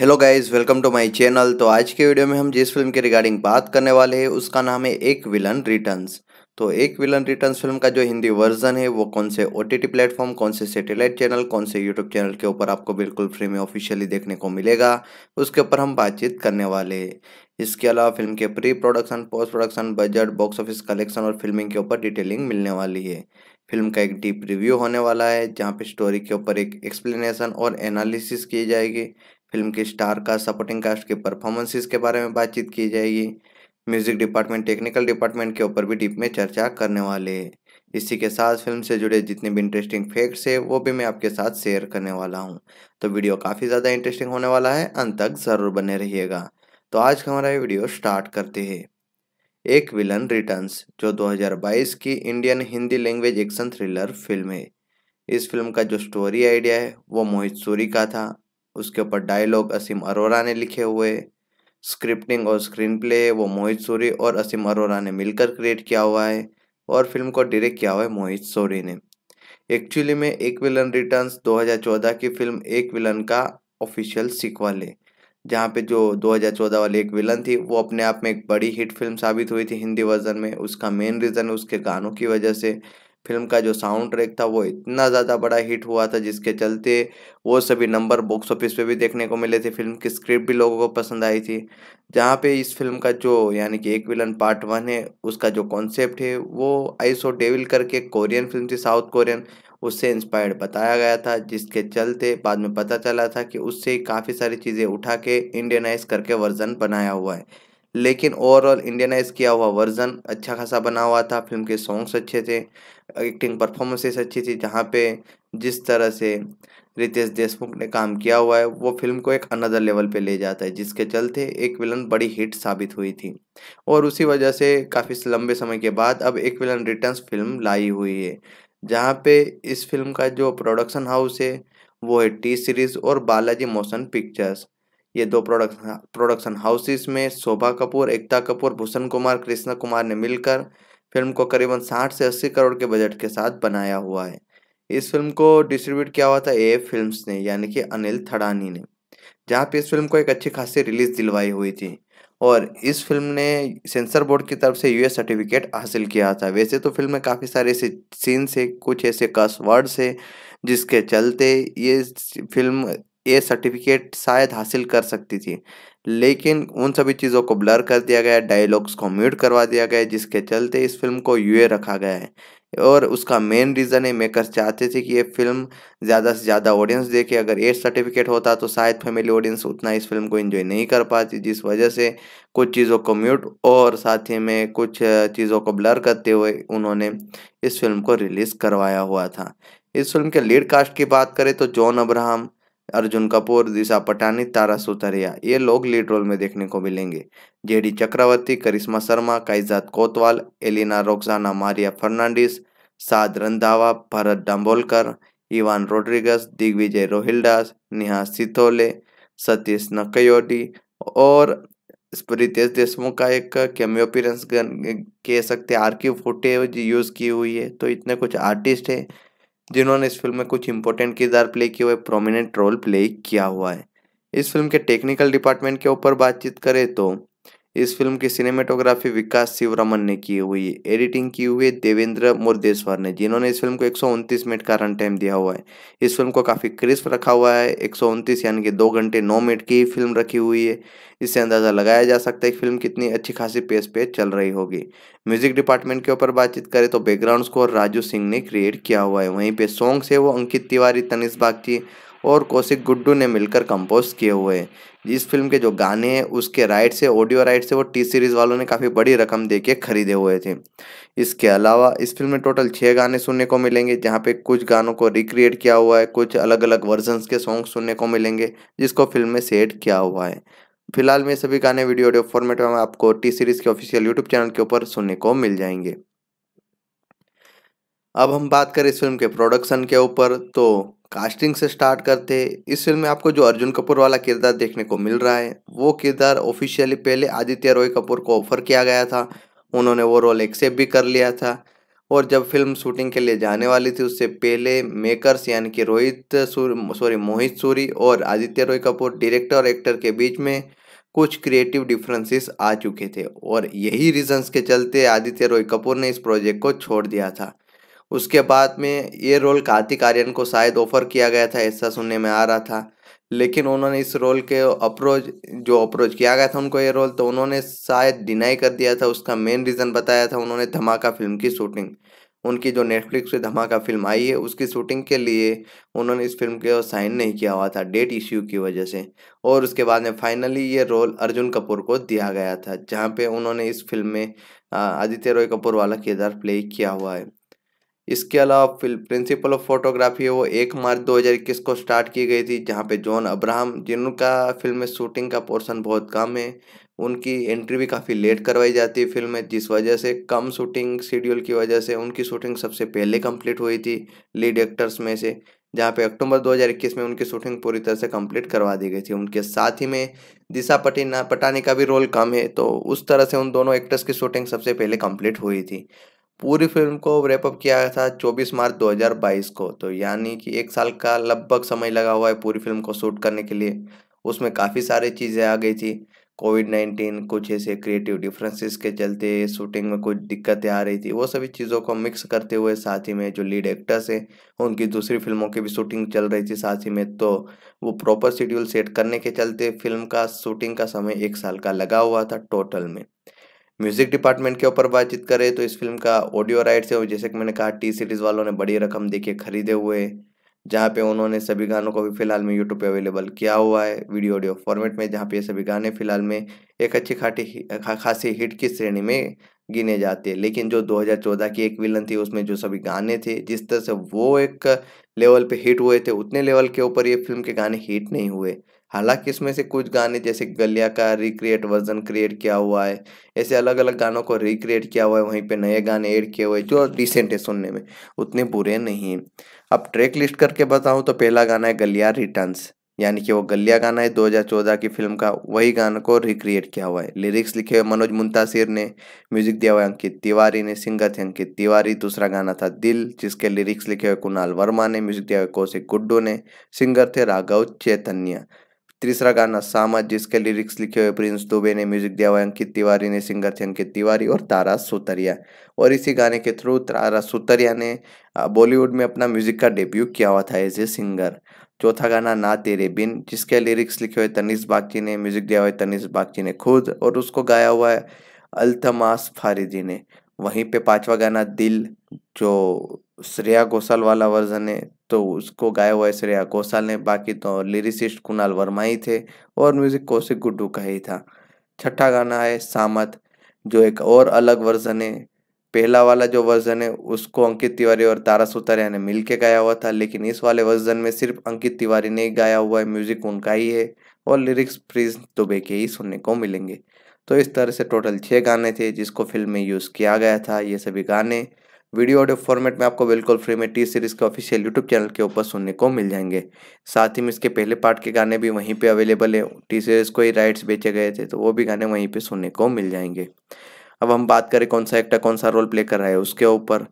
hello guys welcome to my channel तो आज के वीडियो में हम जिस फिल्म के रिगार्डिंग बात करने वाले हैं उसका नाम है एक विलन रिटर्न्स तो एक विलन रिटर्न्स फिल्म का जो हिंदी वर्जन है वो कौन से ओ टी प्लेटफॉर्म कौन से सैटेलाइट चैनल कौन से यूट्यूब चैनल के ऊपर आपको बिल्कुल फ्री में ऑफिशियली देखने को मिलेगा उसके ऊपर हम बातचीत करने वाले हैं इसके अलावा फिल्म के pre production post production budget box office collection और फिल्मिंग के ऊपर डिटेलिंग मिलने वाली है फिल्म का एक डीप रिव्यू होने वाला है जहाँ पे स्टोरी के ऊपर एक एक्सप्लेनेशन और एनालिसिस की जाएगी फिल्म के स्टार का सपोर्टिंग कास्ट के परफॉर्मेंसेस के बारे में बातचीत की जाएगी म्यूजिक डिपार्टमेंट टेक्निकल डिपार्टमेंट के ऊपर भी डीप में चर्चा करने वाले है इसी के साथ फिल्म से जुड़े जितने भी इंटरेस्टिंग फैक्ट्स है वो भी मैं आपके साथ शेयर करने वाला हूँ तो वीडियो काफ़ी ज़्यादा इंटरेस्टिंग होने वाला है अंत तक ज़रूर बने रहिएगा तो आज का हमारा ये वीडियो स्टार्ट करते हैं एक विलन रिटर्न्स जो 2022 की Indian Hindi language action thriller film है इस फिल्म का जो स्टोरी आइडिया है वो मोहित सूरी का था उसके ऊपर डायलॉग असीम अरोरा ने लिखे हुए स्क्रिप्टिंग और स्क्रीन प्ले वो मोहित सूरी और असीम अरोरा ने मिलकर क्रिएट किया हुआ है और फिल्म को डायरेक्ट किया हुआ है मोहित सूरी ने एक्चुअली में एक विलन रिटर्न्स 2014 की फिल्म एक विलन का ऑफिशियल सिक्वल है जहाँ पे जो 2014 वाली एक विलन थी वो अपने आप में एक बड़ी हिट फिल्म साबित हुई थी हिंदी वर्जन में उसका मेन रीज़न उसके गानों की वजह से फिल्म का जो साउंड ट्रैक था वो इतना ज़्यादा बड़ा हिट हुआ था जिसके चलते वो सभी नंबर बॉक्स ऑफिस पे भी देखने को मिले थे फिल्म की स्क्रिप्ट भी लोगों को पसंद आई थी जहाँ पे इस फिल्म का जो यानी कि एक विलन पार्ट वन है उसका जो कॉन्सेप्ट है वो आइसो डेविल करके कोरियन फिल्म थी साउथ कोरियन उससे इंस्पायर्ड बताया गया था जिसके चलते बाद में पता चला था कि उससे काफ़ी सारी चीज़ें उठा के इंडियनाइज करके वर्जन बनाया हुआ है लेकिन ओवरऑल इंडियनाइज किया हुआ वर्जन अच्छा खासा बना हुआ था फिल्म के सॉन्ग्स अच्छे थे एक्टिंग परफॉर्मेंसेस अच्छी थी जहाँ पे जिस तरह से रितेश देशमुख ने काम किया हुआ है वो फिल्म को एक अनदर लेवल पे ले जाता है जिसके चलते एक विलन बड़ी हिट साबित हुई थी और उसी वजह से काफ़ी लंबे समय के बाद अब एक विलन रिटर्न्स फिल्म लाई हुई है जहाँ पे इस फिल्म का जो प्रोडक्शन हाउस है वो है टी सीरीज़ और बालाजी मोशन पिक्चर्स ये दो प्रोडक्शन प्रोडक्शन हाउसेस में शोभा कपूर एकता कपूर भूषण कुमार कृष्णा कुमार ने मिलकर फिल्म को करीबन 60 से 80 करोड़ के बजट के साथ बनाया हुआ है इस फिल्म को डिस्ट्रीब्यूट किया हुआ था ए फिल्म्स ने यानी कि अनिल थड़ानी ने जहाँ पे इस फिल्म को एक अच्छी खासी रिलीज दिलवाई हुई थी और इस फिल्म ने सेंसर बोर्ड की तरफ से यूएस सर्टिफिकेट हासिल किया था वैसे तो फिल्म में काफ़ी सारे ऐसे सीन्स से कुछ ऐसे कस वर्ड्स है जिसके चलते ये फिल्म ये सर्टिफिकेट शायद हासिल कर सकती थी लेकिन उन सभी चीज़ों को ब्लर कर दिया गया है डायलॉग्स को म्यूट करवा दिया गया है जिसके चलते इस फिल्म को यूए रखा गया है और उसका मेन रीज़न है मेकर्स चाहते थे कि ये फिल्म ज़्यादा से ज़्यादा ऑडियंस देखे अगर एज सर्टिफिकेट होता तो शायद फैमिली ऑडियंस उतना इस फिल्म को एंजॉय नहीं कर पाती जिस वजह से कुछ चीज़ों को म्यूट और साथ ही में कुछ चीज़ों को ब्लर करते हुए उन्होंने इस फिल्म को रिलीज़ करवाया हुआ था इस फिल्म के लीड कास्ट की बात करें तो जॉन अब्राहम अर्जुन कपूर दिशा पटानी तारा सुतरिया ये लोग लीड रोल में देखने को मिलेंगे जेडी चक्रवर्ती करिश्मा Sharma Kaizaad Kotwal Elina रोक्साना Maria Fernandes Saad Randhawa Bharat Dabholkar Ivan Rodrigues Digvijay रोहिल्डास Neha सिथोले Satish नकयोटी और रितेश देशमुख का एक कैमियो अपीरेंस कह सकते हैं आर की फुटेज यूज़ की हुई है तो इतने कुछ आर्टिस्ट हैं जिन्होंने इस फिल्म में कुछ इंपॉर्टेंट किरदार प्ले किए हुए प्रोमिनेंट रोल प्ले किया हुआ है इस फिल्म के टेक्निकल डिपार्टमेंट के ऊपर बातचीत करें तो इस फिल्म की सिनेमेटोग्राफी विकास शिवरमन ने की हुई है एडिटिंग की हुई है देवेंद्र मुर्देश्वर ने जिन्होंने इस फिल्म को एक मिनट का रन टाइम दिया हुआ है इस फिल्म को काफ़ी क्रिस्प रखा हुआ है एक यानी कि दो घंटे नौ मिनट की फिल्म रखी हुई है इससे अंदाज़ा लगाया जा सकता है कि फिल्म कितनी अच्छी खासी पेस पे चल रही होगी म्यूजिक डिपार्टमेंट के ऊपर बातचीत करें तो बैकग्राउंड स्कोर राजू सिंह ने क्रिएट किया हुआ है वहीं पे सॉन्ग्स है वो अंकित तिवारी तनिष बागची और कौशिक गुड्डू ने मिलकर कंपोज किए हुए हैं इस फिल्म के जो गाने हैं उसके राइट से ऑडियो राइट से वो टी सीरीज़ वालों ने काफ़ी बड़ी रकम दे के खरीदे हुए थे इसके अलावा इस फिल्म में टोटल छः गाने सुनने को मिलेंगे जहाँ पे कुछ गानों को रिक्रिएट किया हुआ है कुछ अलग अलग वर्जन्स के सॉन्ग सुनने को मिलेंगे जिसको फिल्म में सेट किया हुआ है फिलहाल में सभी गाने वीडियो ऑडियो फॉर्मेट में आपको टी सीरीज़ के ऑफिशियल यूट्यूब चैनल के ऊपर सुनने को मिल जाएंगे अब हम बात करें इस फिल्म के प्रोडक्शन के ऊपर तो कास्टिंग से स्टार्ट करते हैं इस फिल्म में आपको जो अर्जुन कपूर वाला किरदार देखने को मिल रहा है वो किरदार ऑफिशियली पहले आदित्य रॉय कपूर को ऑफर किया गया था उन्होंने वो रोल एक्सेप्ट भी कर लिया था और जब फिल्म शूटिंग के लिए जाने वाली थी उससे पहले मेकर्स यानी कि रोहित सॉरी मोहित सूरी और आदित्य रॉय कपूर डायरेक्टर और एक्टर के बीच में कुछ क्रिएटिव डिफरेंसेस आ चुके थे और यही रीजंस के चलते आदित्य रॉय कपूर ने इस प्रोजेक्ट को छोड़ दिया था उसके बाद में ये रोल कार्तिक आर्यन को शायद ऑफर किया गया था ऐसा सुनने में आ रहा था लेकिन उन्होंने इस रोल के अप्रोच जो अप्रोच किया गया था उनको ये रोल तो उन्होंने शायद डिनाई कर दिया था उसका मेन रीज़न बताया था उन्होंने धमाका फिल्म की शूटिंग उनकी जो नेटफ्लिक्स पे धमाका फिल्म आई है उसकी शूटिंग के लिए उन्होंने इस फिल्म के साइन नहीं किया हुआ था डेट इश्यू की वजह से और उसके बाद में फाइनली ये रोल अर्जुन कपूर को दिया गया था जहाँ पे उन्होंने इस फिल्म में आदित्य रॉय कपूर वाला किरदार प्ले किया हुआ है इसके अलावा फिल प्रिंसिपल ऑफ फोटोग्राफी है वो एक मार्च 2021 को स्टार्ट की गई थी जहाँ पे जॉन अब्राहम जिनका फिल्म में शूटिंग का पोर्शन बहुत कम है उनकी एंट्री भी काफ़ी लेट करवाई जाती है फिल्म में जिस वजह से कम शूटिंग शेड्यूल की वजह से उनकी शूटिंग सबसे पहले कंप्लीट हुई थी लीड एक्टर्स में से जहाँ पे अक्टूबर 2021 में उनकी शूटिंग पूरी तरह से कंप्लीट करवा दी गई थी उनके साथ ही में दिशा पटी पटानी का भी रोल कम है तो उस तरह से उन दोनों एक्टर्स की शूटिंग सबसे पहले कंप्लीट हुई थी पूरी फिल्म को रेपअप किया था 24 मार्च 2022 को तो यानी कि एक साल का लगभग समय लगा हुआ है पूरी फिल्म को शूट करने के लिए उसमें काफ़ी सारी चीज़ें आ गई थी कोविड नाइन्टीन कुछ ऐसे क्रिएटिव डिफरेंसेस के चलते शूटिंग में कुछ दिक्कतें आ रही थी वो सभी चीज़ों को मिक्स करते हुए साथ ही में जो लीड एक्टर्स हैं उनकी दूसरी फिल्मों की भी शूटिंग चल रही थी साथ ही में तो वो प्रॉपर शेड्यूल सेट करने के चलते फिल्म का शूटिंग का समय एक साल का लगा हुआ था टोटल में म्यूजिक डिपार्टमेंट के ऊपर बातचीत करें तो इस फिल्म का ऑडियो राइट्स है जैसे कि मैंने कहा टी सीरीज वालों ने बड़ी रकम के खरीदे हुए जहाँ पे उन्होंने सभी गानों को भी फिलहाल में यूट्यूब पे अवेलेबल किया हुआ है वीडियो ऑडियो फॉर्मेट में जहाँ पे ये सभी गाने फिलहाल में एक अच्छी खाटी खा, खासी हिट की श्रेणी में गिने जाते हैं लेकिन जो 2014 की एक विलन थी उसमें जो सभी गाने थे जिस तरह से वो एक लेवल पे हिट हुए थे उतने लेवल के ऊपर ये फिल्म के गाने हिट नहीं हुए हालांकि इसमें से कुछ गाने जैसे गलिया का रिक्रिएट वर्जन क्रिएट किया हुआ है ऐसे अलग अलग गानों को रिक्रिएट किया हुआ है वहीं पे नए गाने ऐड किए हुए जो डिसेंट है सुनने में उतने बुरे नहीं अब ट्रैक लिस्ट करके बताऊँ तो पहला गाना है गलिया रिटर्न्स यानी कि वो गलिया गाना है 2014 की फिल्म का वही गाने को रिक्रिएट किया हुआ है लिरिक्स लिखे हुए मनोज मुंतासिर ने म्यूजिक दिया हुआ है अंकित तिवारी ने सिंगर थे अंकित तिवारी दूसरा गाना था दिल जिसके लिरिक्स लिखे हुए कुणाल वर्मा ने म्यूजिक दिया हुआ कौशिक गुड्डू ने सिंगर थे राघव चैतन्य तीसरा गाना सामा जिसके लिरिक्स लिखे हुए प्रिंस दुबे ने म्यूजिक दिया हुआ अंकित तिवारी ने सिंगर थे अंकित तिवारी और तारा सुतरिया और इसी गाने के थ्रू तारा सुतरिया ने बॉलीवुड में अपना म्यूजिक का डेब्यू किया हुआ था एज ए सिंगर चौथा गाना ना तेरे बिन जिसके लिरिक्स लिखे हुए तनिष बागची ने म्यूजिक दिया हुआ तनिष बागची ने खुद और उसको गाया हुआ है अल्तमास फारिदी ने वहीं पे पांचवा गाना दिल जो श्रेया घोषाल वाला वर्जन है तो उसको गाया हुआ है श्रेया घोषाल ने बाकी तो लिरिसिस्ट कुणाल वर्मा ही थे और म्यूजिक कौशिक गुड्डू का ही था छठा गाना है सामत जो एक और अलग वर्जन है पहला वाला जो वर्जन है उसको अंकित तिवारी और तारा सुतारिया ने मिल के गाया हुआ था लेकिन इस वाले वर्जन में सिर्फ अंकित तिवारी ने ही गाया हुआ है म्यूजिक उनका ही है और लिरिक्स प्रिंस दुबे के ही सुनने को मिलेंगे तो इस तरह से टोटल छः गाने थे जिसको फिल्म में यूज़ किया गया था ये सभी गाने वीडियो ऑडियो फॉर्मेट में आपको बिल्कुल फ्री में टी सीरीज़ के ऑफिशियल यूट्यूब चैनल के ऊपर सुनने को मिल जाएंगे साथ ही में इसके पहले पार्ट के गाने भी वहीं पे अवेलेबल है टी सीरीज़ को ही राइट्स बेचे गए थे तो वो भी गाने वहीं पे सुनने को मिल जाएंगे अब हम बात करें कौन सा एक्टर कौन सा रोल प्ले कर रहा है उसके ऊपर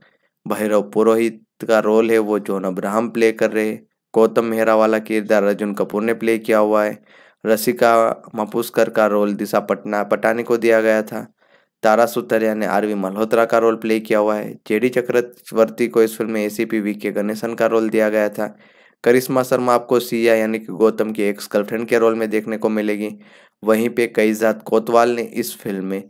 भैरव पुरोहित का रोल है वो जोन अब्राहम प्ले कर रहे हैं गौतम मेहरा वाला किरदार अर्जुन कपूर ने प्ले किया हुआ है रसिका मपुस्कर का रोल दिशा पटना पटानी को दिया गया था तारा सुतरिया ने आरवी मल्होत्रा का रोल प्ले किया हुआ है जेडी चक्रवर्ती को इस फिल्म में एसीपी वी के गणेशन का रोल दिया गया था करिश्मा शर्मा आपको सिया यानी कि गौतम की एक्स गर्लफ्रेंड के रोल में देखने को मिलेगी वहीं पे कईजात कोतवाल ने इस फिल्म में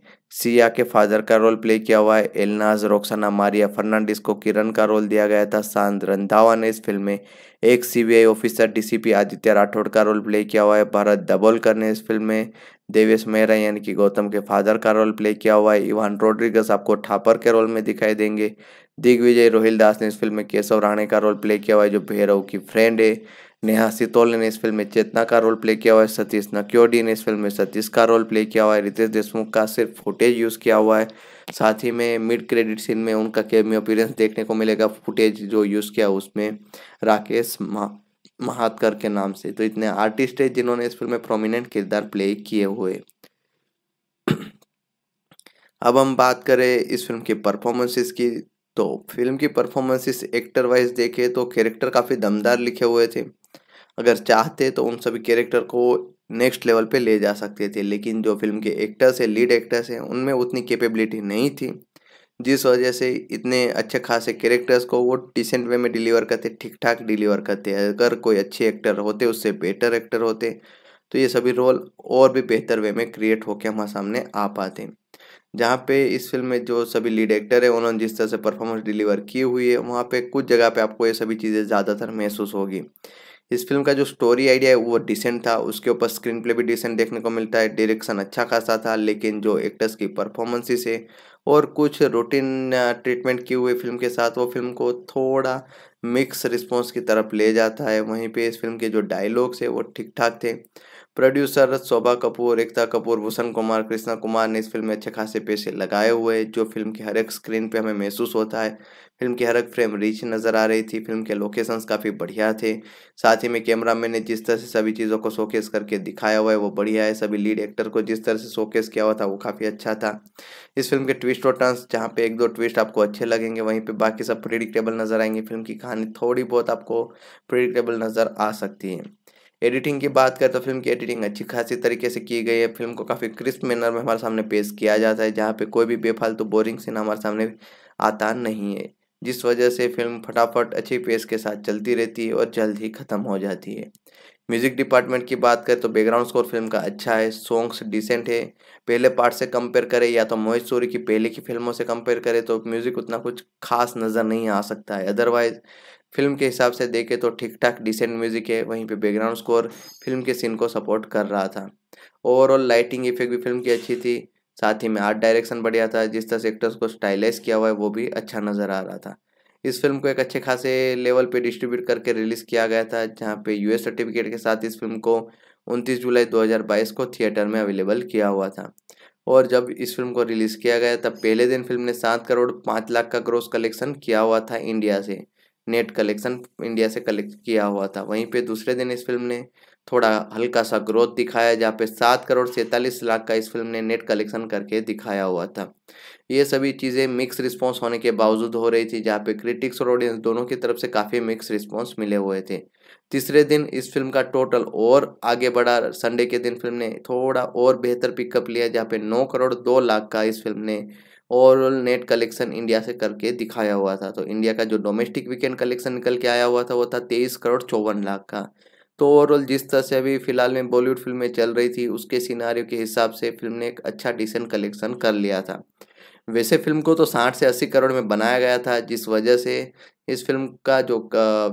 सिया के फादर का रोल प्ले किया हुआ है एलनाज रोक्साना मारिया फर्नांडिस को किरण का रोल दिया गया था शांत रंधावा ने इस फिल्म में एक CBI officer DCP Aditya Rathore का रोल प्ले किया हुआ है भारत दबोलकर ने इस फिल्म में देवेश मेहरा यानी कि गौतम के फादर का रोल प्ले किया हुआ है इवान रोड्रिगस आपको ठापर के रोल में दिखाई देंगे दिग्विजय रोहिल दास ने इस फिल्म में केशव राणे का रोल प्ले किया हुआ है जो भैरव की फ्रेंड है नेहा सितोले ने इस फिल्म में चेतना का रोल प्ले किया हुआ है सतीश नक्योडी ने इस फिल्म में सतीश का रोल प्ले किया हुआ है रितेश देशमुख का सिर्फ फुटेज यूज़ किया हुआ है साथ ही में मिड क्रेडिट सीन में उनका कैमियो अपीरेंस देखने को मिलेगा फुटेज जो यूज़ किया उसमें राकेश महातकर के नाम से तो इतने आर्टिस्ट हैं जिन्होंने इस फिल्म में प्रोमिनेंट किरदार प्ले किए हुए अब हम बात करें इस फिल्म की परफॉर्मेंसेस की तो फिल्म की परफॉर्मेंसेस एक्टर वाइज देखे तो कैरेक्टर काफ़ी दमदार लिखे हुए थे अगर चाहते तो उन सभी कैरेक्टर को नेक्स्ट लेवल पे ले जा सकते थे लेकिन जो फिल्म के एक्टर्स हैं लीड एक्टर्स हैं उनमें उतनी कैपेबिलिटी नहीं थी जिस वजह से इतने अच्छे खासे कैरेक्टर्स को वो डिसेंट वे में डिलीवर करते ठीक ठाक डिलीवर करते हैं अगर कोई अच्छे एक्टर होते उससे बेटर एक्टर होते तो ये सभी रोल और भी बेहतर वे में क्रिएट होकर हमारे सामने आ पाते हैं जहाँ पे इस फिल्म में जो सभी लीड एक्टर है उन्होंने जिस तरह से परफॉर्मेंस डिलीवर की हुई है वहाँ पे कुछ जगह पे आपको ये सभी चीज़ें ज़्यादातर महसूस होगी इस फिल्म का जो स्टोरी आइडिया है वो डिसेंट था उसके ऊपर स्क्रीन प्ले भी डिसेंट देखने को मिलता है डायरेक्शन अच्छा खासा था लेकिन जो एक्टर्स की परफॉर्मेंसेस है और कुछ रूटीन ट्रीटमेंट किए हुए फिल्म के साथ वो फिल्म को थोड़ा मिक्स रिस्पॉन्स की तरफ ले जाता है वहीं पर इस फिल्म के जो डायलॉग्स है वो ठीक ठाक थे प्रोड्यूसर शोभा कपूर एकता कपूर भूषण कुमार कृष्णा कुमार ने इस फिल्म में अच्छे खासे पैसे लगाए हुए हैं जो फिल्म के हर एक स्क्रीन पे हमें महसूस होता है फिल्म की हर एक फ्रेम रिच नज़र आ रही थी फिल्म के लोकेशंस काफ़ी बढ़िया थे साथ ही में कैमरा मैन ने जिस तरह से सभी चीज़ों को शोकेस करके दिखाया हुआ है वो बढ़िया है सभी लीड एक्टर को जिस तरह से शोकेस किया हुआ था वो काफ़ी अच्छा था इस फिल्म के ट्विस्ट और टर्न्स जहाँ पे एक दो ट्विस्ट आपको अच्छे लगेंगे वहीं पर बाकी सब प्रिडिक्टेबल नज़र आएंगे फिल्म की कहानी थोड़ी बहुत आपको प्रिडिक्टेबल नज़र आ सकती है एडिटिंग की बात करें तो फिल्म की एडिटिंग अच्छी खासी तरीके से की गई है फिल्म को काफ़ी क्रिस्प मैनर में हमारे सामने पेश किया जाता है जहाँ पे कोई भी बेफालतू बोरिंग सीन हमारे सामने आता नहीं है जिस वजह से फिल्म फटाफट अच्छी पेस के साथ चलती रहती है और जल्द ही ख़त्म हो जाती है म्यूज़िक डिपार्टमेंट की बात करें तो बैकग्राउंड स्कोर फिल्म का अच्छा है सॉन्ग्स डिसेंट है पहले पार्ट से कंपेयर करें या तो मोहित सूरी की पहले की फिल्मों से कंपेयर करें तो म्यूज़िक उतना कुछ खास नज़र नहीं आ सकता है अदरवाइज फिल्म के हिसाब से देखें तो ठीक ठाक डिसेंट म्यूज़िक है वहीं पे बैकग्राउंड स्कोर फिल्म के सीन को सपोर्ट कर रहा था ओवरऑल लाइटिंग इफेक्ट भी फिल्म की अच्छी थी साथ ही में आर्ट डायरेक्शन बढ़िया था जिस तरह से एक्टर्स को स्टाइलाइज किया हुआ है वो भी अच्छा नज़र आ रहा था इस फिल्म को एक अच्छे खासे लेवल पे डिस्ट्रीब्यूट करके रिलीज़ किया गया था जहाँ पे यूएस सर्टिफिकेट के साथ इस फिल्म को 29 जुलाई 2022 को थिएटर में अवेलेबल किया हुआ था और जब इस फिल्म को रिलीज़ किया गया तब पहले दिन फिल्म ने सात करोड़ पाँच लाख का ग्रोस कलेक्शन किया हुआ था इंडिया से नेट कलेक्शन इंडिया से कलेक्ट किया हुआ था वहीं पे दूसरे दिन इस फिल्म ने थोड़ा हल्का सा ग्रोथ दिखाया जहाँ पे सात करोड़ सैंतालीस लाख का इस फिल्म ने नेट कलेक्शन करके दिखाया हुआ था ये सभी चीज़ें मिक्स रिस्पॉन्स होने के बावजूद हो रही थी जहाँ पे क्रिटिक्स और ऑडियंस दोनों की तरफ से काफ़ी मिक्स रिस्पॉन्स मिले हुए थे तीसरे दिन इस फिल्म का टोटल और आगे बढ़ा संडे के दिन फिल्म ने थोड़ा और बेहतर पिकअप लिया जहाँ पे नौ करोड़ दो लाख का इस फिल्म ने ओवरऑल नेट कलेक्शन इंडिया से करके दिखाया हुआ था तो इंडिया का जो डोमेस्टिक वीकेंड कलेक्शन निकल के आया हुआ था वो था तेईस करोड़ चौवन लाख का तो ओवरऑल जिस तरह से अभी फिलहाल में बॉलीवुड फिल्में चल रही थी उसके सिनारियों के हिसाब से फिल्म ने एक अच्छा डिसेंट कलेक्शन कर लिया था वैसे फिल्म को तो साठ से अस्सी करोड़ में बनाया गया था जिस वजह से इस फिल्म का जो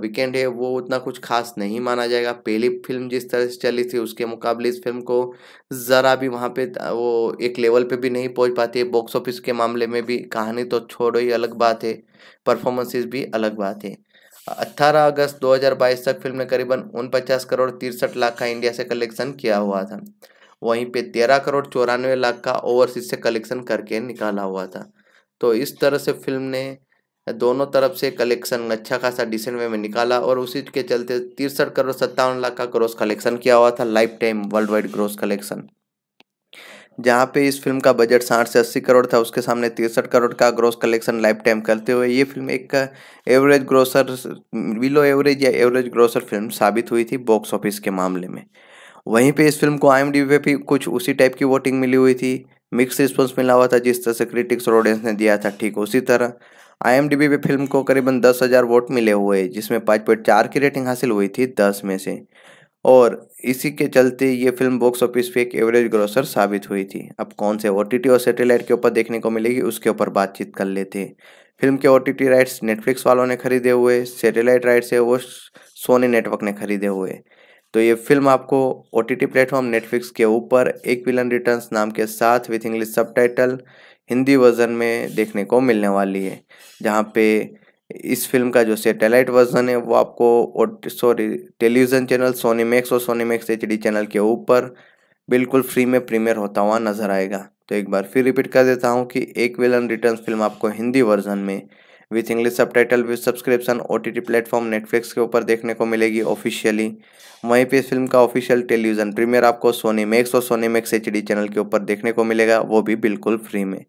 वीकेंड है वो उतना कुछ खास नहीं माना जाएगा पहली फिल्म जिस तरह से चली थी उसके मुकाबले इस फिल्म को ज़रा भी वहाँ पे वो एक लेवल पे भी नहीं पहुँच पाती है बॉक्स ऑफिस के मामले में भी कहानी तो छोड़ो ही अलग बात है परफॉर्मेंसेस भी अलग बात है अट्ठारह अगस्त 2022 तक फिल्म ने करीबन उनपचास करोड़ तिरसठ लाख का इंडिया से कलेक्शन किया हुआ था वहीं पे तेरह करोड़ चौरानवे लाख का ओवरसीज से कलेक्शन करके निकाला हुआ था तो इस तरह से फिल्म ने दोनों तरफ से कलेक्शन अच्छा खासा डिसेंट वे में निकाला और उसी के चलते तिरसठ करोड़ सत्तावन लाख का ग्रोस कलेक्शन किया हुआ था lifetime worldwide gross collection जहाँ पे इस फिल्म का बजट साठ से अस्सी करोड़ था उसके सामने तिरसठ करोड़ का ग्रोस कलेक्शन लाइफ टाइम करते हुए ये फिल्म एक एवरेज ग्रोसर बिलो एवरेज या एवरेज ग्रोसर फिल्म साबित हुई थी बॉक्स ऑफिस के मामले में वहीं पे इस फिल्म को आई पे भी कुछ उसी टाइप की वोटिंग मिली हुई थी मिक्स रिस्पॉन्स मिला हुआ था जिस तरह से क्रिटिक्स और ऑडियंस ने दिया था ठीक उसी तरह आई पे फिल्म को करीबन दस हज़ार वोट मिले हुए जिसमें पाँच पॉइंट चार की रेटिंग हासिल हुई थी दस में से और इसी के चलते ये फिल्म बॉक्स ऑफिस पे एक एवरेज ग्रोसर साबित हुई थी अब कौन से ओ और सैटेलाइट के ऊपर देखने को मिलेगी उसके ऊपर बातचीत कर लेते हैं फिल्म के ओ राइट्स नेटफ्लिक्स वालों ने खरीदे हुए सैटेलाइट राइट्स है वो सोनी नेटवर्क ने खरीदे हुए तो ये फिल्म आपको ओ टी प्लेटफॉर्म नेटफ्लिक्स के ऊपर एक विलन रिटर्न्स नाम के साथ विथ इंग्लिश सब हिंदी वर्जन में देखने को मिलने वाली है जहाँ पे इस फिल्म का जो सैटेलाइट वर्जन है वो आपको sorry television channel Sony Max और सोनी मैक्स एच चैनल के ऊपर बिल्कुल फ्री में प्रीमियर होता हुआ नजर आएगा तो एक बार फिर रिपीट कर देता हूँ कि एक विलन रिटर्न फिल्म आपको हिंदी वर्जन में with English subtitle with subscription O T T platform Netflix के ऊपर देखने को मिलेगी ऑफिशियली वहीं पे इस फिल्म का ऑफिशियल टेलीविजन प्रीमियर आपको सोनी मैक्स और सोनी मैक्स एच चैनल के ऊपर देखने को मिलेगा वो भी बिल्कुल फ्री में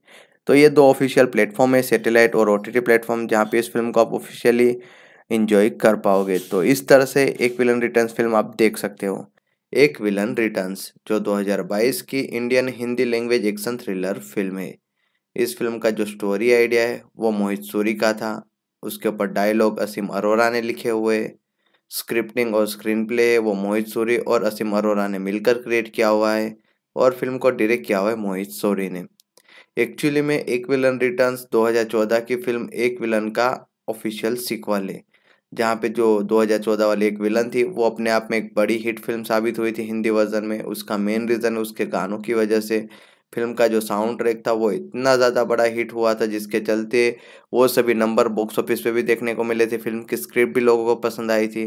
तो ये दो ऑफिशियल प्लेटफॉर्म है सैटेलाइट और ओ टी प्लेटफॉर्म जहाँ पे इस फिल्म को आप ऑफिशियली इन्जॉय कर पाओगे तो इस तरह से एक विलन रिटर्न्स फिल्म आप देख सकते हो एक विलन रिटर्न्स जो 2022 की Indian Hindi language action thriller film है इस फिल्म का जो स्टोरी आइडिया है वो मोहित सूरी का था उसके ऊपर डायलॉग असीम अरोरा ने लिखे हुए स्क्रिप्टिंग और स्क्रीन प्ले वो मोहित सूरी और असीम अरोरा ने मिलकर क्रिएट किया हुआ है और फिल्म को डायरेक्ट किया हुआ है मोहित सूरी ने एक्चुअली में एक विलन रिटर्न्स 2014 की फिल्म एक विलन का ऑफिशियल सिक्वल है जहाँ पे जो 2014 वाली एक विलन थी वो अपने आप में एक बड़ी हिट फिल्म साबित हुई थी हिंदी वर्जन में उसका मेन रीज़न उसके गानों की वजह से फिल्म का जो साउंड ट्रैक था वो इतना ज़्यादा बड़ा हिट हुआ था जिसके चलते वो सभी नंबर बॉक्स ऑफिस पे भी देखने को मिले थे फिल्म की स्क्रिप्ट भी लोगों को पसंद आई थी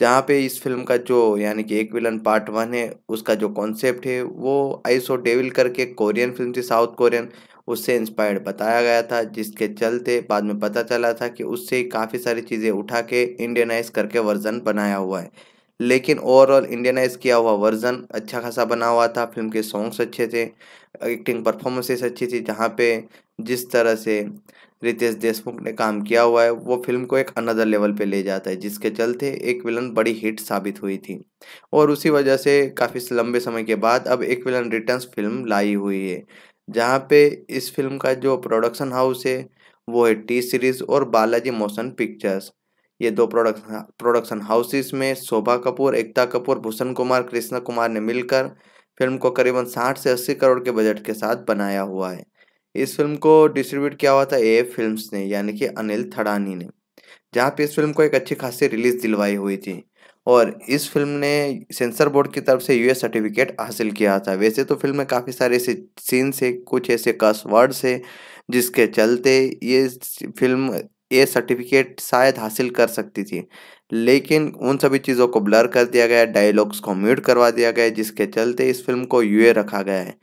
जहाँ पे इस फिल्म का जो यानी कि एक विलन पार्ट वन है उसका जो कॉन्सेप्ट है वो आइसो डेविल करके कोरियन फिल्म थी साउथ कोरियन उससे इंस्पायर्ड बताया गया था जिसके चलते बाद में पता चला था कि उससे काफ़ी सारी चीज़ें उठा के इंडियनाइज करके वर्जन बनाया हुआ है लेकिन ओवरऑल इंडियनाइज किया हुआ वर्जन अच्छा खासा बना हुआ था फिल्म के सॉन्ग्स अच्छे थे एक्टिंग परफॉर्मेंसेस अच्छी थी जहाँ पे जिस तरह से रितेश देशमुख ने काम किया हुआ है वो फिल्म को एक अनदर लेवल पे ले जाता है जिसके चलते एक विलन बड़ी हिट साबित हुई थी और उसी वजह से काफ़ी लंबे समय के बाद अब एक विलन रिटर्न्स फिल्म लाई हुई है जहाँ पे इस फिल्म का जो प्रोडक्शन हाउस है वो है टी सीरीज़ और बालाजी मोशन पिक्चर्स ये दो प्रोडक्शन प्रोडक्शन हाउसेस में शोभा कपूर एकता कपूर भूषण कुमार कृष्णा कुमार ने मिलकर फिल्म को करीबन 60 से 80 करोड़ के बजट के साथ बनाया हुआ है इस फिल्म को डिस्ट्रीब्यूट किया हुआ था ए फिल्म्स ने यानी कि अनिल थड़ानी ने जहाँ पे इस फिल्म को एक अच्छी खासी रिलीज दिलवाई हुई थी और इस फिल्म ने सेंसर बोर्ड की तरफ से यूएस सर्टिफिकेट हासिल किया था वैसे तो फिल्म में काफ़ी सारे ऐसे सीन्स से कुछ ऐसे कस वर्ड्स है जिसके चलते ये फिल्म ये सर्टिफिकेट शायद हासिल कर सकती थी लेकिन उन सभी चीज़ों को ब्लर कर दिया गया है डायलॉग्स को म्यूट करवा दिया गया है जिसके चलते इस फिल्म को यूए रखा गया है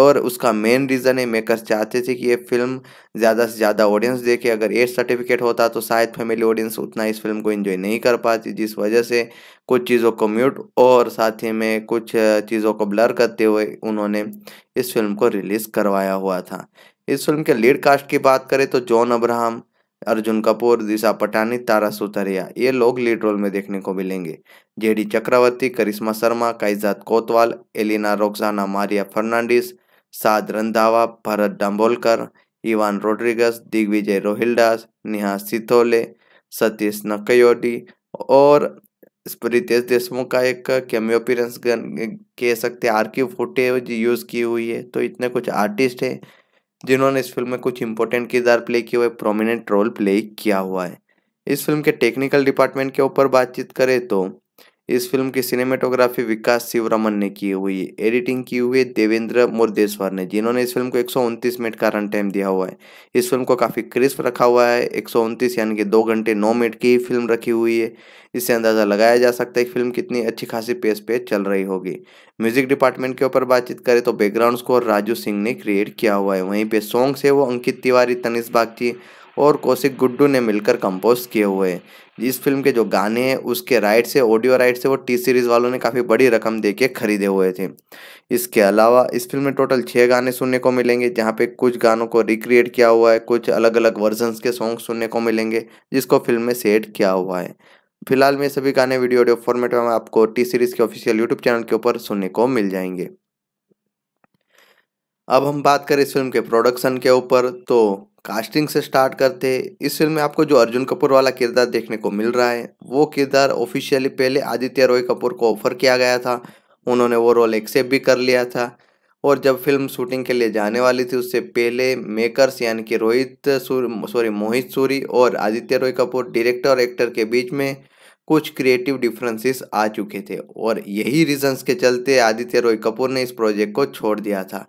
और उसका मेन रीज़न है मेकर्स चाहते थे कि ये फिल्म ज़्यादा से ज़्यादा ऑडियंस देखे अगर एज सर्टिफिकेट होता तो शायद फैमिली ऑडियंस उतना इस फिल्म को एंजॉय नहीं कर पाती जिस वजह से कुछ चीज़ों को म्यूट और साथ ही में कुछ चीज़ों को ब्लर करते हुए उन्होंने इस फिल्म को रिलीज़ करवाया हुआ था इस फिल्म के लीड कास्ट की बात करें तो जॉन अब्राहम अर्जुन कपूर दिशा पटानी तारा सुतरिया ये लोग लीड रोल में देखने को मिलेंगे जेडी चक्रवर्ती करिश्मा Sharma Kaizaad Kotwal Elina रोक्साना Maria Fernandes Saad Randhawa Bharat Dabholkar Ivan Rodrigues Digvijay रोहिल्डास Neha सिथोले Satish नकयोटी और रितेश देशमुख का एक कैमियोपीरेंस कह सकते हैं आर की फुटेज यूज़ की हुई है तो इतने कुछ आर्टिस्ट हैं जिन्होंने इस फिल्म में कुछ इंपॉर्टेंट किरदार प्ले किए हुए प्रोमिनेंट रोल प्ले किया हुआ है इस फिल्म के टेक्निकल डिपार्टमेंट के ऊपर बातचीत करें तो इस फिल्म की सिनेमेटोग्राफी विकास शिवरमन ने की हुई है एडिटिंग की हुई देवेंद्र मुर्देश्वर ने जिन्होंने इस फिल्म को एक मिनट का रन टाइम दिया हुआ है इस फिल्म को काफ़ी क्रिस्प रखा हुआ है एक यानी कि दो घंटे नौ मिनट की फिल्म रखी हुई है इससे अंदाज़ा लगाया जा सकता है कि फिल्म कितनी अच्छी खासी पेस पे चल रही होगी म्यूजिक डिपार्टमेंट के ऊपर बातचीत करें तो बैकग्राउंड स्कोर राजू सिंह ने क्रिएट किया हुआ है वहीं पर सॉन्ग्स है वो अंकित तिवारी तनिष बागची और कौशिक गुड्डू ने मिलकर कंपोज किए हुए हैं इस फिल्म के जो गाने हैं उसके राइट से ऑडियो राइट से वो टी सीरीज़ वालों ने काफ़ी बड़ी रकम दे के खरीदे हुए थे इसके अलावा इस फिल्म में टोटल छः गाने सुनने को मिलेंगे जहाँ पे कुछ गानों को रिक्रिएट किया हुआ है कुछ अलग अलग वर्जन्स के सॉन्ग सुनने को मिलेंगे जिसको फिल्म में सेट किया हुआ है फिलहाल में सभी गाने वीडियो ऑडियो फॉर्मेट में आपको टी सीरीज़ के ऑफिशियल यूट्यूब चैनल के ऊपर सुनने को मिल जाएंगे अब हम बात करें इस फिल्म के प्रोडक्शन के ऊपर तो कास्टिंग से स्टार्ट करते हैं इस फिल्म में आपको जो अर्जुन कपूर वाला किरदार देखने को मिल रहा है वो किरदार ऑफिशियली पहले आदित्य रॉय कपूर को ऑफर किया गया था उन्होंने वो रोल एक्सेप्ट भी कर लिया था और जब फिल्म शूटिंग के लिए जाने वाली थी उससे पहले मेकर्स यानी कि रोहित सॉरी मोहित सूरी और आदित्य रॉय कपूर डायरेक्टर और एक्टर के बीच में कुछ क्रिएटिव डिफरेंसेस आ चुके थे और यही रीजंस के चलते आदित्य रॉय कपूर ने इस प्रोजेक्ट को छोड़ दिया था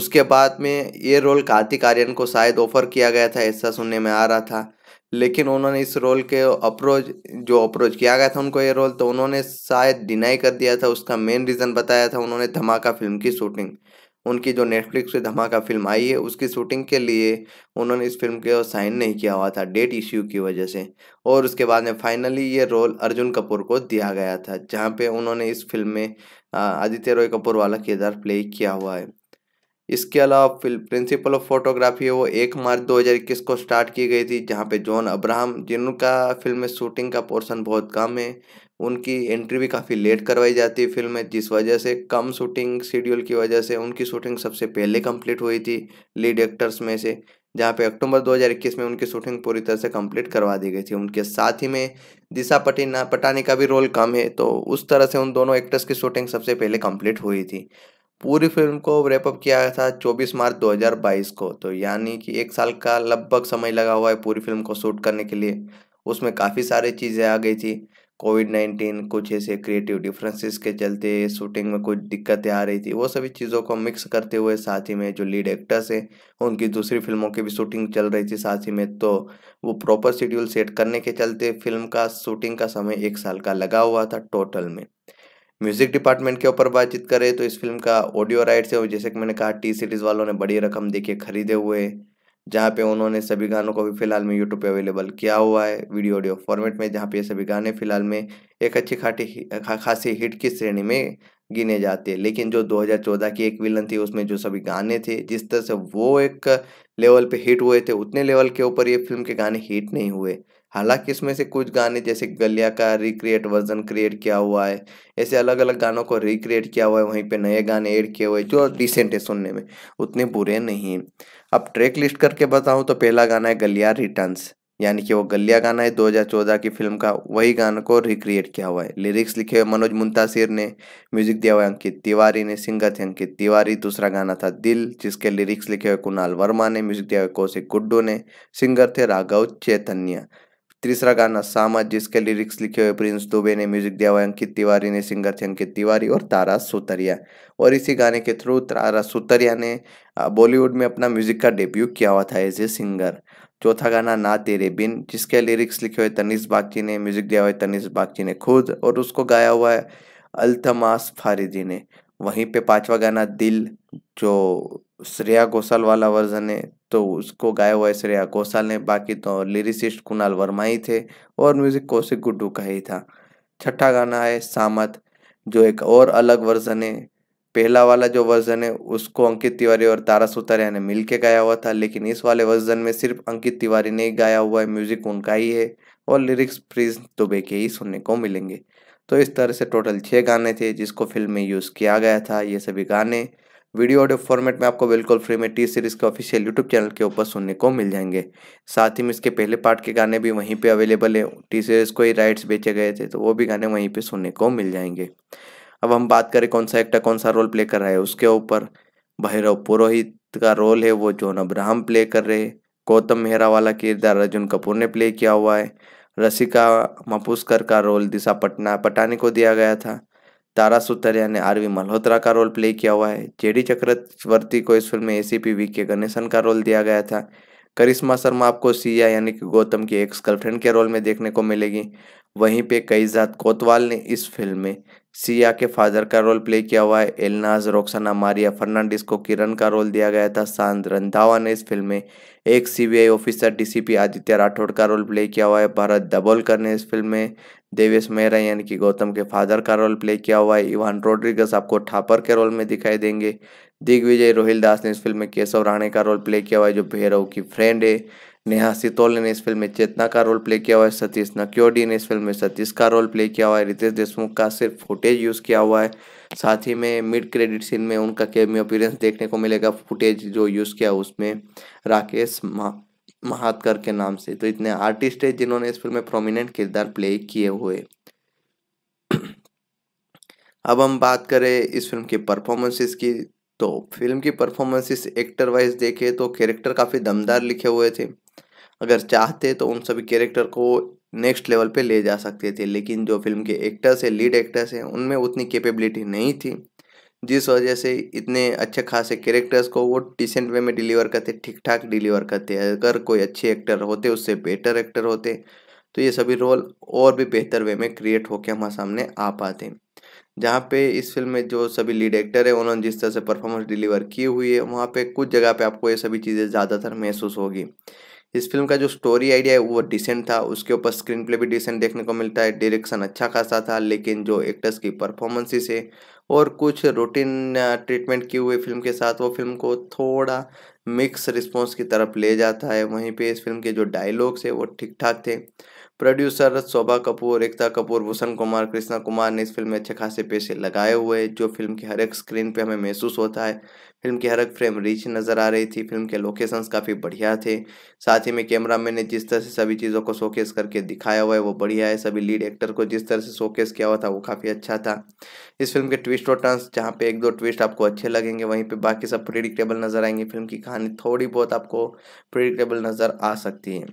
उसके बाद में ये रोल कार्तिक आर्यन को शायद ऑफर किया गया था ऐसा सुनने में आ रहा था लेकिन उन्होंने इस रोल के अप्रोच जो अप्रोच किया गया था उनको ये रोल तो उन्होंने शायद डिनाई कर दिया था उसका मेन रीज़न बताया था उन्होंने धमाका फिल्म की शूटिंग उनकी जो नेटफ्लिक्स पे धमाका फिल्म आई है उसकी शूटिंग के लिए उन्होंने इस फिल्म के साइन नहीं किया हुआ था डेट इश्यू की वजह से और उसके बाद में फाइनली ये रोल अर्जुन कपूर को दिया गया था जहाँ पे उन्होंने इस फिल्म में आदित्य रॉय कपूर वाला किरदार प्ले किया हुआ है इसके अलावा फिल प्रिंसिपल ऑफ फोटोग्राफी है वो एक मार्च 2021 को स्टार्ट की गई थी जहाँ पे जॉन अब्राहम जिनका फिल्म में शूटिंग का पोर्शन बहुत कम है उनकी एंट्री भी काफ़ी लेट करवाई जाती है फिल्म में जिस वजह से कम शूटिंग शेड्यूल की वजह से उनकी शूटिंग सबसे पहले कंप्लीट हुई थी लीड एक्टर्स में से जहाँ पे अक्टूबर 2021 में उनकी शूटिंग पूरी तरह से कंप्लीट करवा दी गई थी उनके साथ ही में दिशा पटिना पटानी का भी रोल कम है तो उस तरह से उन दोनों एक्टर्स की शूटिंग सबसे पहले कंप्लीट हुई थी पूरी फिल्म को रेपअप किया था 24 मार्च 2022 को तो यानी कि एक साल का लगभग समय लगा हुआ है पूरी फिल्म को शूट करने के लिए उसमें काफ़ी सारी चीज़ें आ गई थी कोविड नाइन्टीन कुछ ऐसे क्रिएटिव डिफरेंसेस के चलते शूटिंग में कुछ दिक्कतें आ रही थी वो सभी चीज़ों को मिक्स करते हुए साथ ही में जो लीड एक्टर्स हैं उनकी दूसरी फिल्मों की भी शूटिंग चल रही थी साथ ही में तो वो प्रॉपर शेड्यूल सेट करने के चलते फिल्म का शूटिंग का समय एक साल का लगा हुआ था टोटल में म्यूजिक डिपार्टमेंट के ऊपर बातचीत करें तो इस फिल्म का ऑडियो राइट्स है जैसे कि मैंने कहा टी सीरीज़ वालों ने बड़ी रकम के खरीदे हुए जहाँ पे उन्होंने सभी गानों को भी फिलहाल में यूट्यूब पे अवेलेबल किया हुआ है वीडियो ऑडियो फॉर्मेट में जहाँ पे ये सभी गाने फिलहाल में एक अच्छी खाटी खा, खासी हिट की श्रेणी में गिने जाते हैं लेकिन जो 2014 की एक विलन थी उसमें जो सभी गाने थे जिस तरह से वो एक लेवल पे हिट हुए थे उतने लेवल के ऊपर ये फिल्म के गाने हिट नहीं हुए हालांकि इसमें से कुछ गाने जैसे गलिया का रिक्रिएट वर्जन क्रिएट किया हुआ है ऐसे अलग अलग गानों को रिक्रिएट किया हुआ है वहीं पे नए गाने ऐड किए हुए जो डिसेंट है सुनने में उतने बुरे नहीं अब ट्रैक लिस्ट करके बताऊँ तो पहला गाना है गलिया रिटर्न्स यानी कि वो गलिया गाना है 2014 की फिल्म का वही गाना को रिक्रिएट किया हुआ है लिरिक्स लिखे हुए मनोज मुंतासिर ने म्यूजिक दिया हुआ है अंकित तिवारी ने सिंगर थे अंकित तिवारी दूसरा गाना था दिल जिसके लिरिक्स लिखे हुए कुणाल वर्मा ने म्यूजिक दिया हुआ कौशिक गुड्डू ने सिंगर थे राघव चैतन्य तीसरा गाना सामा जिसके लिरिक्स लिखे हुए प्रिंस दुबे ने म्यूजिक दिया हुआ अंकित तिवारी ने सिंगर थे अंकित तिवारी और तारा सुतरिया और इसी गाने के थ्रू तारा सुतरिया ने बॉलीवुड में अपना म्यूजिक का डेब्यू किया हुआ था एज ए सिंगर चौथा गाना ना तेरे बिन जिसके लिरिक्स लिखे हुए तनिष बागची ने म्यूजिक दिया हुआ तनिष बागची ने खुद और उसको गाया हुआ है अल्तमास फारिदी ने वहीं पे पांचवा गाना दिल जो श्रेया घोषाल वाला वर्जन है तो उसको गाया हुआ है श्रेया घोषाल ने बाकी तो लिरिसिस्ट कुणाल वर्मा ही थे और म्यूजिक कौशिक गुड्डू का ही था छठा गाना है सामत जो एक और अलग वर्जन है पहला वाला जो वर्जन है उसको अंकित तिवारी और तारा सुतारिया ने मिलके गाया हुआ था लेकिन इस वाले वर्जन में सिर्फ अंकित तिवारी ने ही गाया हुआ है म्यूजिक उनका ही है और लिरिक्स प्रिंस दुबे के ही सुनने को मिलेंगे तो इस तरह से टोटल छः गाने थे जिसको फिल्म में यूज़ किया गया था ये सभी गाने वीडियो ऑडियो फॉर्मेट में आपको बिल्कुल फ्री में टी सीरीज़ के ऑफिशियल यूट्यूब चैनल के ऊपर सुनने को मिल जाएंगे साथ ही में इसके पहले पार्ट के गाने भी वहीं पे अवेलेबल है टी सीरीज़ को ही राइट्स बेचे गए थे तो वो भी गाने वहीं पे सुनने को मिल जाएंगे अब हम बात करें कौन सा एक्टर कौन सा रोल प्ले कर रहा है उसके ऊपर भैरव पुरोहित का रोल है वो जोन अब्राहम प्ले कर रहे गौतम मेहरा वाला किरदार अर्जुन कपूर ने प्ले किया हुआ है रसिका मपूसकर का रोल दिशा पटना पटानी को दिया गया था तारा सुतरिया ने आरवी मल्होत्रा का रोल प्ले किया हुआ है जेडी चक्रवर्ती को इस फिल्म में एसीपी वी के गणेशन का रोल दिया गया था करिश्मा शर्मा आपको सिया यानी कि गौतम की एक्स गर्लफ्रेंड के रोल में देखने को मिलेगी वहीं पे कई जात कोतवाल ने इस फिल्म में सिया के फादर का रोल प्ले किया हुआ है एलनाज रोक्साना मारिया फर्नांडिस को किरण का रोल दिया गया था शांत रंधावा ने इस फिल्म में एक CBI officer DCP Aditya Rathore का रोल प्ले किया हुआ है भारत दबोलकर ने इस फिल्म में देवेश मेहरा यानी कि गौतम के फादर का रोल प्ले किया हुआ है इवान रोड्रिगस आपको ठापर के रोल में दिखाई देंगे दिग्विजय रोहिल दास ने इस फिल्म में केशव राणे का रोल प्ले किया हुआ है जो भैरव की फ्रेंड है नेहा सितोल ने इस फिल्म में चेतना का रोल प्ले किया हुआ है सतीश नक्योडी ने इस फिल्म में सतीश का रोल प्ले किया हुआ है रितेश देशमुख का सिर्फ फुटेज यूज़ किया हुआ है साथ ही में मिड क्रेडिट सीन में उनका कैमियो अपीयरेंस देखने को मिलेगा फुटेज जो यूज़ किया उसमें राकेश मा महातकर के नाम से तो इतने आर्टिस्ट है जिन्होंने इस फिल्म में प्रोमिनेंट किरदार प्ले किए हुए अब हम बात करें इस फिल्म की परफॉर्मेंसेस की तो फिल्म की परफॉर्मेंसेस एक्टर वाइज देखे तो कैरेक्टर काफ़ी दमदार लिखे हुए थे अगर चाहते तो उन सभी कैरेक्टर को नेक्स्ट लेवल पे ले जा सकते थे लेकिन जो फिल्म के एक्टर्स हैं लीड एक्टर्स हैं उनमें उतनी कैपेबिलिटी नहीं थी जिस वजह से इतने अच्छे खासे कैरेक्टर्स को वो डिसेंट वे में डिलीवर करते ठीक ठाक डिलीवर करते अगर कोई अच्छे एक्टर होते उससे बेटर एक्टर होते तो ये सभी रोल और भी बेहतर वे में क्रिएट होकर हमारे सामने आ पाते जहाँ पे इस फिल्म में जो सभी लीड एक्टर है उन्होंने जिस तरह से परफॉर्मेंस डिलीवर की हुई है वहाँ पे कुछ जगह पे आपको ये सभी चीज़ें ज़्यादातर महसूस होगी इस फिल्म का जो स्टोरी आइडिया है वो डिसेंट था उसके ऊपर स्क्रीन प्ले भी डिसेंट देखने को मिलता है डायरेक्शन अच्छा खासा था लेकिन जो एक्टर्स की परफॉर्मेंसेस है और कुछ रूटीन ट्रीटमेंट किए हुए फिल्म के साथ वो फिल्म को थोड़ा मिक्स रिस्पॉन्स की तरफ ले जाता है वहीं पे इस फिल्म के जो डायलॉग्स है वो ठीक ठाक थे प्रोड्यूसर शोभा कपूर एकता कपूर भूषण कुमार कृष्णा कुमार ने इस फिल्म में अच्छे खासे पैसे लगाए हुए हैं जो फिल्म के हर एक स्क्रीन पे हमें महसूस होता है फिल्म की हर एक फ्रेम रिच नज़र आ रही थी फिल्म के लोकेशंस काफ़ी बढ़िया थे साथ ही में कैमरा मैन ने जिस तरह से सभी चीज़ों को शोकेस करके दिखाया हुआ है वो बढ़िया है सभी लीड एक्टर को जिस तरह से शोकेस किया हुआ था वो काफ़ी अच्छा था इस फिल्म के ट्विस्ट और टर्न्स जहाँ पे एक दो ट्विस्ट आपको अच्छे लगेंगे वहीं पर बाकी सब प्रिडिक्टेबल नज़र आएंगे फिल्म की कहानी थोड़ी बहुत आपको प्रिडिक्टेबल नज़र आ सकती है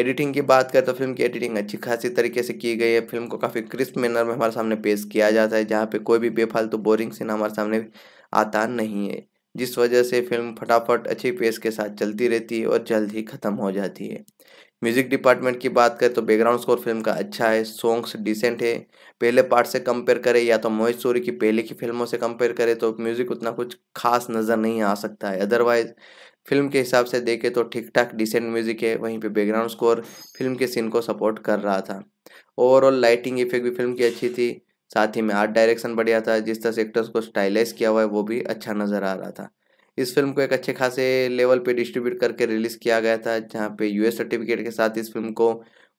एडिटिंग की बात करें तो फिल्म की एडिटिंग अच्छी खासी तरीके से की गई है फिल्म को काफ़ी क्रिस्प मैनर में हमारे सामने पेश किया जाता है जहाँ पर कोई भी बेफालतू बोरिंग सीन हमारे सामने आता नहीं है जिस वजह से फिल्म फटाफट अच्छी पेस के साथ चलती रहती है और जल्द ही ख़त्म हो जाती है म्यूज़िक डिपार्टमेंट की बात करें तो बैकग्राउंड स्कोर फिल्म का अच्छा है सॉन्ग्स डिसेंट है पहले पार्ट से कंपेयर करें या तो मोहित सूरी की पहले की फिल्मों से कंपेयर करें तो म्यूज़िक उतना कुछ खास नज़र नहीं आ सकता है अदरवाइज फिल्म के हिसाब से देखें तो ठीक ठाक डिसेंट म्यूज़िक है वहीं पे बैकग्राउंड स्कोर फिल्म के सीन को सपोर्ट कर रहा था ओवरऑल लाइटिंग इफेक्ट भी फिल्म की अच्छी थी साथ ही में आर्ट डायरेक्शन बढ़िया था जिस तरह से एक्टर्स को स्टाइलाइज किया हुआ है वो भी अच्छा नज़र आ रहा था इस फिल्म को एक अच्छे खासे लेवल पे डिस्ट्रीब्यूट करके रिलीज़ किया गया था जहाँ पे यूएस सर्टिफिकेट के साथ इस फिल्म को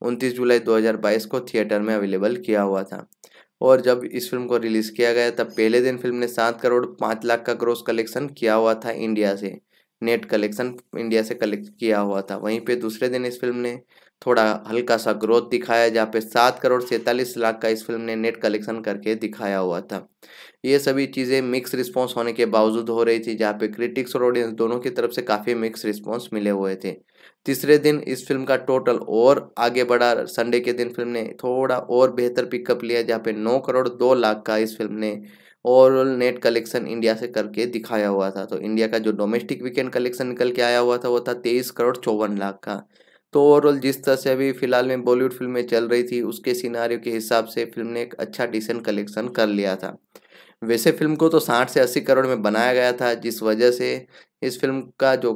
29 जुलाई 2022 को थिएटर में अवेलेबल किया हुआ था और जब इस फिल्म को रिलीज़ किया गया तब पहले दिन फिल्म ने सात करोड़ पाँच लाख का ग्रोस कलेक्शन किया हुआ था इंडिया से नेट कलेक्शन इंडिया से कलेक्ट किया हुआ था वहीं पे दूसरे दिन इस फिल्म ने थोड़ा हल्का सा ग्रोथ दिखाया जहाँ पे सात करोड़ सैंतालीस लाख का इस फिल्म ने नेट कलेक्शन करके दिखाया हुआ था ये सभी चीज़ें मिक्स रिस्पॉन्स होने के बावजूद हो रही थी जहाँ पे क्रिटिक्स और ऑडियंस दोनों की तरफ से काफ़ी मिक्स रिस्पॉन्स मिले हुए थे तीसरे दिन इस फिल्म का टोटल और आगे बढ़ा संडे के दिन फिल्म ने थोड़ा और बेहतर पिकअप लिया जहाँ पे नौ करोड़ दो लाख का इस फिल्म ने ओवरऑल नेट कलेक्शन इंडिया से करके दिखाया हुआ था तो इंडिया का जो डोमेस्टिक वीकेंड कलेक्शन निकल के आया हुआ था वो था तेईस करोड़ चौवन लाख का तो ओवरऑल जिस तरह से अभी फिलहाल में बॉलीवुड फिल्में चल रही थी उसके सिनारियों के हिसाब से फिल्म ने एक अच्छा डिसेंट कलेक्शन कर लिया था वैसे फिल्म को तो साठ से अस्सी करोड़ में बनाया गया था जिस वजह से इस फिल्म का जो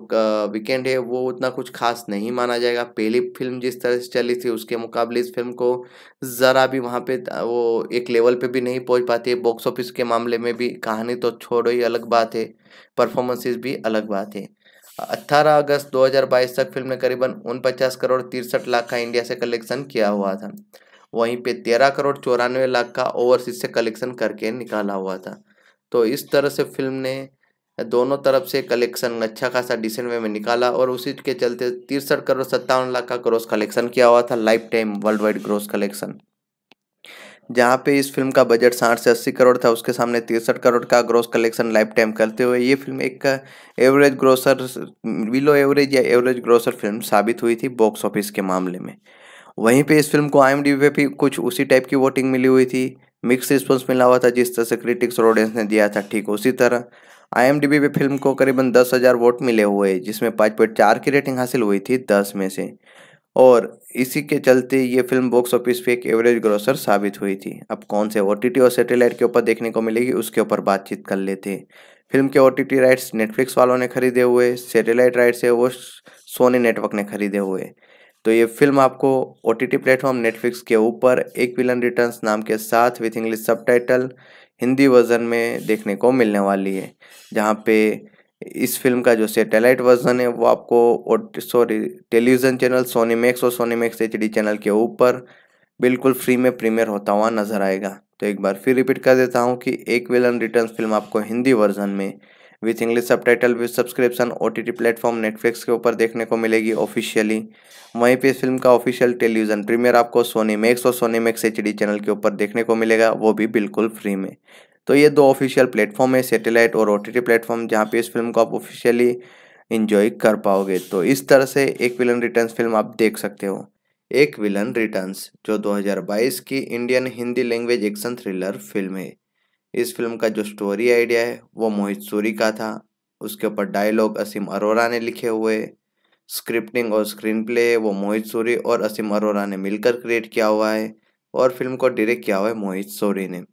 वीकेंड है वो उतना कुछ खास नहीं माना जाएगा पहली फिल्म जिस तरह से चली थी उसके मुकाबले इस फिल्म को ज़रा भी वहाँ पे वो एक लेवल पे भी नहीं पहुँच पाती है बॉक्स ऑफिस के मामले में भी कहानी तो छोड़ो ही अलग बात है परफॉर्मेंसेस भी अलग बात है 18 अगस्त 2022 तक फिल्म ने करीबन उनपचास करोड़ तिरसठ लाख का इंडिया से कलेक्शन किया हुआ था वहीं पे 13 करोड़ चौरानवे लाख का ओवरसीज से कलेक्शन करके निकाला हुआ था तो इस तरह से फिल्म ने दोनों तरफ से कलेक्शन अच्छा खासा डिसेंट वे में निकाला और उसी के चलते तिरसठ करोड़ सत्तावन लाख का ग्रोस कलेक्शन किया हुआ था lifetime worldwide gross collection जहाँ पे इस फिल्म का बजट साठ से अस्सी करोड़ था उसके सामने तिरसठ करोड़ का ग्रोस कलेक्शन लाइफ टाइम करते हुए ये फिल्म एक एवरेज ग्रोसर बिलो एवरेज या एवरेज ग्रोसर फिल्म साबित हुई थी बॉक्स ऑफिस के मामले में वहीं पे इस फिल्म को आई पे भी कुछ उसी टाइप की वोटिंग मिली हुई थी मिक्स रिस्पॉन्स मिला हुआ था जिस तरह से क्रिटिक्स और ऑडियंस ने दिया था ठीक उसी तरह आई पे फिल्म को करीबन दस हज़ार वोट मिले हुए जिसमें पाँच पॉइंट चार की रेटिंग हासिल हुई थी दस में से और इसी के चलते ये फिल्म बॉक्स ऑफिस पे एक एवरेज ग्रोसर साबित हुई थी अब कौन से ओ और सैटेलाइट के ऊपर देखने को मिलेगी उसके ऊपर बातचीत कर लेते हैं फिल्म के ओ राइट्स नेटफ्लिक्स वालों ने खरीदे हुए सैटेलाइट राइट्स है वो सोनी नेटवर्क ने खरीदे हुए तो ये फिल्म आपको O T T platform Netflix के ऊपर एक विलन रिटर्न नाम के साथ विथ इंग्लिश सब हिंदी वर्जन में देखने को मिलने वाली है जहाँ पे इस फिल्म का जो सैटेलाइट वर्जन है वो आपको sorry television channel Sony Max और सोनी मैक्स एच चैनल के ऊपर बिल्कुल फ्री में प्रीमियर होता हुआ नजर आएगा तो एक बार फिर रिपीट कर देता हूँ कि एक विलन रिटर्न फिल्म आपको हिंदी वर्जन में with English subtitle with subscription O T T platform Netflix के ऊपर देखने को मिलेगी ऑफिशियली वहीं पे इस फिल्म का ऑफिशियल टेलीविजन प्रीमियर आपको सोनी मैक्स और सोनी मैक्स एच चैनल के ऊपर देखने को मिलेगा वो भी बिल्कुल फ्री में तो ये दो ऑफिशियल प्लेटफॉर्म है सैटेलाइट और ओ टी प्लेटफॉर्म जहाँ पे इस फिल्म को आप ऑफिशियली इन्जॉय कर पाओगे तो इस तरह से एक विलन रिटर्न्स फिल्म आप देख सकते हो एक विलन रिटर्न्स जो 2022 की Indian Hindi language action thriller film है इस फिल्म का जो स्टोरी आइडिया है वो मोहित सूरी का था उसके ऊपर डायलॉग असीम अरोरा ने लिखे हुए स्क्रिप्टिंग और स्क्रीन प्ले वो मोहित सूरी और असीम अरोरा ने मिलकर क्रिएट किया हुआ है और फिल्म को डायरेक्ट किया हुआ है मोहित सूरी ने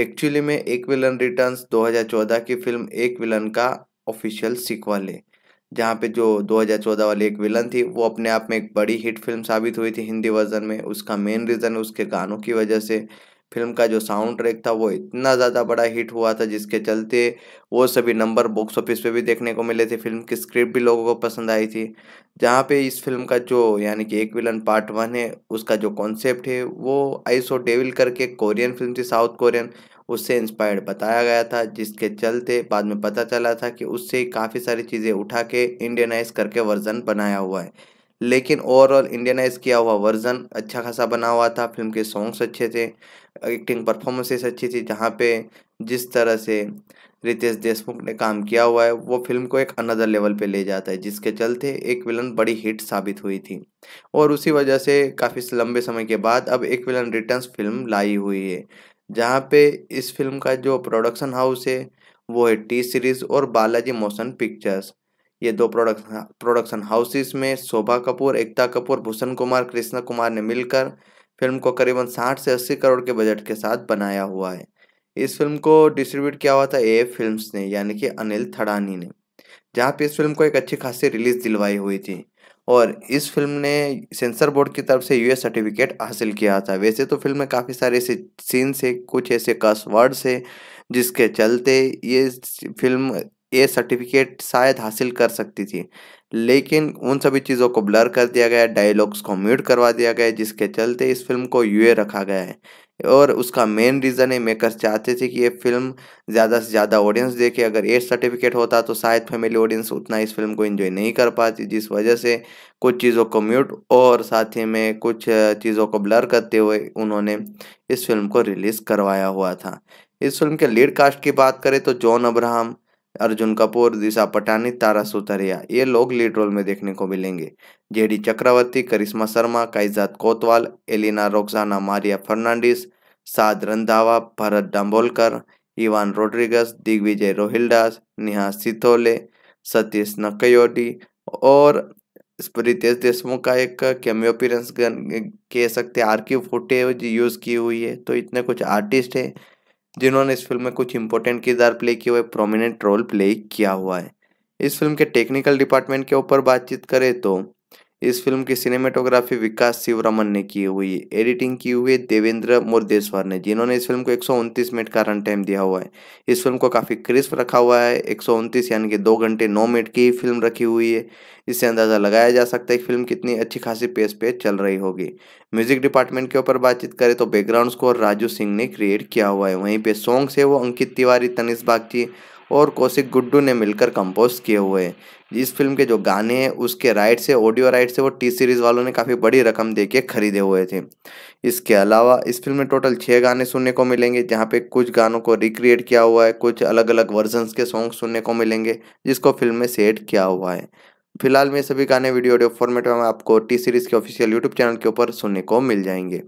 एक्चुअली में एक विलन रिटर्न्स 2014 की फिल्म एक विलन का ऑफिशियल सिक्वल है जहाँ पे जो 2014 वाली एक विलन थी वो अपने आप में एक बड़ी हिट फिल्म साबित हुई थी हिंदी वर्जन में उसका मेन रीज़न उसके गानों की वजह से फिल्म का जो साउंड ट्रैक था वो इतना ज़्यादा बड़ा हिट हुआ था जिसके चलते वो सभी नंबर बॉक्स ऑफिस पे भी देखने को मिले थे फिल्म की स्क्रिप्ट भी लोगों को पसंद आई थी जहाँ पे इस फिल्म का जो यानी कि एक विलन पार्ट वन है उसका जो कॉन्सेप्ट है वो आइसो डेविल करके कोरियन फिल्म थी साउथ कोरियन उससे इंस्पायर्ड बताया गया था जिसके चलते बाद में पता चला था कि उससे काफ़ी सारी चीज़ें उठा के इंडियनाइज करके वर्जन बनाया हुआ है लेकिन ओवरऑल इंडियनाइज किया हुआ वर्जन अच्छा खासा बना हुआ था फिल्म के सॉन्ग्स अच्छे थे एक्टिंग परफॉर्मेंसेस अच्छी थी जहाँ पे जिस तरह से रितेश देशमुख ने काम किया हुआ है वो फिल्म को एक अनदर लेवल पे ले जाता है जिसके चलते एक विलन बड़ी हिट साबित हुई थी और उसी वजह से काफ़ी लंबे समय के बाद अब एक विलन रिटर्न्स फिल्म लाई हुई है जहाँ पे इस फिल्म का जो प्रोडक्शन हाउस है वो है टी सीरीज़ और बालाजी मोशन पिक्चर्स ये दो प्रोडक्शन प्रोडक्शन हाउसेस में शोभा कपूर एकता कपूर भूषण कुमार कृष्णा कुमार ने मिलकर फिल्म को करीबन 60 से 80 करोड़ के बजट के साथ बनाया हुआ है इस फिल्म को डिस्ट्रीब्यूट किया हुआ था ए फिल्म्स ने यानी कि अनिल थड़ानी ने जहाँ पे इस फिल्म को एक अच्छी खासी रिलीज दिलवाई हुई थी और इस फिल्म ने सेंसर बोर्ड की तरफ से यूएस सर्टिफिकेट हासिल किया था वैसे तो फिल्म में काफ़ी सारे ऐसे सीन से कुछ ऐसे कस वर्ड्स है जिसके चलते ये फिल्म ये सर्टिफिकेट शायद हासिल कर सकती थी लेकिन उन सभी चीज़ों को ब्लर कर दिया गया डायलॉग्स को म्यूट करवा दिया गया जिसके चलते इस फिल्म को यूए रखा गया है और उसका मेन रीज़न है मेकर्स चाहते थे कि ये फिल्म ज़्यादा से ज़्यादा ऑडियंस देखे अगर एज सर्टिफिकेट होता तो शायद फैमिली ऑडियंस उतना इस फिल्म को एंजॉय नहीं कर पाती जिस वजह से कुछ चीज़ों को म्यूट और साथ ही में कुछ चीज़ों को ब्लर करते हुए उन्होंने इस फिल्म को रिलीज़ करवाया हुआ था इस फिल्म के लीड कास्ट की बात करें तो जॉन अब्राहम अर्जुन कपूर दिशा पटानी तारा सुतरिया ये लोग लीड रोल में देखने को मिलेंगे जेडी चक्रवर्ती करिश्मा Sharma Kaizaad Kotwal Elina रोक्साना Maria Fernandes Saad Randhawa Bharat Dabholkar Ivan Rodrigues Digvijay रोहिल्डास Neha सिथोले Satish नकयोटी और प्रीतेश देशमुख का एक कैमियो अपीरेंस कह सकते हैं आर की फुटेज यूज़ की हुई है तो इतने कुछ आर्टिस्ट हैं जिन्होंने इस फिल्म में कुछ इंपॉर्टेंट किरदार प्ले किए हुए प्रोमिनेंट रोल प्ले किया हुआ है इस फिल्म के टेक्निकल डिपार्टमेंट के ऊपर बातचीत करें तो इस फिल्म की सिनेमेटोग्राफी विकास शिवरमन ने की हुई है एडिटिंग की हुई है देवेंद्र मुर्देश्वर ने जिन्होंने इस फिल्म को एक मिनट का रन टाइम दिया हुआ है इस फिल्म को काफ़ी क्रिस्प रखा हुआ है एक यानी कि दो घंटे नौ मिनट की फिल्म रखी हुई है इससे अंदाज़ा लगाया जा सकता है कि फिल्म कितनी अच्छी खासी पेस पे चल रही होगी म्यूजिक डिपार्टमेंट के ऊपर बातचीत करें तो बैकग्राउंड स्कोर राजू सिंह ने क्रिएट किया हुआ है वहीं पर सॉन्ग्स है वो अंकित तिवारी तनिष बागची और कौशिक गुड्डू ने मिलकर कंपोज किए हुए हैं इस फिल्म के जो गाने हैं उसके राइट से ऑडियो राइट से वो टी सीरीज़ वालों ने काफ़ी बड़ी रकम दे के खरीदे हुए थे इसके अलावा इस फिल्म में टोटल छः गाने सुनने को मिलेंगे जहाँ पे कुछ गानों को रिक्रिएट किया हुआ है कुछ अलग अलग वर्जन के सॉन्ग सुनने को मिलेंगे जिसको फिल्म में सेट किया हुआ है फिलहाल में सभी गाने वीडियो ऑडियो फॉर्मेट में आपको टी सीरीज़ के ऑफिशियल यूट्यूब चैनल के ऊपर सुनने को मिल जाएंगे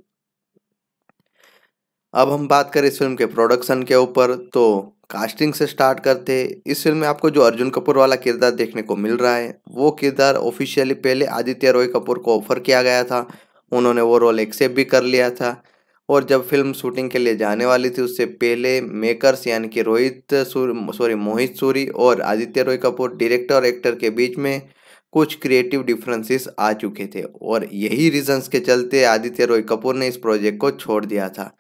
अब हम बात करें इस फिल्म के प्रोडक्शन के ऊपर तो कास्टिंग से स्टार्ट करते इस फिल्म में आपको जो अर्जुन कपूर वाला किरदार देखने को मिल रहा है वो किरदार ऑफिशियली पहले आदित्य रॉय कपूर को ऑफर किया गया था उन्होंने वो रोल एक्सेप्ट भी कर लिया था और जब फिल्म शूटिंग के लिए जाने वाली थी उससे पहले मेकर्स यानी कि रोहित सॉरी मोहित सूरी और आदित्य रॉय कपूर डायरेक्टर और एक्टर के बीच में कुछ क्रिएटिव डिफरेंसेस आ चुके थे और यही रीजंस के चलते आदित्य रॉय कपूर ने इस प्रोजेक्ट को छोड़ दिया था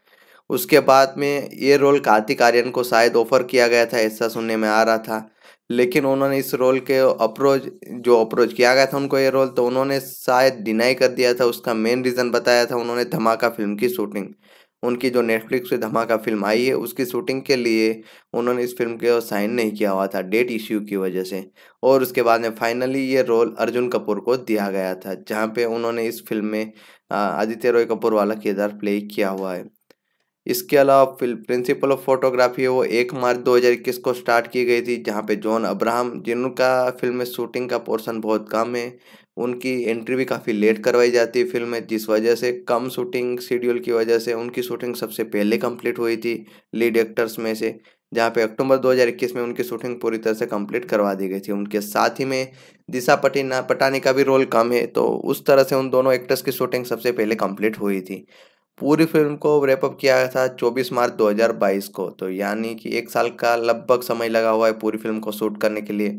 उसके बाद में ये रोल कार्तिक आर्यन को शायद ऑफर किया गया था ऐसा सुनने में आ रहा था लेकिन उन्होंने इस रोल के अप्रोच जो अप्रोच किया गया था उनको ये रोल तो उन्होंने शायद डिनाई कर दिया था उसका मेन रीज़न बताया था उन्होंने धमाका फिल्म की शूटिंग उनकी जो नेटफ्लिक्स से धमाका फिल्म आई है उसकी शूटिंग के लिए उन्होंने इस फिल्म के साइन नहीं किया हुआ था डेट इश्यू की वजह से और उसके बाद में फाइनली ये रोल अर्जुन कपूर को दिया गया था जहाँ पे उन्होंने इस फिल्म में आदित्य रॉय कपूर वाला किरदार प्ले किया हुआ है इसके अलावा फिल प्रिंसिपल ऑफ फोटोग्राफी है वो एक मार्च 2021 को स्टार्ट की गई थी जहाँ पे जॉन अब्राहम जिनका फिल्म में शूटिंग का पोर्शन बहुत कम है उनकी एंट्री भी काफ़ी लेट करवाई जाती है फिल्म में जिस वजह से कम शूटिंग शेड्यूल की वजह से उनकी शूटिंग सबसे पहले कंप्लीट हुई थी लीड एक्टर्स में से जहाँ पे अक्टूबर 2021 में उनकी शूटिंग पूरी तरह से कंप्लीट करवा दी गई थी उनके साथ ही में दिशा पटी पटानी का भी रोल कम है तो उस तरह से उन दोनों एक्टर्स की शूटिंग सबसे पहले कंप्लीट हुई थी पूरी फिल्म को रेपअप किया था 24 मार्च 2022 को तो यानी कि एक साल का लगभग समय लगा हुआ है पूरी फिल्म को शूट करने के लिए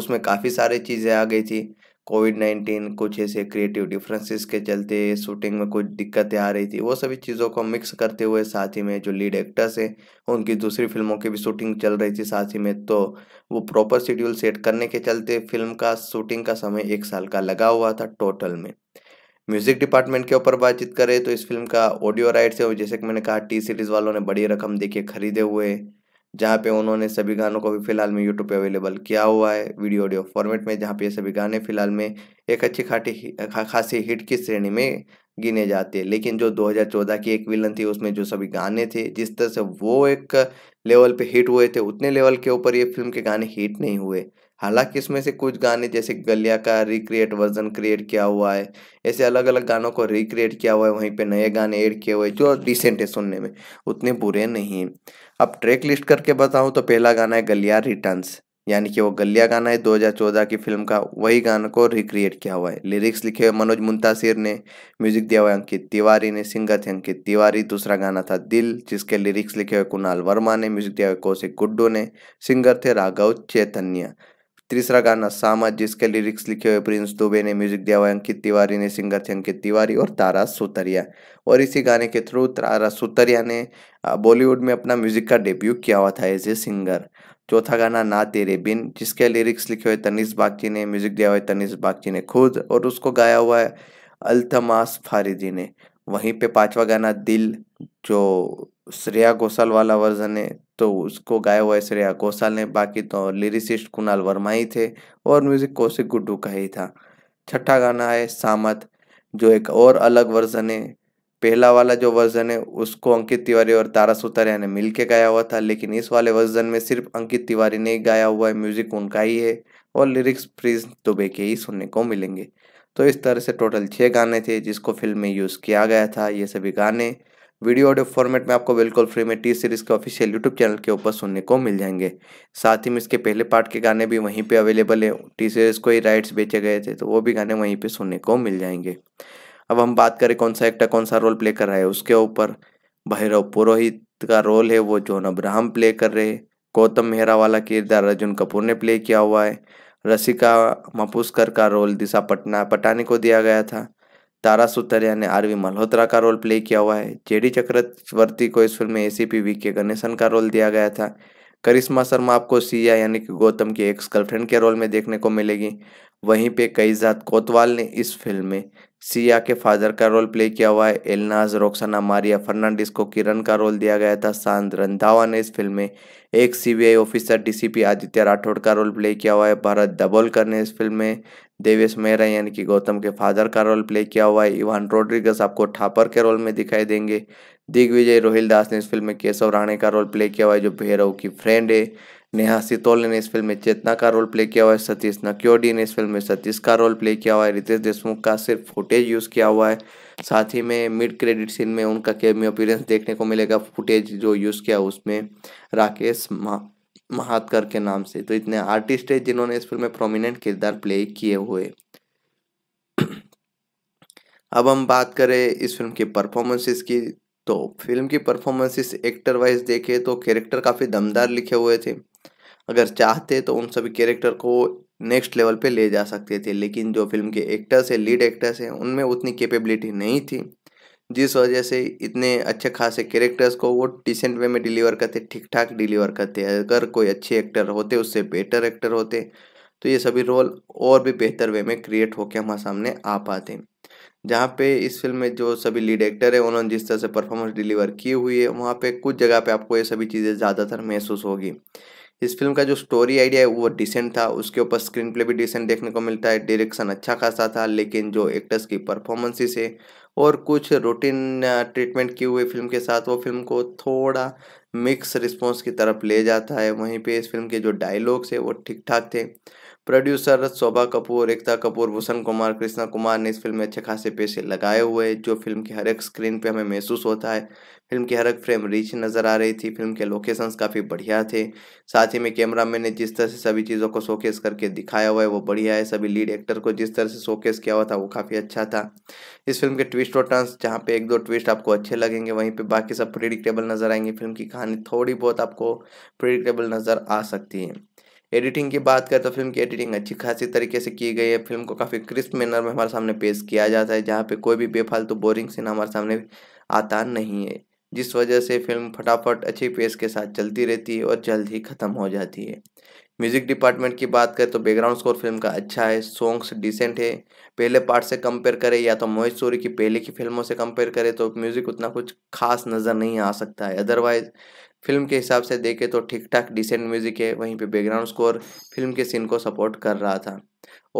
उसमें काफ़ी सारी चीज़ें आ गई थी कोविड नाइन्टीन कुछ ऐसे क्रिएटिव डिफरेंसेस के चलते शूटिंग में कुछ दिक्कतें आ रही थी वो सभी चीज़ों को मिक्स करते हुए साथ ही में जो लीड एक्टर्स हैं उनकी दूसरी फिल्मों की भी शूटिंग चल रही थी साथ ही में तो वो प्रॉपर शेड्यूल सेट करने के चलते फिल्म का शूटिंग का समय एक साल का लगा हुआ था टोटल में म्यूजिक डिपार्टमेंट के ऊपर बातचीत करें तो इस फिल्म का ऑडियो राइट्स है जैसे कि मैंने कहा टी सीरीज़ वालों ने बड़ी रकम के खरीदे हुए जहाँ पे उन्होंने सभी गानों को भी फिलहाल में यूट्यूब पे अवेलेबल किया हुआ है वीडियो ऑडियो फॉर्मेट में जहाँ पे ये सभी गाने फिलहाल में एक अच्छी खाटी खा, खासी हिट की श्रेणी में गिने जाते हैं लेकिन जो 2014 की एक विलन थी उसमें जो सभी गाने थे जिस तरह से वो एक लेवल पे हिट हुए थे उतने लेवल के ऊपर ये फिल्म के गाने हिट नहीं हुए हालांकि इसमें से कुछ गाने जैसे गलिया का रिक्रिएट वर्जन क्रिएट किया हुआ है ऐसे अलग अलग गानों को रिक्रिएट किया हुआ है वहीं पे नए गाने ऐड किए हुए जो डिसेंट है सुनने में उतने बुरे नहीं अब ट्रैक लिस्ट करके बताऊँ तो पहला गाना है गलिया रिटर्न्स यानी कि वो गलिया गाना है 2014 की फिल्म का वही गाना को रिक्रिएट किया हुआ है लिरिक्स लिखे हुए मनोज मुंतासिर ने म्यूजिक दिया हुआ है अंकित तिवारी ने सिंगर थे अंकित तिवारी दूसरा गाना था दिल जिसके लिरिक्स लिखे हुए कुणाल वर्मा ने म्यूजिक दिया हुआ कौशिक गुड्डू ने सिंगर थे राघव चैतन्य तीसरा गाना सामा जिसके लिरिक्स लिखे हुए प्रिंस दुबे ने म्यूजिक दिया हुआ अंकित तिवारी ने सिंगर थे अंकित तिवारी और तारा सुतरिया और इसी गाने के थ्रू तारा सुतरिया ने बॉलीवुड में अपना म्यूजिक का डेब्यू किया हुआ था एज ए सिंगर चौथा गाना ना तेरे बिन जिसके लिरिक्स लिखे हुए तनिष बागची ने म्यूजिक दिया हुआ तनिष बागची ने खुद और उसको गाया हुआ है अल्तमास फारिदी ने वहीं पे पांचवा गाना दिल जो श्रेया घोषाल वाला वर्जन है तो उसको गाया हुआ है श्रेया घोषाल ने बाकी तो लिरिसिस्ट कुणाल वर्मा ही थे और म्यूजिक कौशिक गुड्डू का ही था छठा गाना है सामत जो एक और अलग वर्जन है पहला वाला जो वर्जन है उसको अंकित तिवारी और तारा सुतारिया ने के गाया हुआ था लेकिन इस वाले वर्जन में सिर्फ अंकित तिवारी ने गाया हुआ है म्यूजिक उनका ही है और लिरिक्स प्रिंस दुबे के ही सुनने को मिलेंगे तो इस तरह से टोटल छः गाने थे जिसको फिल्म में यूज़ किया गया था ये सभी गाने वीडियो ऑडियो फॉर्मेट में आपको बिल्कुल फ्री में टी सीरीज़ के ऑफिशियल यूट्यूब चैनल के ऊपर सुनने को मिल जाएंगे साथ ही में इसके पहले पार्ट के गाने भी वहीं पे अवेलेबल है टी सीरीज़ को ही राइट्स बेचे गए थे तो वो भी गाने वहीं पे सुनने को मिल जाएंगे अब हम बात करें कौन सा एक्टर कौन सा रोल प्ले कर रहा है उसके ऊपर भैरव पुरोहित का रोल है वो जोन अब्राहम प्ले कर रहे गौतम मेहरा वाला किरदार अर्जुन कपूर ने प्ले किया हुआ है रसिका मपुस्कर का रोल दिशा पटना पटानी को दिया गया था तारा सुतरिया ने आरवी मल्होत्रा का रोल प्ले किया हुआ है जेडी चक्रवर्ती को इस फिल्म में एसीपी वी के गणेशन का रोल दिया गया था करिश्मा शर्मा आपको सिया यानी कि गौतम की एक्स गर्लफ्रेंड के रोल में देखने को मिलेगी वहीं पे कईजात कोतवाल ने इस फिल्म में सिया के फादर का रोल प्ले किया हुआ है एलनाज रोक्साना मारिया फर्नांडिस को किरण का रोल दिया गया था शांत रंधावा ने इस फिल्म में एक CBI officer DCP Aditya Rathore का रोल प्ले किया हुआ है भारत दबोलकर ने इस फिल्म में देवेश मेहरा यानी कि गौतम के फादर का रोल प्ले किया हुआ है इवान रोड्रिगस आपको ठापर के रोल में दिखाई देंगे दिग्विजय रोहिल दास ने इस फिल्म में केशव राणे का रोल प्ले किया हुआ है जो भैरव की फ्रेंड है नेहा सितोले ने इस फिल्म में चेतना का रोल प्ले किया हुआ है सतीश नक्योडी ने इस फिल्म में सतीश का रोल प्ले किया हुआ है रितेश देशमुख का सिर्फ फुटेज यूज़ किया हुआ है साथ ही में मिड क्रेडिट सीन में उनका केमियो अपीरेंस देखने को मिलेगा फुटेज जो यूज़ किया उसमें राकेश महातकर के नाम से तो इतने आर्टिस्ट है जिन्होंने इस फिल्म में प्रोमिनेंट किरदार प्ले किए हुए अब हम बात करें इस फिल्म की परफॉर्मेंसेस की तो फिल्म की परफॉर्मेंसेस एक्टर वाइज देखे तो कैरेक्टर काफ़ी दमदार लिखे हुए थे अगर चाहते तो उन सभी कैरेक्टर को नेक्स्ट लेवल पे ले जा सकते थे लेकिन जो फिल्म के एक्टर्स हैं लीड एक्टर्स हैं उनमें उतनी कैपेबिलिटी नहीं थी जिस वजह से इतने अच्छे खासे कैरेक्टर्स को वो डिसेंट वे में डिलीवर करते ठीक ठाक डिलीवर करते अगर कोई अच्छे एक्टर होते उससे बेटर एक्टर होते तो ये सभी रोल और भी बेहतर वे में क्रिएट होकर हमारे सामने आ पाते हैं जहाँ पे इस फिल्म में जो सभी लीड एक्टर है उन्होंने जिस तरह से परफॉर्मेंस डिलीवर की हुई है वहाँ पे कुछ जगह पे आपको ये सभी चीज़ें ज़्यादातर महसूस होगी इस फिल्म का जो स्टोरी आइडिया है वो डिसेंट था उसके ऊपर स्क्रीन प्ले भी डिसेंट देखने को मिलता है डायरेक्शन अच्छा खासा था लेकिन जो एक्टर्स की परफॉर्मेंसेस है और कुछ रूटीन ट्रीटमेंट किए हुए फिल्म के साथ वो फिल्म को थोड़ा मिक्स रिस्पॉन्स की तरफ ले जाता है वहीं पर इस फिल्म के जो डायलॉग्स है वो ठीक ठाक थे प्रोड्यूसर शोभा कपूर एकता कपूर भूषण कुमार कृष्णा कुमार ने इस फिल्म में अच्छे खासे पैसे लगाए हुए हैं जो फिल्म की हर एक स्क्रीन पे हमें महसूस होता है फिल्म की हर एक फ्रेम रिच नज़र आ रही थी फिल्म के लोकेशंस काफ़ी बढ़िया थे साथ ही में कैमरा मैन ने जिस तरह से सभी चीज़ों को शोकेस करके दिखाया हुआ है वो बढ़िया है सभी लीड एक्टर को जिस तरह से शोकेस किया हुआ था वो काफ़ी अच्छा था इस फिल्म के ट्विस्ट और टर्न्स जहाँ पे एक दो ट्विस्ट आपको अच्छे लगेंगे वहीं पर बाकी सब प्रिडिक्टेबल नज़र आएंगे फिल्म की कहानी थोड़ी बहुत आपको प्रिडिक्टेबल नज़र आ सकती है एडिटिंग की बात करें तो फिल्म की एडिटिंग अच्छी खासी तरीके से की गई है फिल्म को काफ़ी क्रिस्प मैनर में हमारे सामने पेश किया जाता है जहाँ पे कोई भी बेफालतू तो बोरिंग सीन हमारे सामने आता नहीं है जिस वजह से फिल्म फटाफट अच्छी पेस के साथ चलती रहती है और जल्द ही ख़त्म हो जाती है म्यूज़िक डिपार्टमेंट की बात करें तो बैकग्राउंड स्कोर फिल्म का अच्छा है सॉन्ग्स डिसेंट है पहले पार्ट से कंपेयर करें या तो मोहित सूरी की पहले की फिल्मों से कंपेयर करें तो म्यूज़िक उतना कुछ खास नज़र नहीं आ सकता है अदरवाइज फिल्म के हिसाब से देखे तो ठीक ठाक डिसेंट म्यूज़िक है वहीं पे बैकग्राउंड स्कोर फिल्म के सीन को सपोर्ट कर रहा था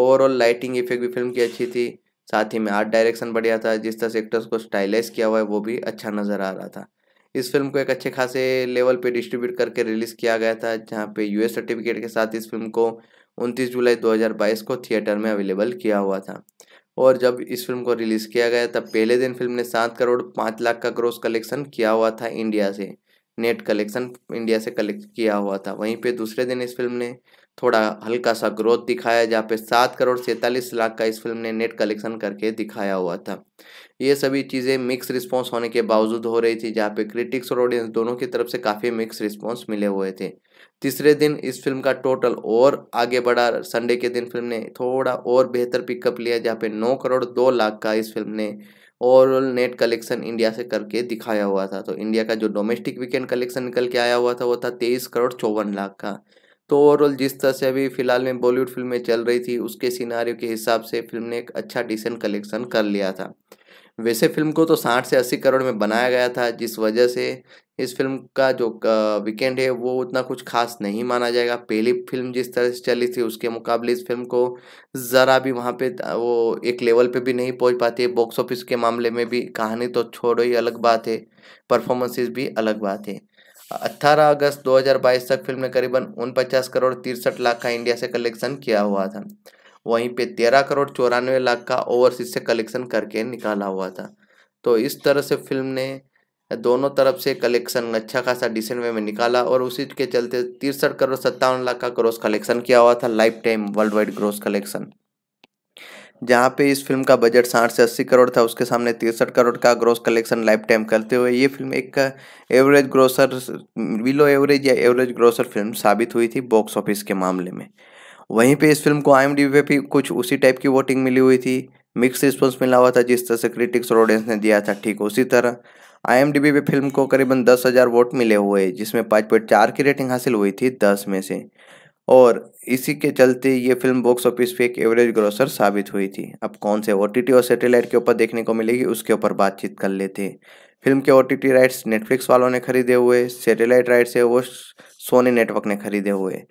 ओवरऑल लाइटिंग इफेक्ट भी फिल्म की अच्छी थी साथ ही में आर्ट डायरेक्शन बढ़िया था जिस तरह से एक्टर्स को स्टाइलाइज किया हुआ है वो भी अच्छा नज़र आ रहा था इस फिल्म को एक अच्छे खासे लेवल पे डिस्ट्रीब्यूट करके रिलीज़ किया गया था जहाँ पे यूएस सर्टिफिकेट के साथ इस फिल्म को 29 जुलाई 2022 को थिएटर में अवेलेबल किया हुआ था और जब इस फिल्म को रिलीज़ किया गया तब पहले दिन फिल्म ने सात करोड़ पाँच लाख का ग्रोस कलेक्शन किया हुआ था इंडिया से नेट कलेक्शन इंडिया से कलेक्ट किया हुआ था वहीं पे दूसरे दिन इस फिल्म ने थोड़ा हल्का सा ग्रोथ दिखाया जहाँ पे सात करोड़ सैंतालीस लाख का इस फिल्म ने नेट कलेक्शन करके दिखाया हुआ था ये सभी चीज़ें मिक्स रिस्पॉन्स होने के बावजूद हो रही थी जहाँ पे क्रिटिक्स और ऑडियंस दोनों की तरफ से काफ़ी मिक्स रिस्पॉन्स मिले हुए थे तीसरे दिन इस फिल्म का टोटल और आगे बढ़ा संडे के दिन फिल्म ने थोड़ा और बेहतर पिकअप लिया जहाँ पे नौ करोड़ दो लाख का इस फिल्म ने ओवरऑल नेट कलेक्शन इंडिया से करके दिखाया हुआ था तो इंडिया का जो डोमेस्टिक वीकेंड कलेक्शन निकल के आया हुआ था वो था तेईस करोड़ चौवन लाख का तो ओवरऑल जिस तरह से अभी फिलहाल में बॉलीवुड फिल्में चल रही थी उसके सिनारियों के हिसाब से फिल्म ने एक अच्छा डिसेंट कलेक्शन कर लिया था वैसे फिल्म को तो 60 से 80 करोड़ में बनाया गया था जिस वजह से इस फिल्म का जो वीकेंड है वो उतना कुछ खास नहीं माना जाएगा पहली फिल्म जिस तरह से चली थी उसके मुकाबले इस फिल्म को ज़रा भी वहाँ पे वो एक लेवल पे भी नहीं पहुँच पाती है बॉक्स ऑफिस के मामले में भी कहानी तो छोड़ो ही अलग बात है परफॉर्मेंसेस भी अलग बात है अट्ठारह अगस्त दो तक फिल्म ने करीबन उनपचास करोड़ तिरसठ लाख का इंडिया से कलेक्शन किया हुआ था वहीं पे तेरह करोड़ चौरानवे लाख का ओवरसीज से कलेक्शन करके निकाला हुआ था तो इस तरह से फिल्म ने दोनों तरफ से कलेक्शन अच्छा खासा डिसेंट वे में निकाला और उसी के चलते तिरसठ करोड़ सत्तावन लाख का ग्रोस कलेक्शन किया हुआ था lifetime worldwide gross collection जहाँ पे इस फिल्म का बजट साठ से अस्सी करोड़ था उसके सामने तिरसठ करोड़ का ग्रोस कलेक्शन लाइफ टाइम करते हुए ये फिल्म एक एवरेज ग्रोसर बिलो एवरेज या एवरेज ग्रोसर फिल्म साबित हुई थी बॉक्स ऑफिस के मामले में वहीं पे इस फिल्म को आई पे भी कुछ उसी टाइप की वोटिंग मिली हुई थी मिक्स रिस्पॉन्स मिला हुआ था जिस तरह से क्रिटिक्स और ऑडियंस ने दिया था ठीक उसी तरह आई पे फिल्म को करीबन दस हज़ार वोट मिले हुए जिसमें पाँच पॉइंट चार की रेटिंग हासिल हुई थी दस में से और इसी के चलते ये फिल्म बॉक्स ऑफिस पे एक एवरेज ग्रोसर साबित हुई थी अब कौन से ओ और सेटेलाइट के ऊपर देखने को मिलेगी उसके ऊपर बातचीत कर लेते फिल्म के ओ राइट्स नेटफ्लिक्स वालों ने खरीदे हुए सेटेलाइट राइट्स है वो सोनी नेटवर्क ने खरीदे हुए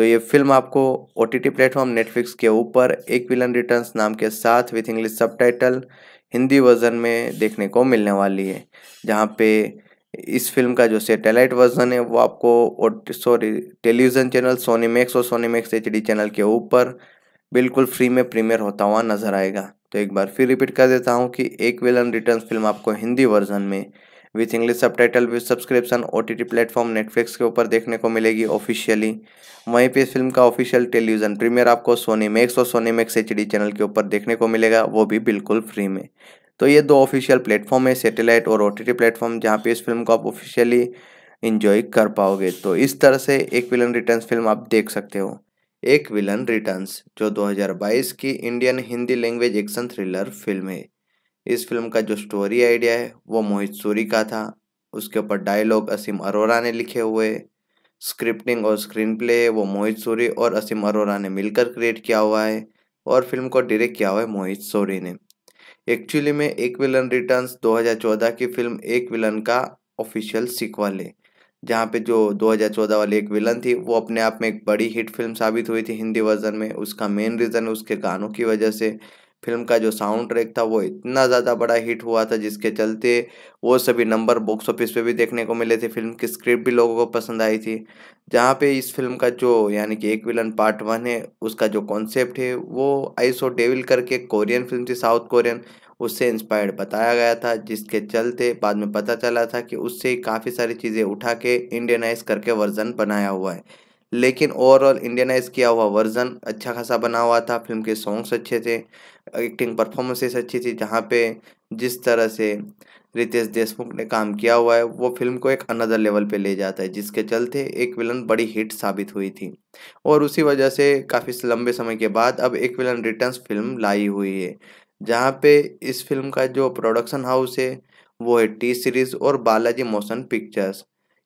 तो ये फिल्म आपको O T T platform Netflix के ऊपर एक विलन रिटर्न नाम के साथ विथ इंग्लिश सब हिंदी वर्जन में देखने को मिलने वाली है जहाँ पे इस फिल्म का जो सेटेलाइट वर्जन है वो आपको sorry television channel Sony Max और सोनी मैक्स एच चैनल के ऊपर बिल्कुल फ्री में प्रीमियर होता हुआ नजर आएगा तो एक बार फिर रिपीट कर देता हूँ कि एक विलन रिटर्न फिल्म आपको हिंदी वर्जन में with English subtitle with subscription O T T platform Netflix के ऊपर देखने को मिलेगी ऑफिशियली वहीं पे इस फिल्म का ऑफिशियल टेलीविजन प्रीमियर आपको सोनी मैक्स और सोनी मैक्स एच चैनल के ऊपर देखने को मिलेगा वो भी बिल्कुल फ्री में तो ये दो ऑफिशियल प्लेटफॉर्म है सेटेलाइट और ओ टी टी प्लेटफॉर्म जहाँ पे इस फिल्म को आप ऑफिशियली इंजॉय कर पाओगे तो इस तरह से एक विलन रिटर्न्स फिल्म आप देख सकते हो एक विलन रिटर्न्स जो 2022 की Indian Hindi language action thriller film है इस फिल्म का जो स्टोरी आइडिया है वो मोहित सूरी का था उसके ऊपर डायलॉग असीम अरोरा ने लिखे हुए स्क्रिप्टिंग और स्क्रीन प्ले वो मोहित सूरी और असीम अरोरा ने मिलकर क्रिएट किया हुआ है और फिल्म को डायरेक्ट किया हुआ है मोहित सूरी ने एक्चुअली में एक विलन रिटर्न्स 2014 की फिल्म एक विलन का ऑफिशियल सिक्वल है जहाँ पे जो 2014 वाली एक विलन थी वो अपने आप में एक बड़ी हिट फिल्म साबित हुई थी हिंदी वर्जन में उसका मेन रीज़न उसके गानों की वजह से फिल्म का जो साउंड ट्रैक था वो इतना ज़्यादा बड़ा हिट हुआ था जिसके चलते वो सभी नंबर बॉक्स ऑफिस पे भी देखने को मिले थे फिल्म की स्क्रिप्ट भी लोगों को पसंद आई थी जहाँ पे इस फिल्म का जो यानी कि एक विलन पार्ट वन है उसका जो कॉन्सेप्ट है वो आइसो डेविल करके कोरियन फिल्म थी साउथ कोरियन उससे इंस्पायर्ड बताया गया था जिसके चलते बाद में पता चला था कि उससे काफ़ी सारी चीज़ें उठा के इंडियनाइज करके वर्जन बनाया हुआ है लेकिन ओवरऑल इंडियनाइज किया हुआ वर्जन अच्छा खासा बना हुआ था फिल्म के सॉन्ग्स अच्छे थे एक्टिंग परफॉर्मेंसेस अच्छी थी जहाँ पे जिस तरह से रितेश देशमुख ने काम किया हुआ है वो फिल्म को एक अनदर लेवल पे ले जाता है जिसके चलते एक विलन बड़ी हिट साबित हुई थी और उसी वजह से काफ़ी लंबे समय के बाद अब एक विलन रिटर्न्स फिल्म लाई हुई है जहाँ पे इस फिल्म का जो प्रोडक्शन हाउस है वो है टी सीरीज़ और बालाजी मोशन पिक्चर्स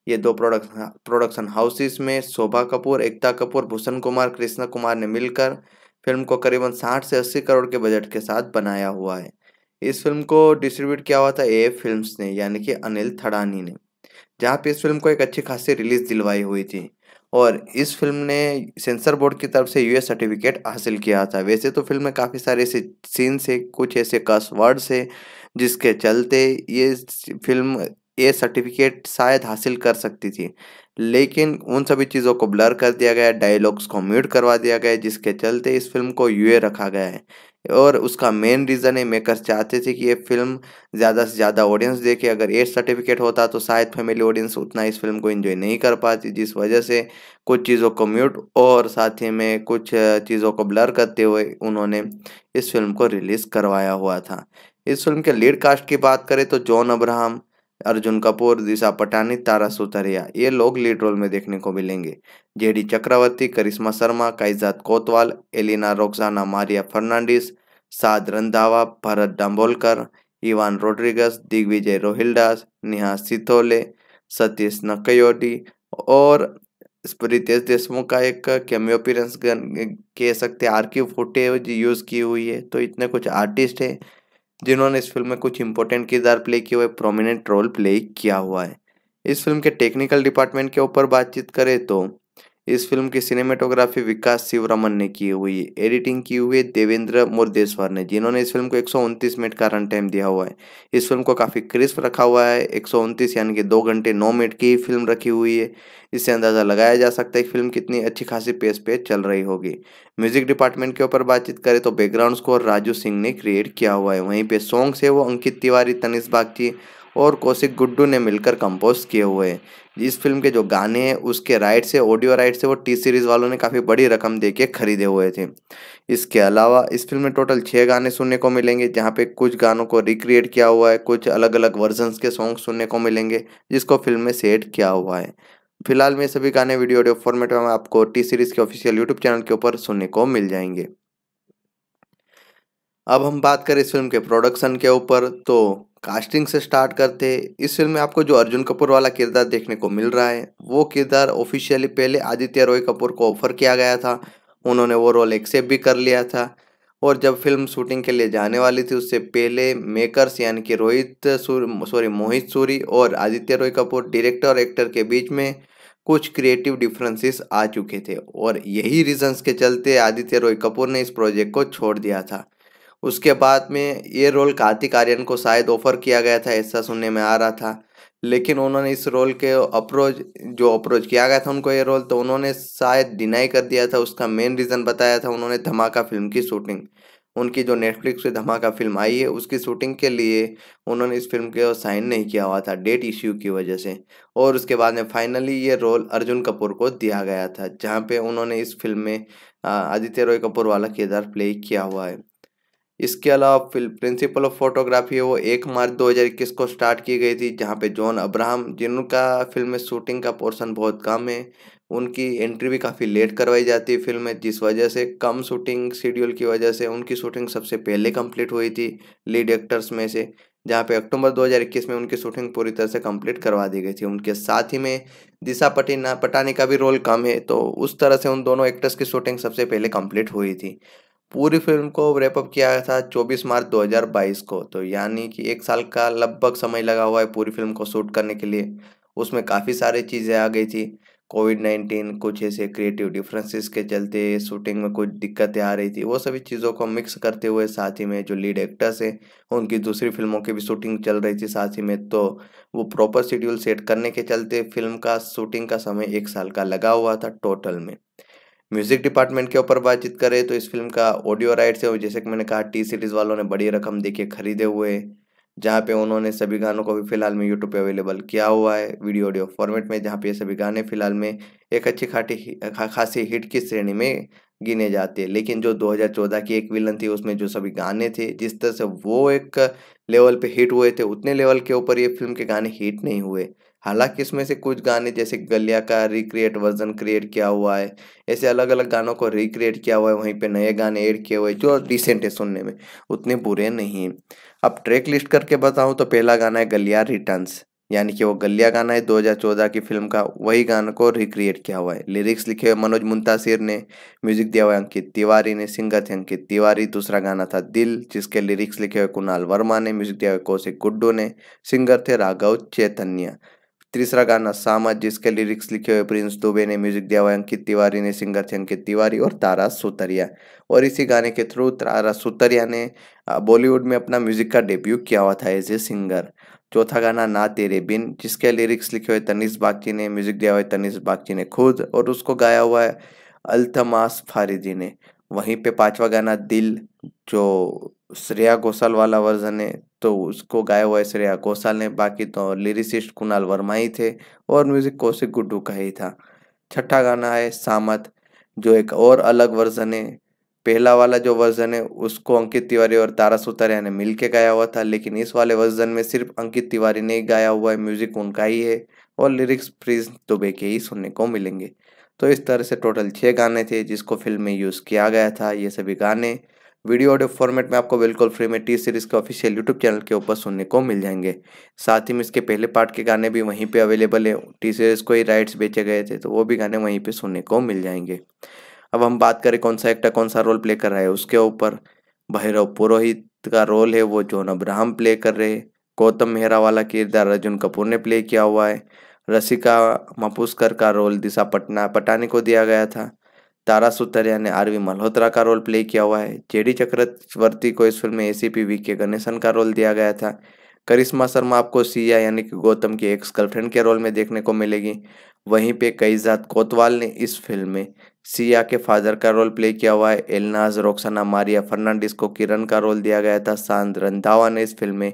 ये दो प्रोडक्शन प्रोडक्शन हाउसेस में शोभा कपूर एकता कपूर भूषण कुमार कृष्णा कुमार ने मिलकर फिल्म को करीबन साठ से अस्सी करोड़ के बजट के साथ बनाया हुआ है इस फिल्म को डिस्ट्रीब्यूट किया हुआ था ए फिल्म्स ने यानी कि अनिल थड़ानी ने जहाँ पे इस फिल्म को एक अच्छी खासी रिलीज दिलवाई हुई थी और इस फिल्म ने सेंसर बोर्ड की तरफ से यूएस सर्टिफिकेट हासिल किया था वैसे तो फिल्म में काफ़ी सारे ऐसे सीन्स है कुछ ऐसे कस वर्ड्स है जिसके चलते ये फिल्म ये सर्टिफिकेट शायद हासिल कर सकती थी लेकिन उन सभी चीज़ों को ब्लर कर दिया गया डायलॉग्स को म्यूट करवा दिया गया जिसके चलते इस फिल्म को यूए रखा गया है और उसका मेन रीज़न है मेकर्स चाहते थे कि ये फिल्म ज़्यादा से ज़्यादा ऑडियंस देखे अगर एज सर्टिफिकेट होता तो शायद फैमिली ऑडियंस उतना इस फिल्म को एंजॉय नहीं कर पाती जिस वजह से कुछ चीज़ों को म्यूट और साथ ही में कुछ चीज़ों को ब्लर करते हुए उन्होंने इस फिल्म को रिलीज़ करवाया हुआ था इस फिल्म के लीड कास्ट की बात करें तो जॉन अब्राहम अर्जुन कपूर दिशा पटानी तारा सुतरिया ये लोग लीड रोल में देखने को मिलेंगे जेडी चक्रवर्ती करिश्मा Sharma Kaizaad Kotwal Elina रोक्साना Maria Fernandes Saad Randhawa Bharat Dabholkar Ivan Rodrigues Digvijay रोहिल्डास Neha सिथोले Satish नकयोटी और रितेश देशमुख का एक कैमियो अपीरेंस कह सकते हैं आर की फुटेज यूज़ की हुई है तो इतने कुछ आर्टिस्ट हैं जिन्होंने इस फिल्म में कुछ इंपॉर्टेंट किरदार प्ले किए हुए प्रोमिनेंट रोल प्ले किया हुआ है इस फिल्म के टेक्निकल डिपार्टमेंट के ऊपर बातचीत करें तो इस फिल्म की सिनेमेटोग्राफी विकास शिवरमन ने की हुई है एडिटिंग की हुई है देवेंद्र मुर्देश्वर ने जिन्होंने इस फिल्म को एक मिनट का रन टाइम दिया हुआ है इस फिल्म को काफ़ी क्रिस्प रखा हुआ है एक यानी कि दो घंटे नौ मिनट की फिल्म रखी हुई है इससे अंदाज़ा लगाया जा सकता है कि फिल्म कितनी अच्छी खासी पेस पे चल रही होगी म्यूजिक डिपार्टमेंट के ऊपर बातचीत करें तो बैकग्राउंड स्कोर राजू सिंह ने क्रिएट किया हुआ है वहीं पे सॉन्ग्स है वो अंकित तिवारी तनिष बागची और कौशिक गुड्डू ने मिलकर कंपोज किए हुए हैं इस फिल्म के जो गाने हैं उसके राइट से ऑडियो राइट से वो टी सीरीज़ वालों ने काफ़ी बड़ी रकम दे के खरीदे हुए थे इसके अलावा इस फिल्म में टोटल छः गाने सुनने को मिलेंगे जहाँ पे कुछ गानों को रिक्रिएट किया हुआ है कुछ अलग अलग वर्जन के सॉन्ग सुनने को मिलेंगे जिसको फिल्म में सेट किया हुआ है फिलहाल में सभी गाने वीडियो ऑडियो फॉर्मेट में आपको टी सीरीज़ के ऑफिशियल यूट्यूब चैनल के ऊपर सुनने को मिल जाएंगे अब हम बात करें इस फिल्म के प्रोडक्शन के ऊपर तो कास्टिंग से स्टार्ट करते हैं इस फिल्म में आपको जो अर्जुन कपूर वाला किरदार देखने को मिल रहा है वो किरदार ऑफिशियली पहले आदित्य रॉय कपूर को ऑफर किया गया था उन्होंने वो रोल एक्सेप्ट भी कर लिया था और जब फिल्म शूटिंग के लिए जाने वाली थी उससे पहले मेकर्स यानी कि रोहित सॉरी मोहित सूरी और आदित्य रॉय कपूर डायरेक्टर और एक्टर के बीच में कुछ क्रिएटिव डिफरेंसेस आ चुके थे और यही रीजंस के चलते आदित्य रॉय कपूर ने इस प्रोजेक्ट को छोड़ दिया था उसके बाद में ये रोल कार्तिक आर्यन को शायद ऑफर किया गया था ऐसा सुनने में आ रहा था लेकिन उन्होंने इस रोल के अप्रोच जो अप्रोच किया गया था उनको ये रोल तो उन्होंने शायद डिनाई कर दिया था उसका मेन रीज़न बताया था उन्होंने धमाका फिल्म की शूटिंग उनकी जो नेटफ्लिक्स से धमाका फिल्म आई है उसकी शूटिंग के लिए उन्होंने इस फिल्म के साइन नहीं किया हुआ था डेट इश्यू की वजह से और उसके बाद में फाइनली ये रोल अर्जुन कपूर को दिया गया था जहाँ पे उन्होंने इस फिल्म में आदित्य रॉय कपूर वाला किरदार प्ले किया हुआ है इसके अलावा फिल प्रिंसिपल ऑफ फोटोग्राफी है वो एक मार्च 2021 को स्टार्ट की गई थी जहाँ पे जॉन अब्राहम जिनका फिल्म में शूटिंग का पोर्शन बहुत कम है उनकी एंट्री भी काफ़ी लेट करवाई जाती है फिल्म में जिस वजह से कम शूटिंग शेड्यूल की वजह से उनकी शूटिंग सबसे पहले कंप्लीट हुई थी लीड एक्टर्स में से जहाँ पे अक्टूबर 2021 में उनकी शूटिंग पूरी तरह से कंप्लीट करवा दी गई थी उनके साथ ही में दिशा पटी पटानी का भी रोल कम है तो उस तरह से उन दोनों एक्टर्स की शूटिंग सबसे पहले कंप्लीट हुई थी पूरी फिल्म को रेपअप किया था 24 मार्च 2022 को तो यानी कि एक साल का लगभग समय लगा हुआ है पूरी फिल्म को शूट करने के लिए उसमें काफ़ी सारी चीज़ें आ गई थी कोविड नाइन्टीन कुछ ऐसे क्रिएटिव डिफरेंसेस के चलते शूटिंग में कुछ दिक्कतें आ रही थी वो सभी चीज़ों को मिक्स करते हुए साथ ही में जो लीड एक्टर्स हैं उनकी दूसरी फिल्मों की भी शूटिंग चल रही थी साथ ही में तो वो प्रॉपर शेड्यूल सेट करने के चलते फिल्म का शूटिंग का समय एक साल का लगा हुआ था टोटल में म्यूजिक डिपार्टमेंट के ऊपर बातचीत करें तो इस फिल्म का ऑडियो राइट्स है जैसे कि मैंने कहा टी सीरीज वालों ने बड़ी रकम के खरीदे हुए जहाँ पे उन्होंने सभी गानों को भी फिलहाल में यूट्यूब पे अवेलेबल किया हुआ है वीडियो ऑडियो फॉर्मेट में जहाँ पे ये सभी गाने फिलहाल में एक अच्छी खाटी खा, खासी हिट की श्रेणी में गिने जाते हैं लेकिन जो 2014 की एक विलन थी उसमें जो सभी गाने थे जिस तरह से वो एक लेवल पे हिट हुए थे उतने लेवल के ऊपर ये फिल्म के गाने हिट नहीं हुए हालांकि इसमें से कुछ गाने जैसे गलिया का रिक्रिएट वर्जन क्रिएट किया हुआ है ऐसे अलग अलग गानों को रिक्रिएट किया हुआ है वहीं पे नए गाने ऐड किए हुए जो डिसेंट है सुनने में उतने बुरे नहीं अब ट्रैक लिस्ट करके बताऊँ तो पहला गाना है गलिया रिटर्न्स यानी कि वो गलिया गाना है 2014 की फिल्म का वही गाना को रिक्रिएट किया हुआ है लिरिक्स लिखे हुए मनोज मुंतासिर ने म्यूजिक दिया हुआ है अंकित तिवारी ने सिंगर थे अंकित तिवारी दूसरा गाना था दिल जिसके लिरिक्स लिखे हुए कुणाल वर्मा ने म्यूजिक दिया हुआ कौशिक गुड्डू ने सिंगर थे राघव चैतन्य तीसरा गाना सामा जिसके लिरिक्स लिखे हुए प्रिंस दुबे ने म्यूजिक दिया हुआ अंकित तिवारी ने सिंगर थे अंकित तिवारी और तारा सुतरिया और इसी गाने के थ्रू तारा सुतरिया ने बॉलीवुड में अपना म्यूजिक का डेब्यू किया हुआ था एज ए सिंगर चौथा गाना ना तेरे बिन जिसके लिरिक्स लिखे हुए तनिष बागची ने म्यूजिक दिया हुआ है तनिष बागची ने खुद और उसको गाया हुआ है अल्तमास फारिदी ने वहीं पे पांचवा गाना दिल जो श्रेया घोषाल वाला वर्जन है तो उसको गाया हुआ है श्रेया घोषाल ने बाकी तो लिरिसिस्ट कुणाल वर्मा ही थे और म्यूजिक कौशिक गुड्डू का ही था छठा गाना है सामत जो एक और अलग वर्जन है पहला वाला जो वर्जन है उसको अंकित तिवारी और तारा सुतारिया ने मिल के गाया हुआ था लेकिन इस वाले वर्जन में सिर्फ अंकित तिवारी ने ही गाया हुआ है म्यूजिक उनका ही है और लिरिक्स प्रिंस दुबे के ही सुनने को मिलेंगे तो इस तरह से टोटल छः गाने थे जिसको फिल्म में यूज़ किया गया था ये सभी गाने वीडियो ऑडियो फॉर्मेट में आपको बिल्कुल फ्री में टी सीरीज़ के ऑफिशियल यूट्यूब चैनल के ऊपर सुनने को मिल जाएंगे साथ ही में इसके पहले पार्ट के गाने भी वहीं पे अवेलेबल है टी सीरीज़ को ही राइट्स बेचे गए थे तो वो भी गाने वहीं पे सुनने को मिल जाएंगे अब हम बात करें कौन सा एक्टर कौन सा रोल प्ले कर रहा है उसके ऊपर भैरव पुरोहित का रोल है वो जोन अब्राहम प्ले कर रहे गौतम मेहरा वाला किरदार अर्जुन कपूर ने प्ले किया हुआ है रसिका मापुस्कर का रोल दिशा पटना पटानी को दिया गया था तारा सुतरिया ने आरवी मल्होत्रा का रोल प्ले किया हुआ है जेडी चक्रवर्ती को इस फिल्म में एसीपी वी के गणेशन का रोल दिया गया था करिश्मा शर्मा आपको सिया यानी कि गौतम की एक्स गर्लफ्रेंड के रोल में देखने को मिलेगी वहीं पे जात कोतवाल ने इस फिल्म में सिया के फादर का रोल प्ले किया हुआ है एलनाज रोक्साना मारिया फर्नांडिस को किरण का रोल दिया गया था शांत रंधावा ने इस फिल्म में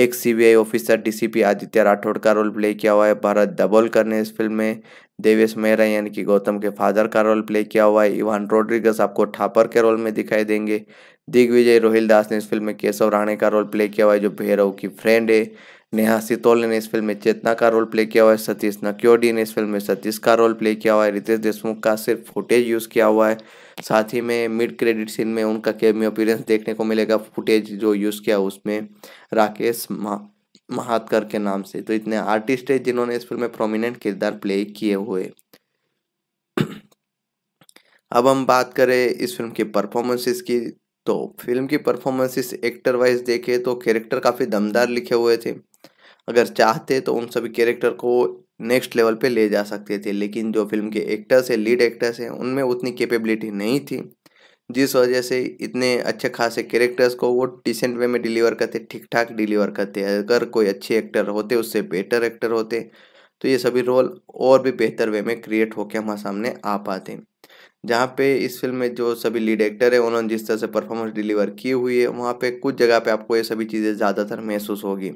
एक CBI officer DCP Aditya Rathore का रोल प्ले किया हुआ है भारत दबोलकर ने इस फिल्म में देवेश मेहरा यानी कि गौतम के फादर का रोल प्ले किया हुआ है इवान रोड्रिगस आपको ठापर के रोल में दिखाई देंगे दिग्विजय रोहिल दास ने इस फिल्म में केशव राणे का रोल प्ले किया हुआ है जो भैरव की फ्रेंड है नेहा सितोले ने इस फिल्म में चेतना का रोल प्ले किया हुआ है सतीश नक्योडी ने इस फिल्म में सतीश का रोल प्ले किया हुआ है रितेश देशमुख का सिर्फ फुटेज यूज़ किया हुआ है साथ ही में मिड क्रेडिट सीन में उनका केमियो अपीरेंस देखने को मिलेगा फुटेज जो यूज़ किया उसमें राकेश महातकर के नाम से तो इतने आर्टिस्ट है जिन्होंने इस फिल्म में प्रोमिनेंट किरदार प्ले किए हुए अब हम बात करें इस फिल्म की परफॉर्मेंसेस की तो फिल्म की परफॉर्मेंसेस एक्टर वाइज देखे तो कैरेक्टर काफ़ी दमदार लिखे हुए थे अगर चाहते तो उन सभी कैरेक्टर को नेक्स्ट लेवल पे ले जा सकते थे लेकिन जो फिल्म के एक्टर्स हैं लीड एक्टर्स हैं उनमें उतनी कैपेबिलिटी नहीं थी जिस वजह से इतने अच्छे खासे कैरेक्टर्स को वो डिसेंट वे में डिलीवर करते ठीक ठाक डिलीवर करते अगर कोई अच्छे एक्टर होते उससे बेटर एक्टर होते तो ये सभी रोल और भी बेहतर वे में क्रिएट होकर हमारे सामने आ पाते जहाँ पे इस फिल्म में जो सभी लीड एक्टर है उन्होंने जिस तरह से परफॉर्मेंस डिलीवर की हुई है वहाँ पे कुछ जगह पे आपको ये सभी चीज़ें ज़्यादातर महसूस होगी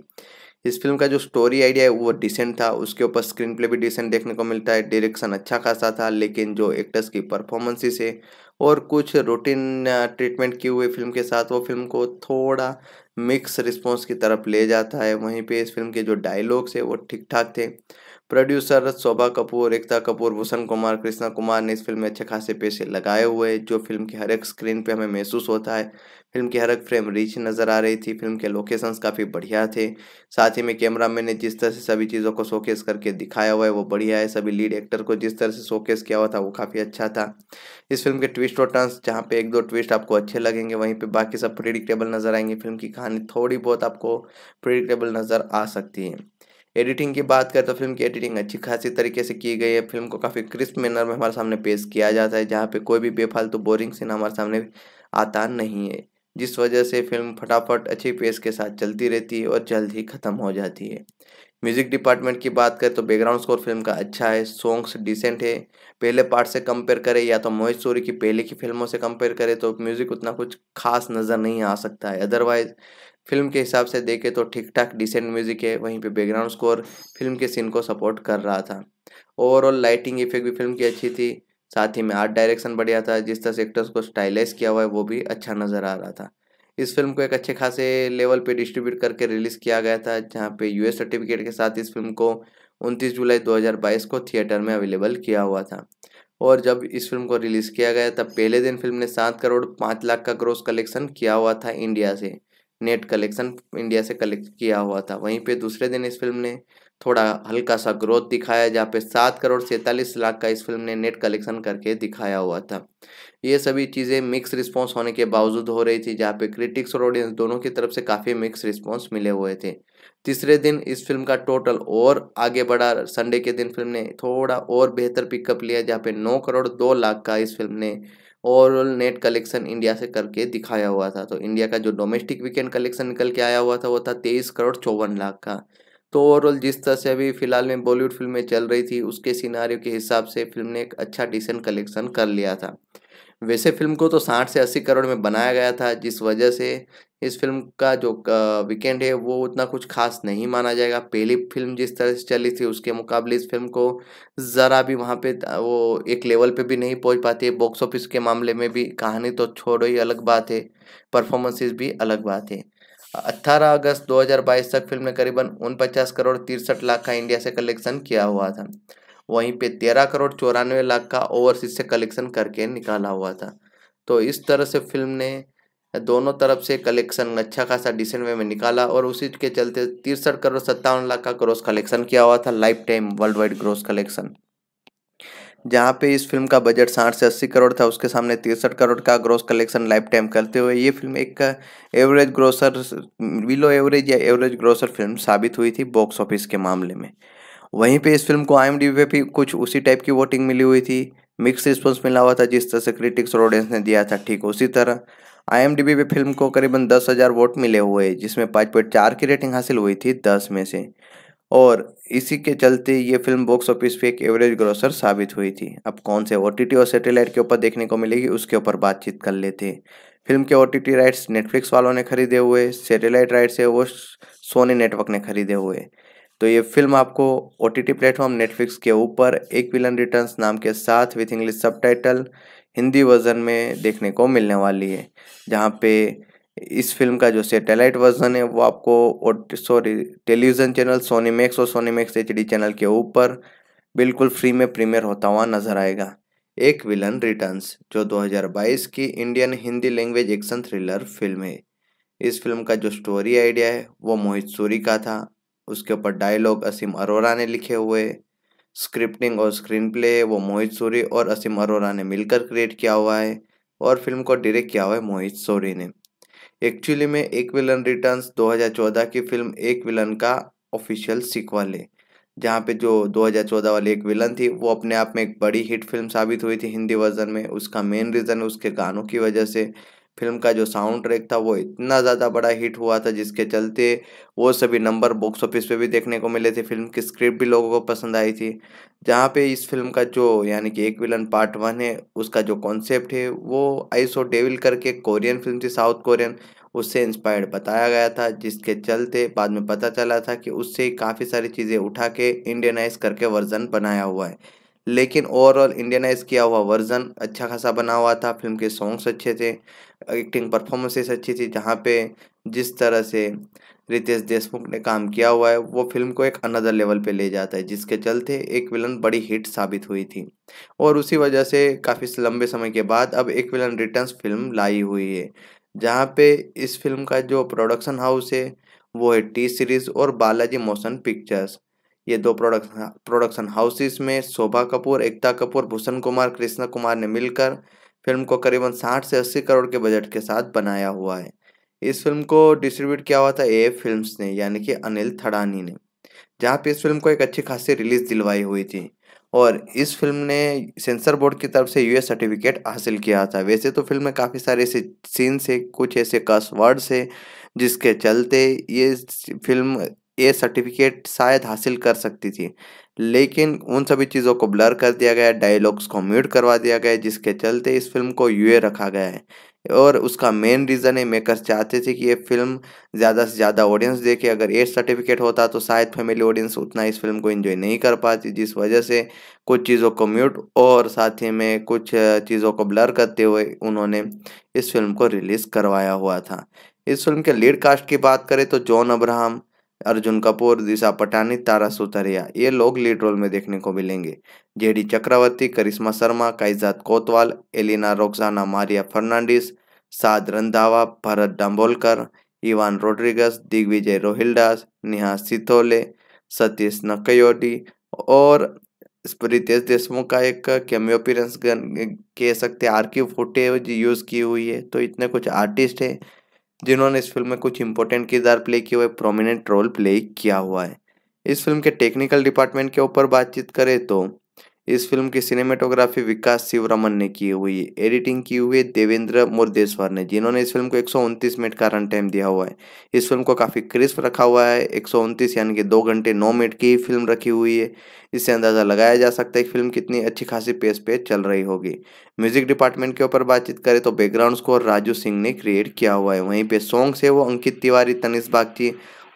इस फिल्म का जो स्टोरी आइडिया है वो डिसेंट था उसके ऊपर स्क्रीन प्ले भी डिसेंट देखने को मिलता है डायरेक्शन अच्छा खासा था लेकिन जो एक्टर्स की परफॉर्मेंसेस है और कुछ रूटीन ट्रीटमेंट किए हुए फिल्म के साथ वो फिल्म को थोड़ा मिक्स रिस्पॉन्स की तरफ ले जाता है वहीं पर इस फिल्म के जो डायलॉग्स है वो ठीक ठाक थे प्रोड्यूसर शोभा कपूर एकता कपूर भूषण कुमार कृष्णा कुमार ने इस फिल्म में अच्छे खासे पैसे लगाए हुए हैं जो फिल्म के हर एक स्क्रीन पे हमें महसूस होता है फिल्म की हर एक फ्रेम रिच नज़र आ रही थी फिल्म के लोकेशंस काफ़ी बढ़िया थे साथ ही में कैमरा मैन ने जिस तरह से सभी चीज़ों को शोकेस करके दिखाया हुआ है वो बढ़िया है सभी लीड एक्टर को जिस तरह से शोकेस किया हुआ था वो काफ़ी अच्छा था इस फिल्म के ट्विस्ट और टर्न्स जहाँ पे एक दो ट्विस्ट आपको अच्छे लगेंगे वहीं पर बाकी सब प्रिडिक्टेबल नज़र आएंगे फिल्म की कहानी थोड़ी बहुत आपको प्रिडिक्टेबल नज़र आ सकती है एडिटिंग की बात करें तो फिल्म की एडिटिंग अच्छी खासी तरीके से की गई है फिल्म को काफ़ी क्रिस्प मैनर में हमारे सामने पेश किया जाता है जहाँ पे कोई भी बेफालतू बोरिंग सीन हमारे सामने आता नहीं है जिस वजह से फिल्म फटाफट अच्छी पेस के साथ चलती रहती है और जल्द ही ख़त्म हो जाती है म्यूज़िक डिपार्टमेंट की बात करें तो बैकग्राउंड स्कोर फिल्म का अच्छा है सॉन्ग्स डिसेंट है पहले पार्ट से कंपेयर करें या तो मोहित सूरी की पहले की फिल्मों से कंपेयर करें तो म्यूज़िक उतना कुछ खास नज़र नहीं आ सकता है अदरवाइज फिल्म के हिसाब से देखें तो ठीक ठाक डिसेंट म्यूज़िक है वहीं पे बैकग्राउंड स्कोर फिल्म के सीन को सपोर्ट कर रहा था ओवरऑल लाइटिंग इफेक्ट भी फिल्म की अच्छी थी साथ ही में आर्ट डायरेक्शन बढ़िया था जिस तरह से एक्टर्स को स्टाइलाइज किया हुआ है वो भी अच्छा नज़र आ रहा था इस फिल्म को एक अच्छे खासे लेवल पे डिस्ट्रीब्यूट करके रिलीज़ किया गया था जहाँ पे यूएस सर्टिफिकेट के साथ इस फिल्म को 29 जुलाई 2022 को थिएटर में अवेलेबल किया हुआ था और जब इस फिल्म को रिलीज़ किया गया तब पहले दिन फिल्म ने सात करोड़ पाँच लाख का ग्रोस कलेक्शन किया हुआ था इंडिया से नेट कलेक्शन इंडिया से कलेक्ट किया हुआ था वहीं पे दूसरे दिन इस फिल्म ने थोड़ा हल्का सा ग्रोथ दिखाया जहाँ पे सात करोड़ सैंतालीस लाख का इस फिल्म ने नेट कलेक्शन करके दिखाया हुआ था ये सभी चीज़ें मिक्स रिस्पॉन्स होने के बावजूद हो रही थी जहाँ पे क्रिटिक्स और ऑडियंस दोनों की तरफ से काफ़ी मिक्स रिस्पांस मिले हुए थे तीसरे दिन इस फिल्म का टोटल और आगे बढ़ा संडे के दिन फिल्म ने थोड़ा और बेहतर पिकअप लिया जहाँ पे नौ करोड़ दो लाख का इस फिल्म ने ओवरऑल नेट कलेक्शन इंडिया से करके दिखाया हुआ था तो इंडिया का जो डोमेस्टिक वीकेंड कलेक्शन निकल के आया हुआ था वो था तेईस करोड़ चौवन लाख का तो ओवरऑल जिस तरह से अभी फिलहाल में बॉलीवुड फिल्में चल रही थी उसके सिनारियों के हिसाब से फिल्म ने एक अच्छा डिसेंट कलेक्शन कर लिया था वैसे फिल्म को तो साठ से अस्सी करोड़ में बनाया गया था जिस वजह से इस फिल्म का जो वीकेंड है वो उतना कुछ खास नहीं माना जाएगा पहली फिल्म जिस तरह से चली थी उसके मुकाबले इस फिल्म को ज़रा भी वहाँ पे वो एक लेवल पे भी नहीं पहुँच पाती है बॉक्स ऑफिस के मामले में भी कहानी तो छोड़ो ही अलग बात है परफॉर्मेंसेस भी अलग बात है अट्ठारह अगस्त 2022 तक फिल्म ने करीबन उनपचास करोड़ तिरसठ लाख का इंडिया से कलेक्शन किया हुआ था वहीं पे तेरह करोड़ चौरानवे लाख का ओवरसीज से कलेक्शन करके निकाला हुआ था तो इस तरह से फिल्म ने दोनों तरफ से कलेक्शन अच्छा खासा डिसेंट वे में निकाला और उसी के चलते तिरसठ करोड़ सत्तावन लाख का ग्रोस कलेक्शन किया हुआ था lifetime worldwide gross collection जहाँ पे इस फिल्म का बजट साठ से अस्सी करोड़ था उसके सामने तिरसठ करोड़ का ग्रोस कलेक्शन लाइफ टाइम करते हुए ये फिल्म एक एवरेज ग्रोसर बिलो एवरेज या एवरेज ग्रोसर फिल्म साबित हुई थी बॉक्स ऑफिस के मामले में वहीं पे इस फिल्म को आई पे भी कुछ उसी टाइप की वोटिंग मिली हुई थी मिक्स रिस्पॉन्स मिला हुआ था जिस तरह से क्रिटिक्स और ऑडियंस ने दिया था ठीक उसी तरह आई पे फिल्म को करीबन दस हज़ार वोट मिले हुए जिसमें पाँच पॉइंट चार की रेटिंग हासिल हुई थी दस में से और इसी के चलते ये फिल्म बॉक्स ऑफिस पे एक एवरेज ग्रोसर साबित हुई थी अब कौन से ओ और सैटेलाइट के ऊपर देखने को मिलेगी उसके ऊपर बातचीत कर लेते हैं फिल्म के ओ राइट्स नेटफ्लिक्स वालों ने खरीदे हुए सैटेलाइट राइट्स है वो सोनी नेटवर्क ने खरीदे हुए तो ये फिल्म आपको ओ टी प्लेटफॉर्म नेटफ्लिक्स के ऊपर एक विलन रिटर्न्स नाम के साथ विथ इंग्लिश सब हिंदी वर्जन में देखने को मिलने वाली है जहाँ पे इस फिल्म का जो सैटेलाइट वर्जन है वो आपको sorry television channel Sony Max और सोनी मैक्स एच चैनल के ऊपर बिल्कुल फ्री में प्रीमियर होता हुआ नजर आएगा एक विलन रिटर्न्स जो 2022 की Indian Hindi language action thriller film है इस फिल्म का जो स्टोरी आइडिया है वो मोहित सूरी का था उसके ऊपर डायलॉग असीम अरोरा ने लिखे हुए स्क्रिप्टिंग और स्क्रीन प्ले वो मोहित सूरी और असीम अरोरा ने मिलकर क्रिएट किया हुआ है और फिल्म को डायरेक्ट किया हुआ है मोहित सूरी ने एक्चुअली में एक विलन रिटर्न्स 2014 की फिल्म एक विलन का ऑफिशियल सिक्वल है जहाँ पे जो 2014 वाली एक विलन थी वो अपने आप में एक बड़ी हिट फिल्म साबित हुई थी हिंदी वर्जन में उसका मेन रीज़न उसके गानों की वजह से फिल्म का जो साउंड ट्रैक था वो इतना ज़्यादा बड़ा हिट हुआ था जिसके चलते वो सभी नंबर बॉक्स ऑफिस पे भी देखने को मिले थे फिल्म की स्क्रिप्ट भी लोगों को पसंद आई थी जहाँ पे इस फिल्म का जो यानी कि एक विलन पार्ट वन है उसका जो कॉन्सेप्ट है वो आइसो डेविल करके कोरियन फिल्म थी साउथ कोरियन उससे इंस्पायर्ड बताया गया था जिसके चलते बाद में पता चला था कि उससे काफ़ी सारी चीज़ें उठा के इंडियनाइज करके वर्जन बनाया हुआ है लेकिन ओवरऑल इंडियनाइज किया हुआ वर्जन अच्छा खासा बना हुआ था फिल्म के सॉन्ग्स अच्छे थे एक्टिंग परफॉर्मेंसेस अच्छी थी जहाँ पे जिस तरह से रितेश देशमुख ने काम किया हुआ है वो फिल्म को एक अनदर लेवल पे ले जाता है जिसके चलते एक विलन बड़ी हिट साबित हुई थी और उसी वजह से काफ़ी लंबे समय के बाद अब एक विलन रिटर्न्स फिल्म लाई हुई है जहाँ पे इस फिल्म का जो प्रोडक्शन हाउस है वो है टी सीरीज़ और बालाजी मोशन पिक्चर्स ये दो प्रोडक्शन प्रोडक्शन हाउसेस में शोभा कपूर एकता कपूर भूषण कुमार कृष्णा कुमार ने मिलकर फिल्म को करीबन 60 से 80 करोड़ के बजट के साथ बनाया हुआ है इस फिल्म को डिस्ट्रीब्यूट किया हुआ था ए फिल्म्स ने यानी कि अनिल थड़ानी ने जहाँ पे इस फिल्म को एक अच्छी खासी रिलीज दिलवाई हुई थी और इस फिल्म ने सेंसर बोर्ड की तरफ से यूएस सर्टिफिकेट हासिल किया था वैसे तो फिल्म में काफ़ी सारे ऐसे सीन्स से कुछ ऐसे कस वर्ड्स है जिसके चलते ये फिल्म ये सर्टिफिकेट शायद हासिल कर सकती थी लेकिन उन सभी चीज़ों को ब्लर कर दिया गया डायलॉग्स को म्यूट करवा दिया गया जिसके चलते इस फिल्म को यूए रखा गया है और उसका मेन रीज़न है मेकर्स चाहते थे कि ये फिल्म ज़्यादा से ज़्यादा ऑडियंस देखे अगर एज सर्टिफिकेट होता तो शायद फैमिली ऑडियंस उतना इस फिल्म को एंजॉय नहीं कर पाती जिस वजह से कुछ चीज़ों को म्यूट और साथ ही में कुछ चीज़ों को ब्लर करते हुए उन्होंने इस फिल्म को रिलीज़ करवाया हुआ था इस फिल्म के लीड कास्ट की बात करें तो जॉन अब्राहम अर्जुन कपूर दिशा पटानी तारा सुतरिया ये लोग लीड रोल में देखने को मिलेंगे जेडी चक्रवर्ती करिश्मा Sharma Kaizaad Kotwal Elina रोक्साना Maria Fernandes Saad Randhawa Bharat Dabholkar Ivan Rodrigues Digvijay रोहिल्डास Neha सिथोले Satish नकयोटी और रितेश देशमुख का एक कैमियो अपीरेंस कह सकते हैं आर की फुटेज यूज़ की हुई है तो इतने कुछ आर्टिस्ट हैं जिन्होंने इस फिल्म में कुछ इंपॉर्टेंट किरदार प्ले किए हुए प्रोमिनेंट रोल प्ले किया हुआ है इस फिल्म के टेक्निकल डिपार्टमेंट के ऊपर बातचीत करें तो इस फिल्म की सिनेमेटोग्राफी विकास शिवरमन ने की हुई है एडिटिंग की हुई है देवेंद्र मुर्देश्वर ने जिन्होंने इस फिल्म को एक मिनट का रन टाइम दिया हुआ है इस फिल्म को काफ़ी क्रिस्प रखा हुआ है एक यानी कि दो घंटे नौ मिनट की फिल्म रखी हुई है इससे अंदाज़ा लगाया जा सकता है कि फिल्म कितनी अच्छी खासी पेस पे चल रही होगी म्यूजिक डिपार्टमेंट के ऊपर बातचीत करें तो बैकग्राउंड स्कोर राजू सिंह ने क्रिएट किया हुआ है वहीं पे सॉन्ग्स है वो अंकित तिवारी तनिष बागची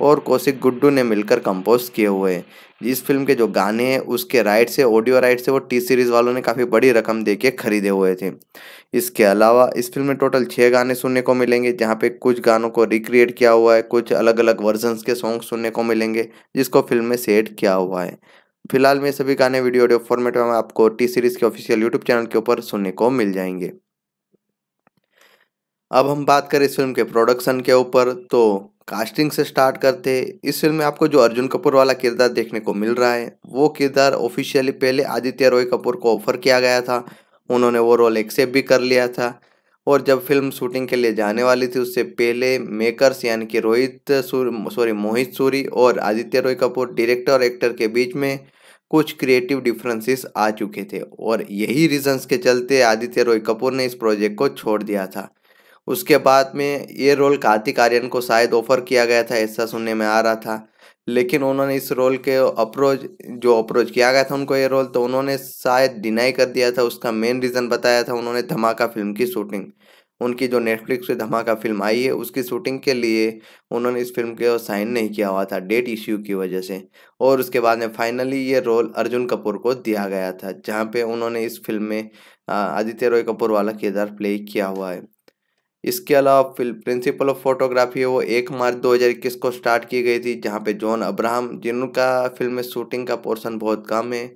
और कौशिक गुड्डू ने मिलकर कंपोज किए हुए हैं इस फिल्म के जो गाने हैं उसके राइट से ऑडियो राइट से वो टी सीरीज़ वालों ने काफ़ी बड़ी रकम दे के खरीदे हुए थे इसके अलावा इस फिल्म में टोटल छः गाने सुनने को मिलेंगे जहाँ पे कुछ गानों को रिक्रिएट किया हुआ है कुछ अलग अलग वर्जन के सॉन्ग सुनने को मिलेंगे जिसको फिल्म में सेट किया हुआ है फिलहाल में सभी गाने वीडियो ऑडियो फॉर्मेट में आपको टी सीरीज़ के ऑफिशियल यूट्यूब चैनल के ऊपर सुनने को मिल जाएंगे अब हम बात करें इस फिल्म के प्रोडक्शन के ऊपर तो कास्टिंग से स्टार्ट करते हैं इस फिल्म में आपको जो अर्जुन कपूर वाला किरदार देखने को मिल रहा है वो किरदार ऑफिशियली पहले आदित्य रॉय कपूर को ऑफर किया गया था उन्होंने वो रोल एक्सेप्ट भी कर लिया था और जब फिल्म शूटिंग के लिए जाने वाली थी उससे पहले मेकर्स यानी कि रोहित सॉरी मोहित सूरी और आदित्य रॉय कपूर डायरेक्टर और एक्टर के बीच में कुछ क्रिएटिव डिफरेंसेस आ चुके थे और यही रीजंस के चलते आदित्य रॉय कपूर ने इस प्रोजेक्ट को छोड़ दिया था उसके बाद में ये रोल कार्तिक आर्यन को शायद ऑफर किया गया था ऐसा सुनने में आ रहा था लेकिन उन्होंने इस रोल के अप्रोच जो अप्रोच किया गया था उनको ये रोल तो उन्होंने शायद डिनाई कर दिया था उसका मेन रीज़न बताया था उन्होंने धमाका फिल्म की शूटिंग उनकी जो नेटफ्लिक्स पे धमाका फिल्म आई है उसकी शूटिंग के लिए उन्होंने इस फिल्म को साइन नहीं किया हुआ था डेट इश्यू की वजह से और उसके बाद में फाइनली ये रोल अर्जुन कपूर को दिया गया था जहाँ पे उन्होंने इस फिल्म में आदित्य रॉय कपूर वाला किरदार प्ले किया हुआ है इसके अलावा फिल प्रिंसिपल ऑफ फोटोग्राफी है वो एक मार्च 2021 को स्टार्ट की गई थी जहाँ पे जॉन अब्राहम जिनका फिल्म में शूटिंग का पोर्शन बहुत कम है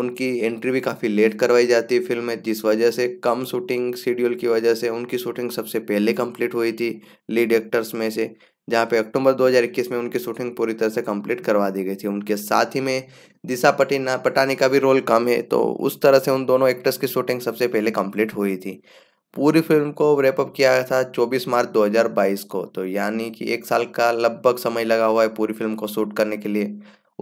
उनकी एंट्री भी काफ़ी लेट करवाई जाती है फिल्म में जिस वजह से कम शूटिंग शेड्यूल की वजह से उनकी शूटिंग सबसे पहले कंप्लीट हुई थी लीड एक्टर्स में से जहाँ पे अक्टूबर 2021 में उनकी शूटिंग पूरी तरह से कंप्लीट करवा दी गई थी उनके साथ ही में दिशा पटी पटानी का भी रोल कम है तो उस तरह से उन दोनों एक्टर्स की शूटिंग सबसे पहले कंप्लीट हुई थी पूरी फिल्म को रेपअप किया किया था 24 मार्च 2022 को तो यानी कि एक साल का लगभग समय लगा हुआ है पूरी फिल्म को शूट करने के लिए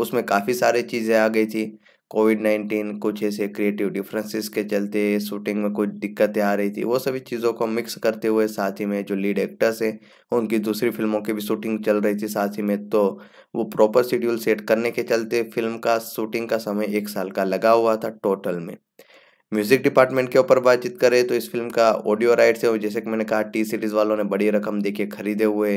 उसमें काफ़ी सारी चीज़ें आ गई थी कोविड नाइन्टीन कुछ ऐसे क्रिएटिव डिफरेंसेस के चलते शूटिंग में कुछ दिक्कतें आ रही थी वो सभी चीज़ों को मिक्स करते हुए साथ ही में जो लीड एक्टर्स हैं उनकी दूसरी फिल्मों की भी शूटिंग चल रही थी साथ ही में तो वो प्रॉपर शेड्यूल सेट करने के चलते फिल्म का शूटिंग का समय एक साल का लगा हुआ था टोटल में म्यूजिक डिपार्टमेंट के ऊपर बातचीत करें तो इस फिल्म का ऑडियो राइट्स है जैसे कि मैंने कहा टी सीरीज़ वालों ने बड़ी रकम के खरीदे हुए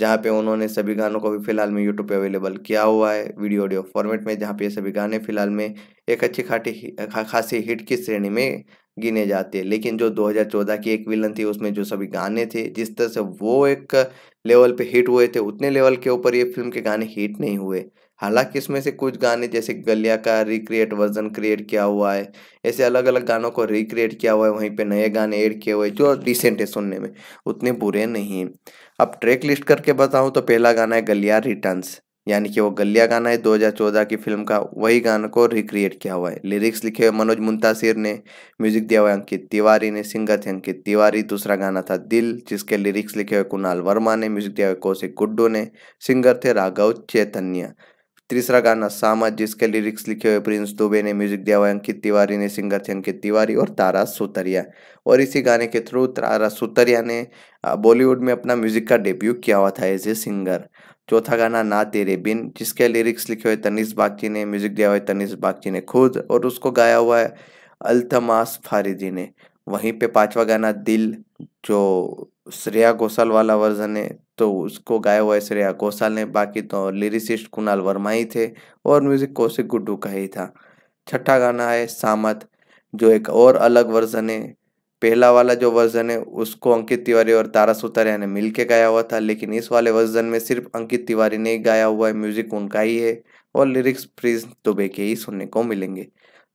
जहाँ पे उन्होंने सभी गानों को भी फिलहाल में यूट्यूब पे अवेलेबल किया हुआ है वीडियो ऑडियो फॉर्मेट में जहाँ पे ये सभी गाने फिलहाल में एक अच्छी खाटी खा, खासी हिट की श्रेणी में गिने जाते हैं लेकिन जो 2014 की एक विलन थी उसमें जो सभी गाने थे जिस तरह से वो एक लेवल पे हिट हुए थे उतने लेवल के ऊपर ये फिल्म के गाने हिट नहीं हुए हालांकि इसमें से कुछ गाने जैसे गलिया का रिक्रिएट वर्जन क्रिएट किया हुआ है ऐसे अलग अलग गानों को रिक्रिएट किया हुआ है वहीं पे नए गाने ऐड किए हुए जो डिसेंट है सुनने में उतने बुरे नहीं अब ट्रैक लिस्ट करके बताऊँ तो पहला गाना है गलिया रिटर्न्स यानी कि वो गलिया गाना है 2014 की फिल्म का वही गाने को रिक्रिएट किया हुआ है लिरिक्स लिखे हुए मनोज मुंतासिर ने म्यूजिक दिया हुआ है अंकित तिवारी ने सिंगर थे अंकित तिवारी दूसरा गाना था दिल जिसके लिरिक्स लिखे हुए कुणाल वर्मा ने म्यूजिक दिया हुआ कौशिक गुड्डू ने सिंगर थे राघव चैतन्य तीसरा गाना सामा जिसके लिरिक्स लिखे हुए प्रिंस दुबे ने म्यूजिक दिया हुआ अंकित तिवारी ने सिंगर थे अंकित तिवारी और तारा सुतरिया और इसी गाने के थ्रू तारा सुतरिया ने बॉलीवुड में अपना म्यूजिक का डेब्यू किया हुआ था एज ए सिंगर चौथा गाना ना तेरे बिन जिसके लिरिक्स लिखे हुए तनिष बागची ने म्यूजिक दिया हुआ तनिष बागची ने खुद और उसको गाया हुआ है अल्तमास फारिदी ने वहीं पे पांचवा गाना दिल जो श्रेया घोषाल वाला वर्जन है तो उसको गाया हुआ है श्रेया घोषाल ने बाकी तो लिरिसिस्ट कुणाल वर्मा ही थे और म्यूजिक कौशिक गुड्डू का ही था छठा गाना है सामत जो एक और अलग वर्जन है पहला वाला जो वर्जन है उसको अंकित तिवारी और तारा सुतारिया ने मिल के गाया हुआ था लेकिन इस वाले वर्जन में सिर्फ अंकित तिवारी ने ही गाया हुआ है म्यूजिक उनका ही है और लिरिक्स प्रिंस दुबे के ही सुनने को मिलेंगे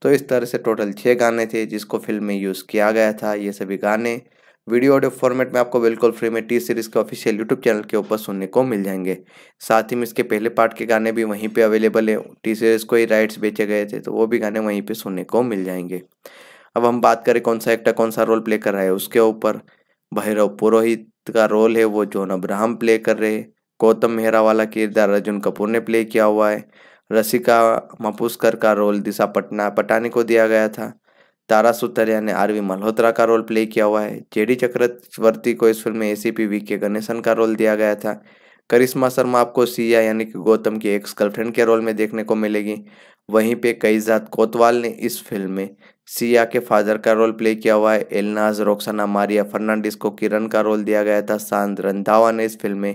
तो इस तरह से टोटल छः गाने थे जिसको फिल्म में यूज़ किया गया था ये सभी गाने वीडियो ऑडियो फॉर्मेट में आपको बिल्कुल फ्री में टी सीरीज़ के ऑफिशियल यूट्यूब चैनल के ऊपर सुनने को मिल जाएंगे साथ ही में इसके पहले पार्ट के गाने भी वहीं पे अवेलेबल है टी सीरीज़ को ही राइट्स बेचे गए थे तो वो भी गाने वहीं पे सुनने को मिल जाएंगे अब हम बात करें कौन सा एक्टर कौन सा रोल प्ले कर रहा है उसके ऊपर भैरव पुरोहित का रोल है वो जोन अब्राहम प्ले कर रहे हैं गौतम मेहरा वाला किरदार अर्जुन कपूर ने प्ले किया हुआ है रसिका मपुस्कर का रोल दिशा पटना पटानी को दिया गया था तारा सुतरिया ने आरवी मल्होत्रा का रोल प्ले किया हुआ है जेडी चक्रवर्ती को इस फिल्म में एसीपी वी के गणेशन का रोल दिया गया था करिश्मा शर्मा आपको सिया यानी कि गौतम की एक्स गर्लफ्रेंड के रोल में देखने को मिलेगी वहीं पे कईजात कोतवाल ने इस फिल्म में सिया के फादर का रोल प्ले किया हुआ है एलनाज रोक्साना मारिया फर्नांडिस को किरण का रोल दिया गया था शांत रंधावा ने इस फिल्म में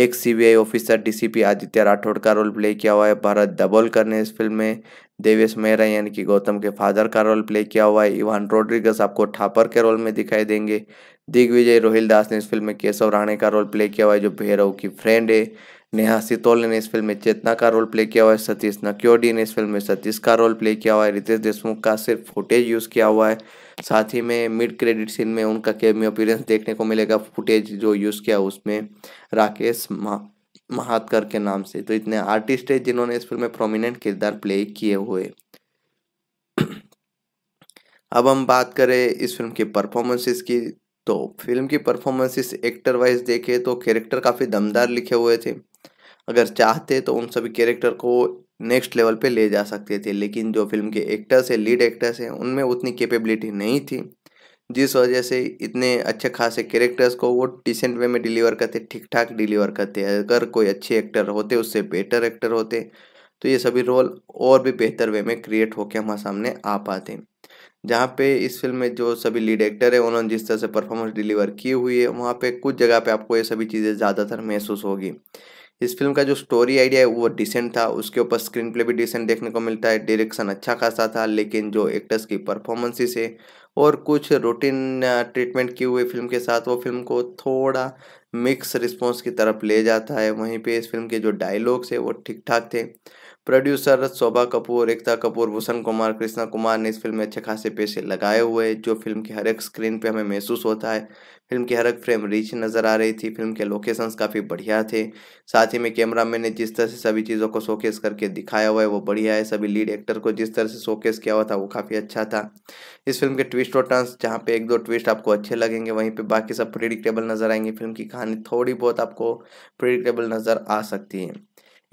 एक CBI officer DCP Aditya Rathore का रोल प्ले किया हुआ है भारत दबोलकर ने इस फिल्म में देवेश मेहरा यानी कि गौतम के फादर का रोल प्ले किया हुआ है इवान रोड्रिगस आपको ठापर के रोल में दिखाई देंगे दिग्विजय रोहिल दास ने इस फिल्म में केशव राणे का रोल प्ले किया हुआ है जो भैरव की फ्रेंड है नेहा सितोले ने इस फिल्म में चेतना का रोल प्ले किया हुआ है सतीश नक्योडी ने इस फिल्म में सतीश का रोल प्ले किया हुआ है रितेश देशमुख का सिर्फ फुटेज यूज़ किया हुआ है साथ ही में मिड क्रेडिट सीन में उनका केमियो अपीरेंस देखने को मिलेगा फुटेज जो यूज़ किया उसमें राकेश महातकर के नाम से तो इतने आर्टिस्ट है जिन्होंने इस फिल्म में प्रोमिनेंट किरदार प्ले किए हुए अब हम बात करें इस फिल्म के परफॉर्मेंसेस की तो फिल्म की परफॉर्मेंसेस एक्टर वाइज देखे तो कैरेक्टर काफ़ी दमदार लिखे हुए थे अगर चाहते तो उन सभी कैरेक्टर को नेक्स्ट लेवल पे ले जा सकते थे लेकिन जो फिल्म के एक्टर्स हैं लीड एक्टर्स हैं उनमें उतनी कैपेबिलिटी नहीं थी जिस वजह से इतने अच्छे खासे कैरेक्टर्स को वो डिसेंट वे में डिलीवर करते ठीक ठाक डिलीवर करते अगर कोई अच्छे एक्टर होते उससे बेटर एक्टर होते तो ये सभी रोल और भी बेहतर वे में क्रिएट होकर हमारे सामने आ पाते जहाँ पे इस फिल्म में जो सभी लीड एक्टर है उन्होंने जिस तरह से परफॉर्मेंस डिलीवर की हुई है वहाँ पे कुछ जगह पे आपको ये सभी चीज़ें ज़्यादातर महसूस होगी इस फिल्म का जो स्टोरी आइडिया है वो डिसेंट था उसके ऊपर स्क्रीन प्ले भी डिसेंट देखने को मिलता है डायरेक्शन अच्छा खासा था लेकिन जो एक्टर्स की परफॉर्मेंसेस है और कुछ रूटीन ट्रीटमेंट किए हुए फिल्म के साथ वो फिल्म को थोड़ा मिक्स रिस्पॉन्स की तरफ ले जाता है वहीं पर इस फिल्म के जो डायलॉग्स है वो ठीक ठाक थे प्रोड्यूसर शोभा कपूर एकता कपूर भूषण कुमार कृष्णा कुमार ने इस फिल्म में अच्छे खासे पैसे लगाए हुए जो फिल्म की हर एक स्क्रीन पे हमें महसूस होता है फिल्म की हर एक फ्रेम रिच नज़र आ रही थी फिल्म के लोकेशंस काफ़ी बढ़िया थे साथ ही में कैमरा मैन ने जिस तरह से सभी चीज़ों को शोकेस करके दिखाया हुआ है वो बढ़िया है सभी लीड एक्टर को जिस तरह से शोकेस किया हुआ था वो काफ़ी अच्छा था इस फिल्म के ट्विस्ट और टर्न्स जहाँ पे एक दो ट्विस्ट आपको अच्छे लगेंगे वहीं पर बाकी सब प्रिडिक्टेबल नज़र आएंगे फिल्म की कहानी थोड़ी बहुत आपको प्रिडिक्टेबल नज़र आ सकती है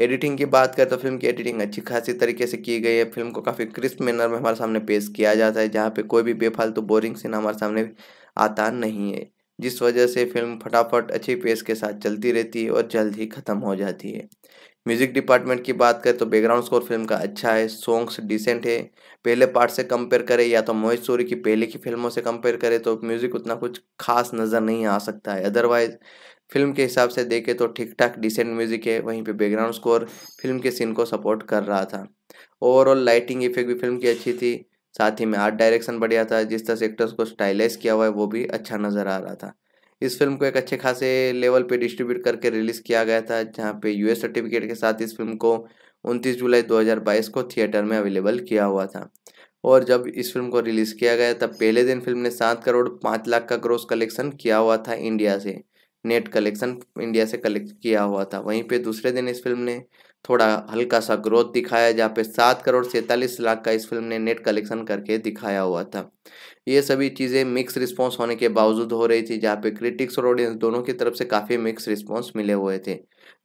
एडिटिंग की बात करें तो फिल्म की एडिटिंग अच्छी खासी तरीके से की गई है फिल्म को काफ़ी क्रिस्प मैनर में हमारे सामने पेश किया जाता है जहाँ पे कोई भी बेफालतू तो बोरिंग सीन हमारे सामने आता नहीं है जिस वजह से फिल्म फटाफट अच्छी पेस के साथ चलती रहती है और जल्द ही ख़त्म हो जाती है म्यूज़िक डिपार्टमेंट की बात करें तो बैकग्राउंड स्कोर फिल्म का अच्छा है सॉन्ग्स डिसेंट है पहले पार्ट से कंपेयर करें या तो मोहित सूरी की पहले की फिल्मों से कंपेयर करें तो म्यूज़िक उतना कुछ खास नज़र नहीं आ सकता है अदरवाइज फिल्म के हिसाब से देखें तो ठीक ठाक डिसेंट म्यूज़िक है वहीं पे बैकग्राउंड स्कोर फिल्म के सीन को सपोर्ट कर रहा था ओवरऑल लाइटिंग इफेक्ट भी फिल्म की अच्छी थी साथ ही में आर्ट डायरेक्शन बढ़िया था जिस तरह से एक्टर्स को स्टाइलाइज किया हुआ है वो भी अच्छा नज़र आ रहा था इस फिल्म को एक अच्छे खासे लेवल पे डिस्ट्रीब्यूट करके रिलीज़ किया गया था जहाँ पे यूएस सर्टिफिकेट के साथ इस फिल्म को 29 जुलाई 2022 को थिएटर में अवेलेबल किया हुआ था और जब इस फिल्म को रिलीज़ किया गया तब पहले दिन फिल्म ने सात करोड़ पाँच लाख का ग्रोस कलेक्शन किया हुआ था इंडिया से नेट कलेक्शन इंडिया से कलेक्ट किया हुआ था वहीं पे दूसरे दिन इस फिल्म ने थोड़ा हल्का सा ग्रोथ दिखाया जहाँ पे सात करोड़ सैंतालीस लाख का इस फिल्म ने नेट कलेक्शन करके दिखाया हुआ था ये सभी चीज़ें मिक्स रिस्पॉन्स होने के बावजूद हो रही थी जहाँ पे क्रिटिक्स और ऑडियंस दोनों की तरफ से काफ़ी मिक्स रिस्पॉन्स मिले हुए थे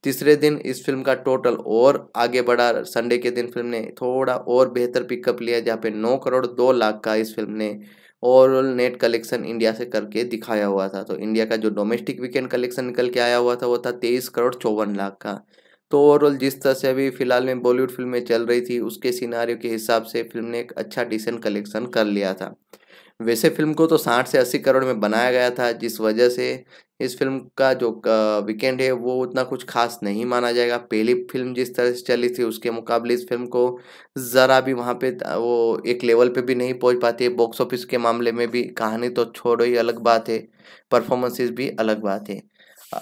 तीसरे दिन इस फिल्म का टोटल और आगे बढ़ा संडे के दिन फिल्म ने थोड़ा और बेहतर पिकअप लिया जहाँ पे नौ करोड़ दो लाख का इस फिल्म ने ओवरऑल नेट कलेक्शन इंडिया से करके दिखाया हुआ था तो इंडिया का जो डोमेस्टिक वीकेंड कलेक्शन निकल के आया हुआ था वो था तेईस करोड़ चौवन लाख का तो ओवरऑल जिस तरह से अभी फिलहाल में बॉलीवुड फिल्में चल रही थी उसके सिनारियों के हिसाब से फिल्म ने एक अच्छा डिसेंट कलेक्शन कर लिया था वैसे फिल्म को तो साठ से अस्सी करोड़ में बनाया गया था जिस वजह से इस फिल्म का जो वीकेंड है वो उतना कुछ खास नहीं माना जाएगा पहली फिल्म जिस तरह से चली थी उसके मुकाबले इस फिल्म को ज़रा भी वहाँ पे वो एक लेवल पे भी नहीं पहुँच पाती है बॉक्स ऑफिस के मामले में भी कहानी तो छोड़ो ही अलग बात है परफॉर्मेंसेस भी अलग बात है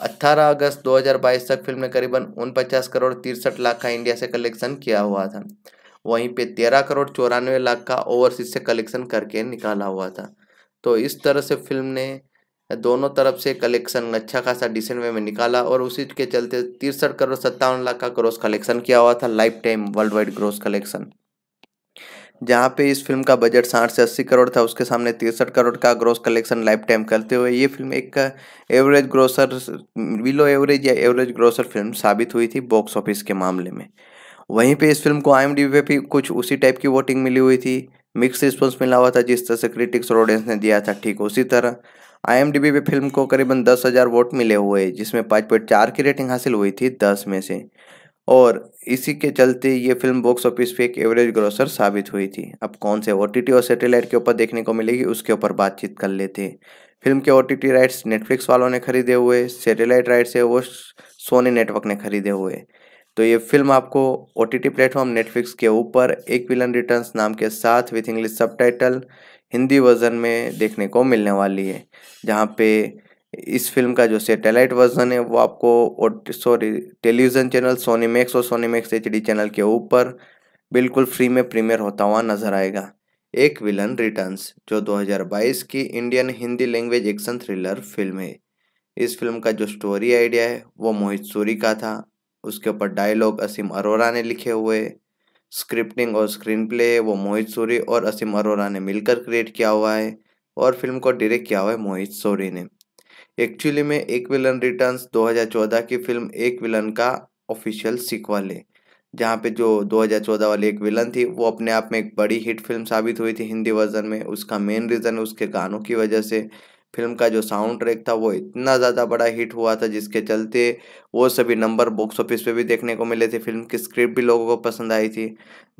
अट्ठारह अगस्त दो तक फिल्म ने करीबन उनपचास करोड़ तिरसठ लाख का इंडिया से कलेक्शन किया हुआ था वहीं पे तेरह करोड़ चौरानवे लाख का ओवरसीज से कलेक्शन करके निकाला हुआ था तो इस तरह से फिल्म ने दोनों तरफ से कलेक्शन अच्छा खासा डिसेंट वे में निकाला और उसी के चलते तिरसठ करोड़ सत्तावन लाख का ग्रोस कलेक्शन किया हुआ था lifetime worldwide gross collection जहाँ पे इस फिल्म का बजट साठ से अस्सी करोड़ था उसके सामने तिरसठ करोड़ का ग्रोस कलेक्शन लाइफ टाइम करते हुए ये फिल्म एक एवरेज ग्रोसर बिलो एवरेज या एवरेज ग्रोसर फिल्म साबित हुई थी बॉक्स ऑफिस के मामले में वहीं पे इस फिल्म को आई पे भी कुछ उसी टाइप की वोटिंग मिली हुई थी मिक्स रिस्पॉन्स मिला हुआ था जिस तरह से क्रिटिक्स और ऑडियंस ने दिया था ठीक उसी तरह आई पे फिल्म को करीबन दस हज़ार वोट मिले हुए जिसमें पाँच पॉइंट चार की रेटिंग हासिल हुई थी दस में से और इसी के चलते ये फिल्म बॉक्स ऑफिस पे एक एवरेज ग्रोसर साबित हुई थी अब कौन से ओ और सेटेलाइट के ऊपर देखने को मिलेगी उसके ऊपर बातचीत कर लेते फिल्म के ओ राइट्स नेटफ्लिक्स वालों ने खरीदे हुए सेटेलाइट राइट्स है वो सोनी नेटवर्क ने खरीदे हुए तो ये फिल्म आपको O T T platform Netflix के ऊपर एक विलन रिटर्न्स नाम के साथ विथ इंग्लिश सब हिंदी वर्जन में देखने को मिलने वाली है जहाँ पे इस फिल्म का जो सेटेलाइट वर्जन है वो आपको sorry television channel Sony Max और सोनी मैक्स एच चैनल के ऊपर बिल्कुल फ्री में प्रीमियर होता हुआ नजर आएगा एक विलन रिटर्न्स जो 2022 की Indian Hindi language action thriller film है इस फिल्म का जो स्टोरी आइडिया है वो मोहित सूरी का था उसके ऊपर डायलॉग असीम अरोरा ने लिखे हुए स्क्रिप्टिंग और स्क्रीन प्ले वो मोहित सूरी और असीम अरोरा ने मिलकर क्रिएट किया हुआ है और फिल्म को डायरेक्ट किया हुआ है मोहित सूरी ने एक्चुअली में एक विलन रिटर्न्स 2014 की फिल्म एक विलन का ऑफिशियल सिक्वल है जहाँ पे जो 2014 वाली एक विलन थी वो अपने आप में एक बड़ी हिट फिल्म साबित हुई थी हिंदी वर्जन में उसका मेन रीज़न उसके गानों की वजह से फिल्म का जो साउंड ट्रैक था वो इतना ज़्यादा बड़ा हिट हुआ था जिसके चलते वो सभी नंबर बॉक्स ऑफिस पे भी देखने को मिले थे फिल्म की स्क्रिप्ट भी लोगों को पसंद आई थी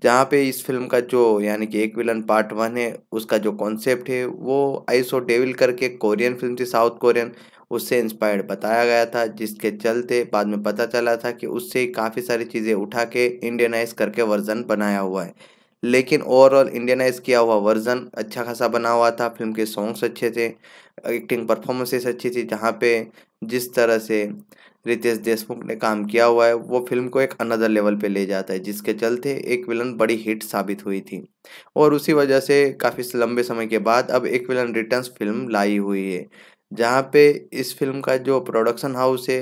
जहाँ पे इस फिल्म का जो यानी कि एक विलन पार्ट वन है उसका जो कॉन्सेप्ट है वो आइसो डेविल करके कोरियन फिल्म थी साउथ कोरियन उससे इंस्पायर्ड बताया गया था जिसके चलते बाद में पता चला था कि उससे काफ़ी सारी चीज़ें उठा के इंडियनाइज करके वर्जन बनाया हुआ है लेकिन ओवरऑल इंडियनाइज किया हुआ वर्जन अच्छा खासा बना हुआ था फिल्म के सॉन्ग्स अच्छे थे एक्टिंग परफॉर्मेंसेस अच्छी थी जहाँ पे जिस तरह से रितेश देशमुख ने काम किया हुआ है वो फिल्म को एक अनदर लेवल पे ले जाता है जिसके चलते एक विलन बड़ी हिट साबित हुई थी और उसी वजह से काफ़ी लंबे समय के बाद अब एक विलन रिटर्न्स फिल्म लाई हुई है जहाँ पे इस फिल्म का जो प्रोडक्शन हाउस है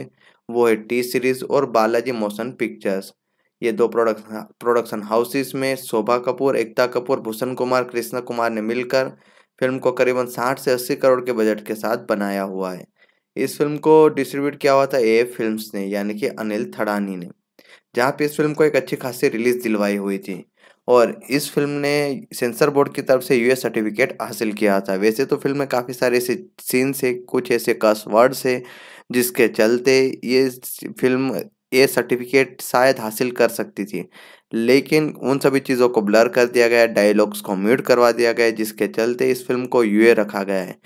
वो है टी सीरीज़ और बालाजी मोशन पिक्चर्स ये दो प्रोडक्शन प्रोडक्शन हाउसेस में शोभा कपूर एकता कपूर भूषण कुमार कृष्णा कुमार ने मिलकर फिल्म को करीबन 60 से 80 करोड़ के बजट के साथ बनाया हुआ है इस फिल्म को डिस्ट्रीब्यूट किया हुआ था ए फिल्म्स ने यानी कि अनिल थड़ानी ने जहाँ पे इस फिल्म को एक अच्छी खासी रिलीज दिलवाई हुई थी और इस फिल्म ने सेंसर बोर्ड की तरफ से यूएस सर्टिफिकेट हासिल किया था वैसे तो फिल्म में काफ़ी सारे ऐसे सीन से कुछ ऐसे कस वर्ड्स है जिसके चलते ये फिल्म ये सर्टिफिकेट शायद हासिल कर सकती थी लेकिन उन सभी चीज़ों को ब्लर कर दिया गया है डायलॉग्स को म्यूट करवा दिया गया है जिसके चलते इस फिल्म को यूए रखा गया है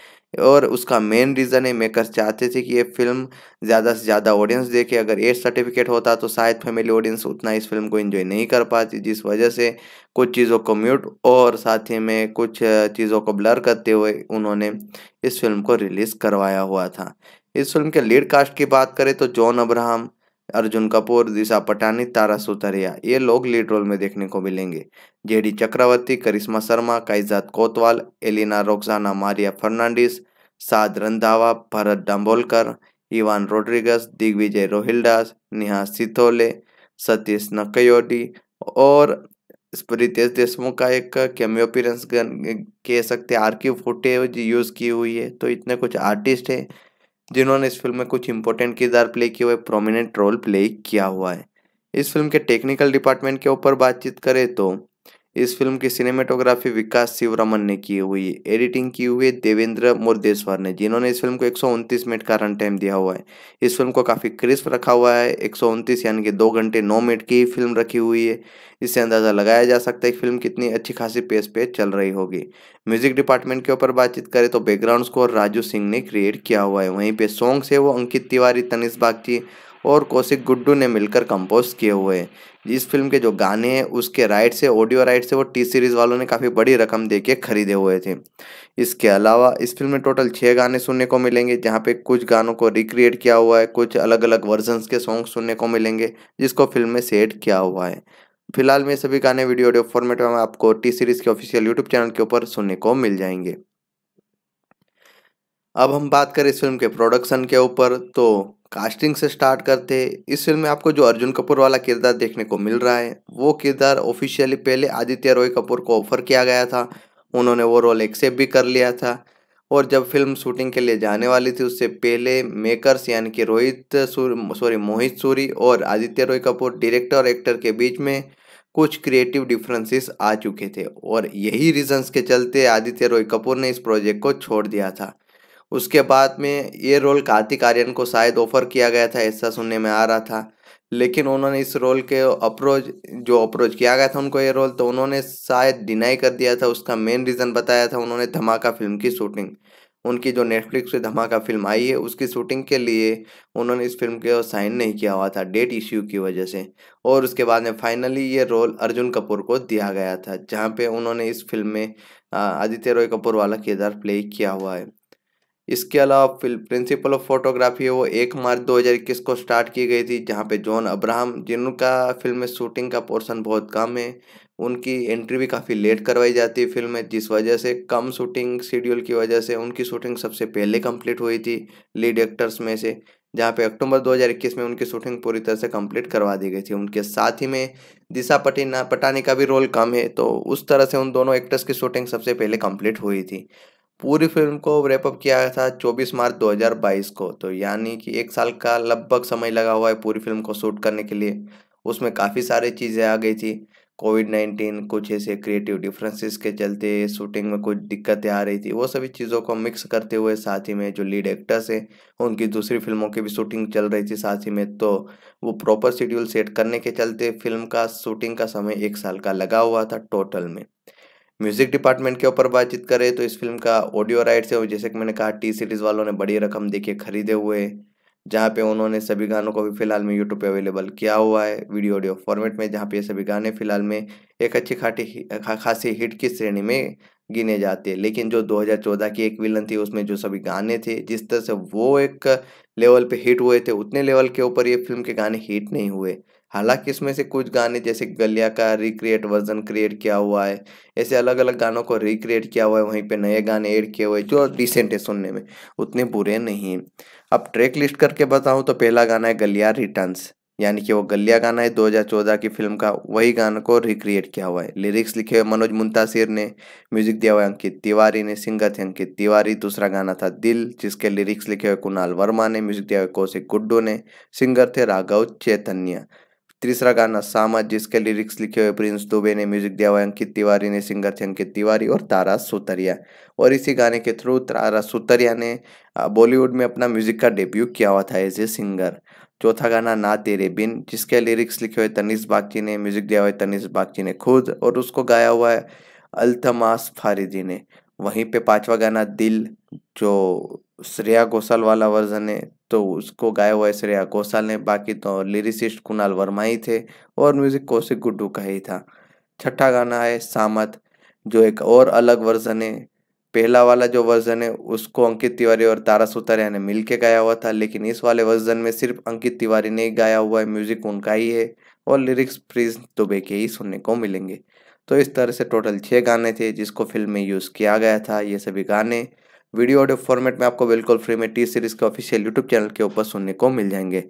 और उसका मेन रीज़न है मेकर्स चाहते थे कि ये फिल्म ज़्यादा से ज़्यादा ऑडियंस देखे अगर एज सर्टिफिकेट होता तो शायद फैमिली ऑडियंस उतना इस फिल्म को एंजॉय नहीं कर पाती जिस वजह से कुछ चीज़ों को म्यूट और साथ ही में कुछ चीज़ों को ब्लर करते हुए उन्होंने इस फिल्म को रिलीज़ करवाया हुआ था इस फिल्म के लीड कास्ट की बात करें तो जॉन अब्राहम अर्जुन कपूर दिशा पटानी तारा सुतरिया ये लोग लीड रोल में देखने को मिलेंगे जेडी चक्रवर्ती करिश्मा Sharma Kaizaad Kotwal Elina रोक्साना Maria Fernandes Saad Randhawa Bharat Dabholkar Ivan Rodrigues Digvijay रोहिल्डास Neha सिथोले Satish नकयोटी और प्रीतेश देशमुख का एक कैमियोपीरेंस कह सकते हैं आर की फुटेज यूज़ की हुई है तो इतने कुछ आर्टिस्ट हैं जिन्होंने इस फिल्म में कुछ इंपॉर्टेंट किरदार प्ले किए हुए प्रोमिनेंट रोल प्ले किया हुआ है इस फिल्म के टेक्निकल डिपार्टमेंट के ऊपर बातचीत करें तो इस फिल्म की सिनेमेटोग्राफी विकास शिवरमन ने की हुई है एडिटिंग की हुई है देवेंद्र मुर्देश्वर ने जिन्होंने इस फिल्म को एक मिनट का रन टाइम दिया हुआ है इस फिल्म को काफ़ी क्रिस्प रखा हुआ है एक यानी कि दो घंटे नौ मिनट की फिल्म रखी हुई है इससे अंदाज़ा लगाया जा सकता है कि फिल्म कितनी अच्छी खासी पेस पे चल रही होगी म्यूजिक डिपार्टमेंट के ऊपर बातचीत करें तो बैकग्राउंड स्कोर राजू सिंह ने क्रिएट किया हुआ है वहीं पे सॉन्ग्स है वो अंकित तिवारी तनिष बागची और कौशिक गुड्डू ने मिलकर कंपोज किए हुए हैं इस फिल्म के जो गाने हैं उसके राइट से ऑडियो राइट से वो टी सीरीज़ वालों ने काफ़ी बड़ी रकम दे के खरीदे हुए थे इसके अलावा इस फिल्म में टोटल छः गाने सुनने को मिलेंगे जहाँ पे कुछ गानों को रिक्रिएट किया हुआ है कुछ अलग अलग वर्जन के सॉन्ग सुनने को मिलेंगे जिसको फिल्म में सेट किया हुआ है फिलहाल में सभी गाने वीडियो ऑडियो फॉर्मेट में आपको टी सीरीज़ के ऑफिशियल यूट्यूब चैनल के ऊपर सुनने को मिल जाएंगे अब हम बात करें इस फिल्म के प्रोडक्शन के ऊपर तो कास्टिंग से स्टार्ट करते इस फिल्म में आपको जो अर्जुन कपूर वाला किरदार देखने को मिल रहा है वो किरदार ऑफिशियली पहले आदित्य रॉय कपूर को ऑफर किया गया था उन्होंने वो रोल एक्सेप्ट भी कर लिया था और जब फिल्म शूटिंग के लिए जाने वाली थी उससे पहले मेकर्स यानी कि रोहित सॉरी मोहित सूरी और आदित्य रॉय कपूर डायरेक्टर और एक्टर के बीच में कुछ क्रिएटिव डिफरेंसेस आ चुके थे और यही रीजंस के चलते आदित्य रॉय कपूर ने इस प्रोजेक्ट को छोड़ दिया था उसके बाद में ये रोल कार्तिक आर्यन को शायद ऑफर किया गया था ऐसा सुनने में आ रहा था लेकिन उन्होंने इस रोल के अप्रोच जो अप्रोच किया गया था उनको ये रोल तो उन्होंने शायद डिनाई कर दिया था उसका मेन रीज़न बताया था उन्होंने धमाका फिल्म की शूटिंग उनकी जो नेटफ्लिक्स से धमाका फिल्म आई है उसकी शूटिंग के लिए उन्होंने इस फिल्म के साइन नहीं किया हुआ था डेट इश्यू की वजह से और उसके बाद में फाइनली ये रोल अर्जुन कपूर को दिया गया था जहाँ पे उन्होंने इस फिल्म में आदित्य रॉय कपूर वाला किरदार प्ले किया हुआ है इसके अलावा फिल प्रिंसिपल ऑफ फोटोग्राफी है वो एक मार्च 2021 को स्टार्ट की गई थी जहाँ पे जॉन अब्राहम जिनका फिल्म में शूटिंग का पोर्शन बहुत कम है उनकी एंट्री भी काफ़ी लेट करवाई जाती है फिल्म में जिस वजह से कम शूटिंग शेड्यूल की वजह से उनकी शूटिंग सबसे पहले कंप्लीट हुई थी लीड एक्टर्स में से जहाँ पे अक्टूबर 2021 में उनकी शूटिंग पूरी तरह से कंप्लीट करवा दी गई थी उनके साथ ही में दिशा पटी पटानी का भी रोल कम है तो उस तरह से उन दोनों एक्टर्स की शूटिंग सबसे पहले कंप्लीट हुई थी पूरी फिल्म को रेपअप किया गया था 24 मार्च 2022 को तो यानी कि एक साल का लगभग समय लगा हुआ है पूरी फिल्म को शूट करने के लिए उसमें काफ़ी सारी चीज़ें आ गई थी कोविड नाइन्टीन कुछ ऐसे क्रिएटिव डिफरेंसेस के चलते शूटिंग में कुछ दिक्कतें आ रही थी वो सभी चीज़ों को मिक्स करते हुए साथ ही में जो लीड एक्टर्स हैं उनकी दूसरी फिल्मों की भी शूटिंग चल रही थी साथ ही में तो वो प्रॉपर शेड्यूल सेट करने के चलते फिल्म का शूटिंग का समय एक साल का लगा हुआ था टोटल में म्यूजिक डिपार्टमेंट के ऊपर बातचीत करें तो इस फिल्म का ऑडियो राइट्स है जैसे कि मैंने कहा टी सीरीज़ वालों ने बड़ी रकम के खरीदे हुए जहाँ पे उन्होंने सभी गानों को भी फिलहाल में यूट्यूब पे अवेलेबल किया हुआ है वीडियो ऑडियो फॉर्मेट में जहाँ पे ये सभी गाने फिलहाल में एक अच्छी खाटी खा, खासी हिट की श्रेणी में गिने जाते हैं लेकिन जो 2014 की एक विलन थी उसमें जो सभी गाने थे जिस तरह से वो एक लेवल पे हिट हुए थे उतने लेवल के ऊपर ये फिल्म के गाने हिट नहीं हुए हालांकि इसमें से कुछ गाने जैसे गलिया का रिक्रिएट वर्जन क्रिएट किया हुआ है ऐसे अलग अलग गानों को रिक्रिएट किया हुआ है वहीं पे नए गाने ऐड किए हुए जो डिसेंट है सुनने में उतने बुरे नहीं अब ट्रैक लिस्ट करके बताऊँ तो पहला गाना है गलिया रिटर्न्स यानी कि वो गलिया गाना है 2014 की फिल्म का वही गाने को रिक्रिएट किया हुआ है लिरिक्स लिखे हुए मनोज मुंतासिर ने म्यूजिक दिया हुआ है अंकित तिवारी ने सिंगर थे अंकित तिवारी दूसरा गाना था दिल जिसके लिरिक्स लिखे हुए कुणाल वर्मा ने म्यूजिक दिया हुआ कौशिक गुड्डू ने सिंगर थे राघव चैतन्य तीसरा गाना सामा जिसके लिरिक्स लिखे हुए प्रिंस दुबे ने म्यूजिक दिया हुआ अंकित तिवारी ने सिंगर थे अंकित तिवारी और तारा सुतरिया और इसी गाने के थ्रू तारा सुतरिया ने बॉलीवुड में अपना म्यूजिक का डेब्यू किया हुआ था एज ए सिंगर चौथा गाना ना तेरे बिन जिसके लिरिक्स लिखे हुए तनिष बागची ने म्यूजिक दिया हुआ तनिष बागची ने खुद और उसको गाया हुआ है अल्तमास फारिदी ने वहीं पे पांचवा गाना दिल जो श्रेया घोषाल वाला वर्जन है तो उसको गाया हुआ है श्रेया घोषाल ने बाकी तो लिरिसिस्ट कुणाल वर्मा ही थे और म्यूजिक कौशिक गुड्डू का ही था छठा गाना है सामत जो एक और अलग वर्जन है पहला वाला जो वर्जन है उसको अंकित तिवारी और तारा सुतारिया ने के गाया हुआ था लेकिन इस वाले वर्जन में सिर्फ अंकित तिवारी ने गाया हुआ है म्यूजिक उनका ही है और लिरिक्स प्रिंस दुबे के ही सुनने को मिलेंगे तो इस तरह से टोटल छः गाने थे जिसको फिल्म में यूज़ किया गया था ये सभी गाने वीडियो ऑडियो फॉर्मेट में आपको बिल्कुल फ्री में टी सीरीज़ के ऑफिशियल यूट्यूब चैनल के ऊपर सुनने को मिल जाएंगे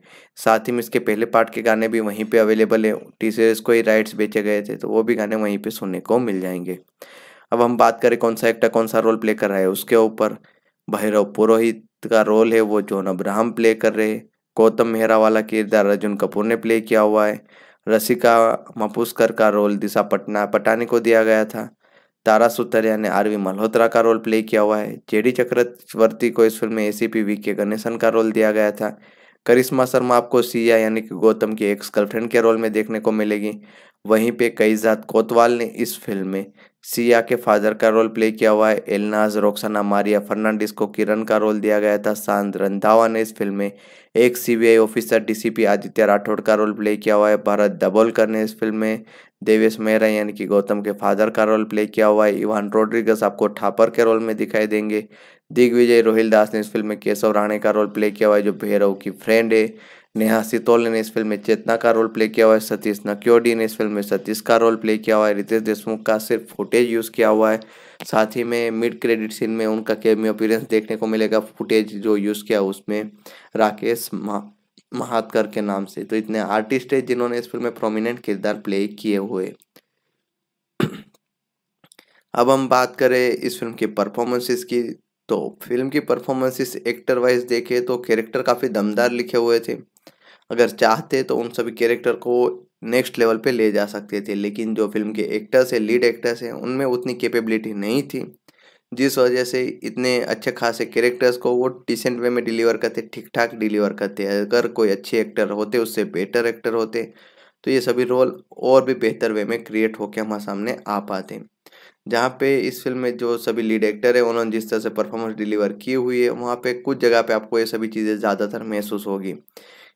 साथ ही में इसके पहले पार्ट के गाने भी वहीं पे अवेलेबल है टी सीरीज़ को ही राइट्स बेचे गए थे तो वो भी गाने वहीं पे सुनने को मिल जाएंगे अब हम बात करें कौन सा एक्टर कौन सा रोल प्ले कर रहा है उसके ऊपर भैरव पुरोहित का रोल है वो जोन अब्राहम प्ले कर रहे गौतम मेहरा वाला किरदार अर्जुन कपूर ने प्ले किया हुआ है रसिका मपुस्कर का रोल दिशा पटना पटानी को दिया गया था तारा सुतरिया ने आरवी मल्होत्रा का रोल प्ले किया हुआ है जेडी चक्रवर्ती को इस फिल्म में एसीपी वी के गणेशन का रोल दिया गया था करिश्मा शर्मा आपको सिया यानी कि गौतम की एक्स गर्लफ्रेंड के रोल में देखने को मिलेगी वहीं पे कई जात कोतवाल ने इस फिल्म में सिया के फादर का रोल प्ले किया हुआ है एलनाज रोक्साना मारिया फर्नांडिस को किरण का रोल दिया गया था शांत रंधावा ने इस फिल्म में एक CBI officer DCP Aditya Rathore का रोल प्ले किया हुआ है भारत दबोलकर ने इस फिल्म में देवेश मेहरा यानी कि गौतम के फादर का रोल प्ले किया हुआ है इवान रोड्रिगस आपको ठापर के रोल में दिखाई देंगे दिग्विजय रोहिल दास ने इस फिल्म में केशव राणे का रोल प्ले किया हुआ है जो भैरव की फ्रेंड है नेहा सितोल ने इस फिल्म में चेतना का रोल प्ले किया हुआ है सतीश नक्योडी ने इस फिल्म में सतीश का रोल प्ले किया हुआ है रितेश देशमुख का सिर्फ फुटेज यूज़ किया हुआ है साथ ही में मिड क्रेडिट सीन में उनका केमियो अपीरेंस देखने को मिलेगा फुटेज जो यूज़ किया उसमें राकेश महातकर के नाम से तो इतने आर्टिस्ट हैं जिन्होंने इस फिल्म में प्रोमिनेंट किरदार प्ले किए हुए अब हम बात करें इस फिल्म की परफॉर्मेंसेस की तो फिल्म की परफॉर्मेंसेस एक्टर वाइज देखे तो कैरेक्टर काफ़ी दमदार लिखे हुए थे अगर चाहते तो उन सभी कैरेक्टर को नेक्स्ट लेवल पे ले जा सकते थे लेकिन जो फिल्म के एक्टर्स हैं लीड एक्टर्स हैं उनमें उतनी कैपेबिलिटी नहीं थी जिस वजह से इतने अच्छे खासे कैरेक्टर्स को वो डिसेंट वे में डिलीवर करते ठीक ठाक डिलीवर करते हैं अगर कोई अच्छे एक्टर होते उससे बेटर एक्टर होते तो ये सभी रोल और भी बेहतर वे में क्रिएट होकर हमारे सामने आ पाते हैं जहाँ पे इस फिल्म में जो सभी लीड एक्टर है उन्होंने जिस तरह से परफॉर्मेंस डिलीवर की हुई है वहाँ पे कुछ जगह पे आपको ये सभी चीज़ें ज़्यादातर महसूस होगी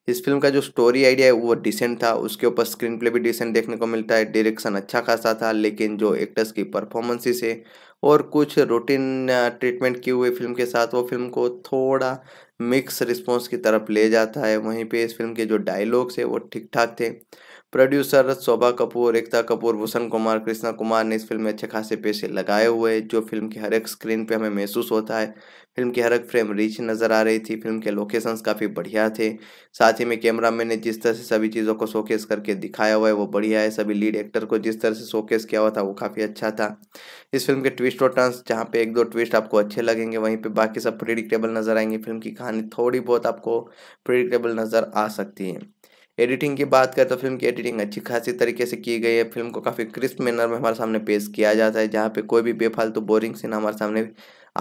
इस फिल्म का जो स्टोरी आइडिया है वो डिसेंट था उसके ऊपर स्क्रीन प्ले भी डिसेंट देखने को मिलता है डायरेक्शन अच्छा खासा था लेकिन जो एक्टर्स की परफॉर्मेंसेस है और कुछ रूटीन ट्रीटमेंट किए हुई फिल्म के साथ वो फिल्म को थोड़ा मिक्स रिस्पॉन्स की तरफ ले जाता है वहीं पे इस फिल्म के जो डायलॉग्स है वो ठीक ठाक थे प्रोड्यूसर शोभा कपूर एकता कपूर भूषण कुमार कृष्णा कुमार ने इस फिल्म में अच्छे खासे पैसे लगाए हुए हैं जो फिल्म के हर एक स्क्रीन पे हमें महसूस होता है फिल्म की हर एक फ्रेम रिच नज़र आ रही थी फिल्म के लोकेशंस काफ़ी बढ़िया थे साथ ही में कैमरा मैन ने जिस तरह से सभी चीज़ों को शोकेस करके दिखाया हुआ है वो बढ़िया है सभी लीड एक्टर को जिस तरह से शोकेस किया हुआ था वो काफ़ी अच्छा था इस फिल्म के ट्विस्ट और टर्न्स जहाँ पे एक दो ट्विस्ट आपको अच्छे लगेंगे वहीं पर बाकी सब प्रिडिक्टेबल नज़र आएंगे फिल्म की कहानी थोड़ी बहुत आपको प्रिडिक्टेबल नज़र आ सकती है एडिटिंग की बात करें तो फिल्म की एडिटिंग अच्छी खासी तरीके से की गई है फिल्म को काफ़ी क्रिस्प मैनर में हमारे सामने पेश किया जाता है जहाँ पे कोई भी बेफालतू बोरिंग सीन हमारे सामने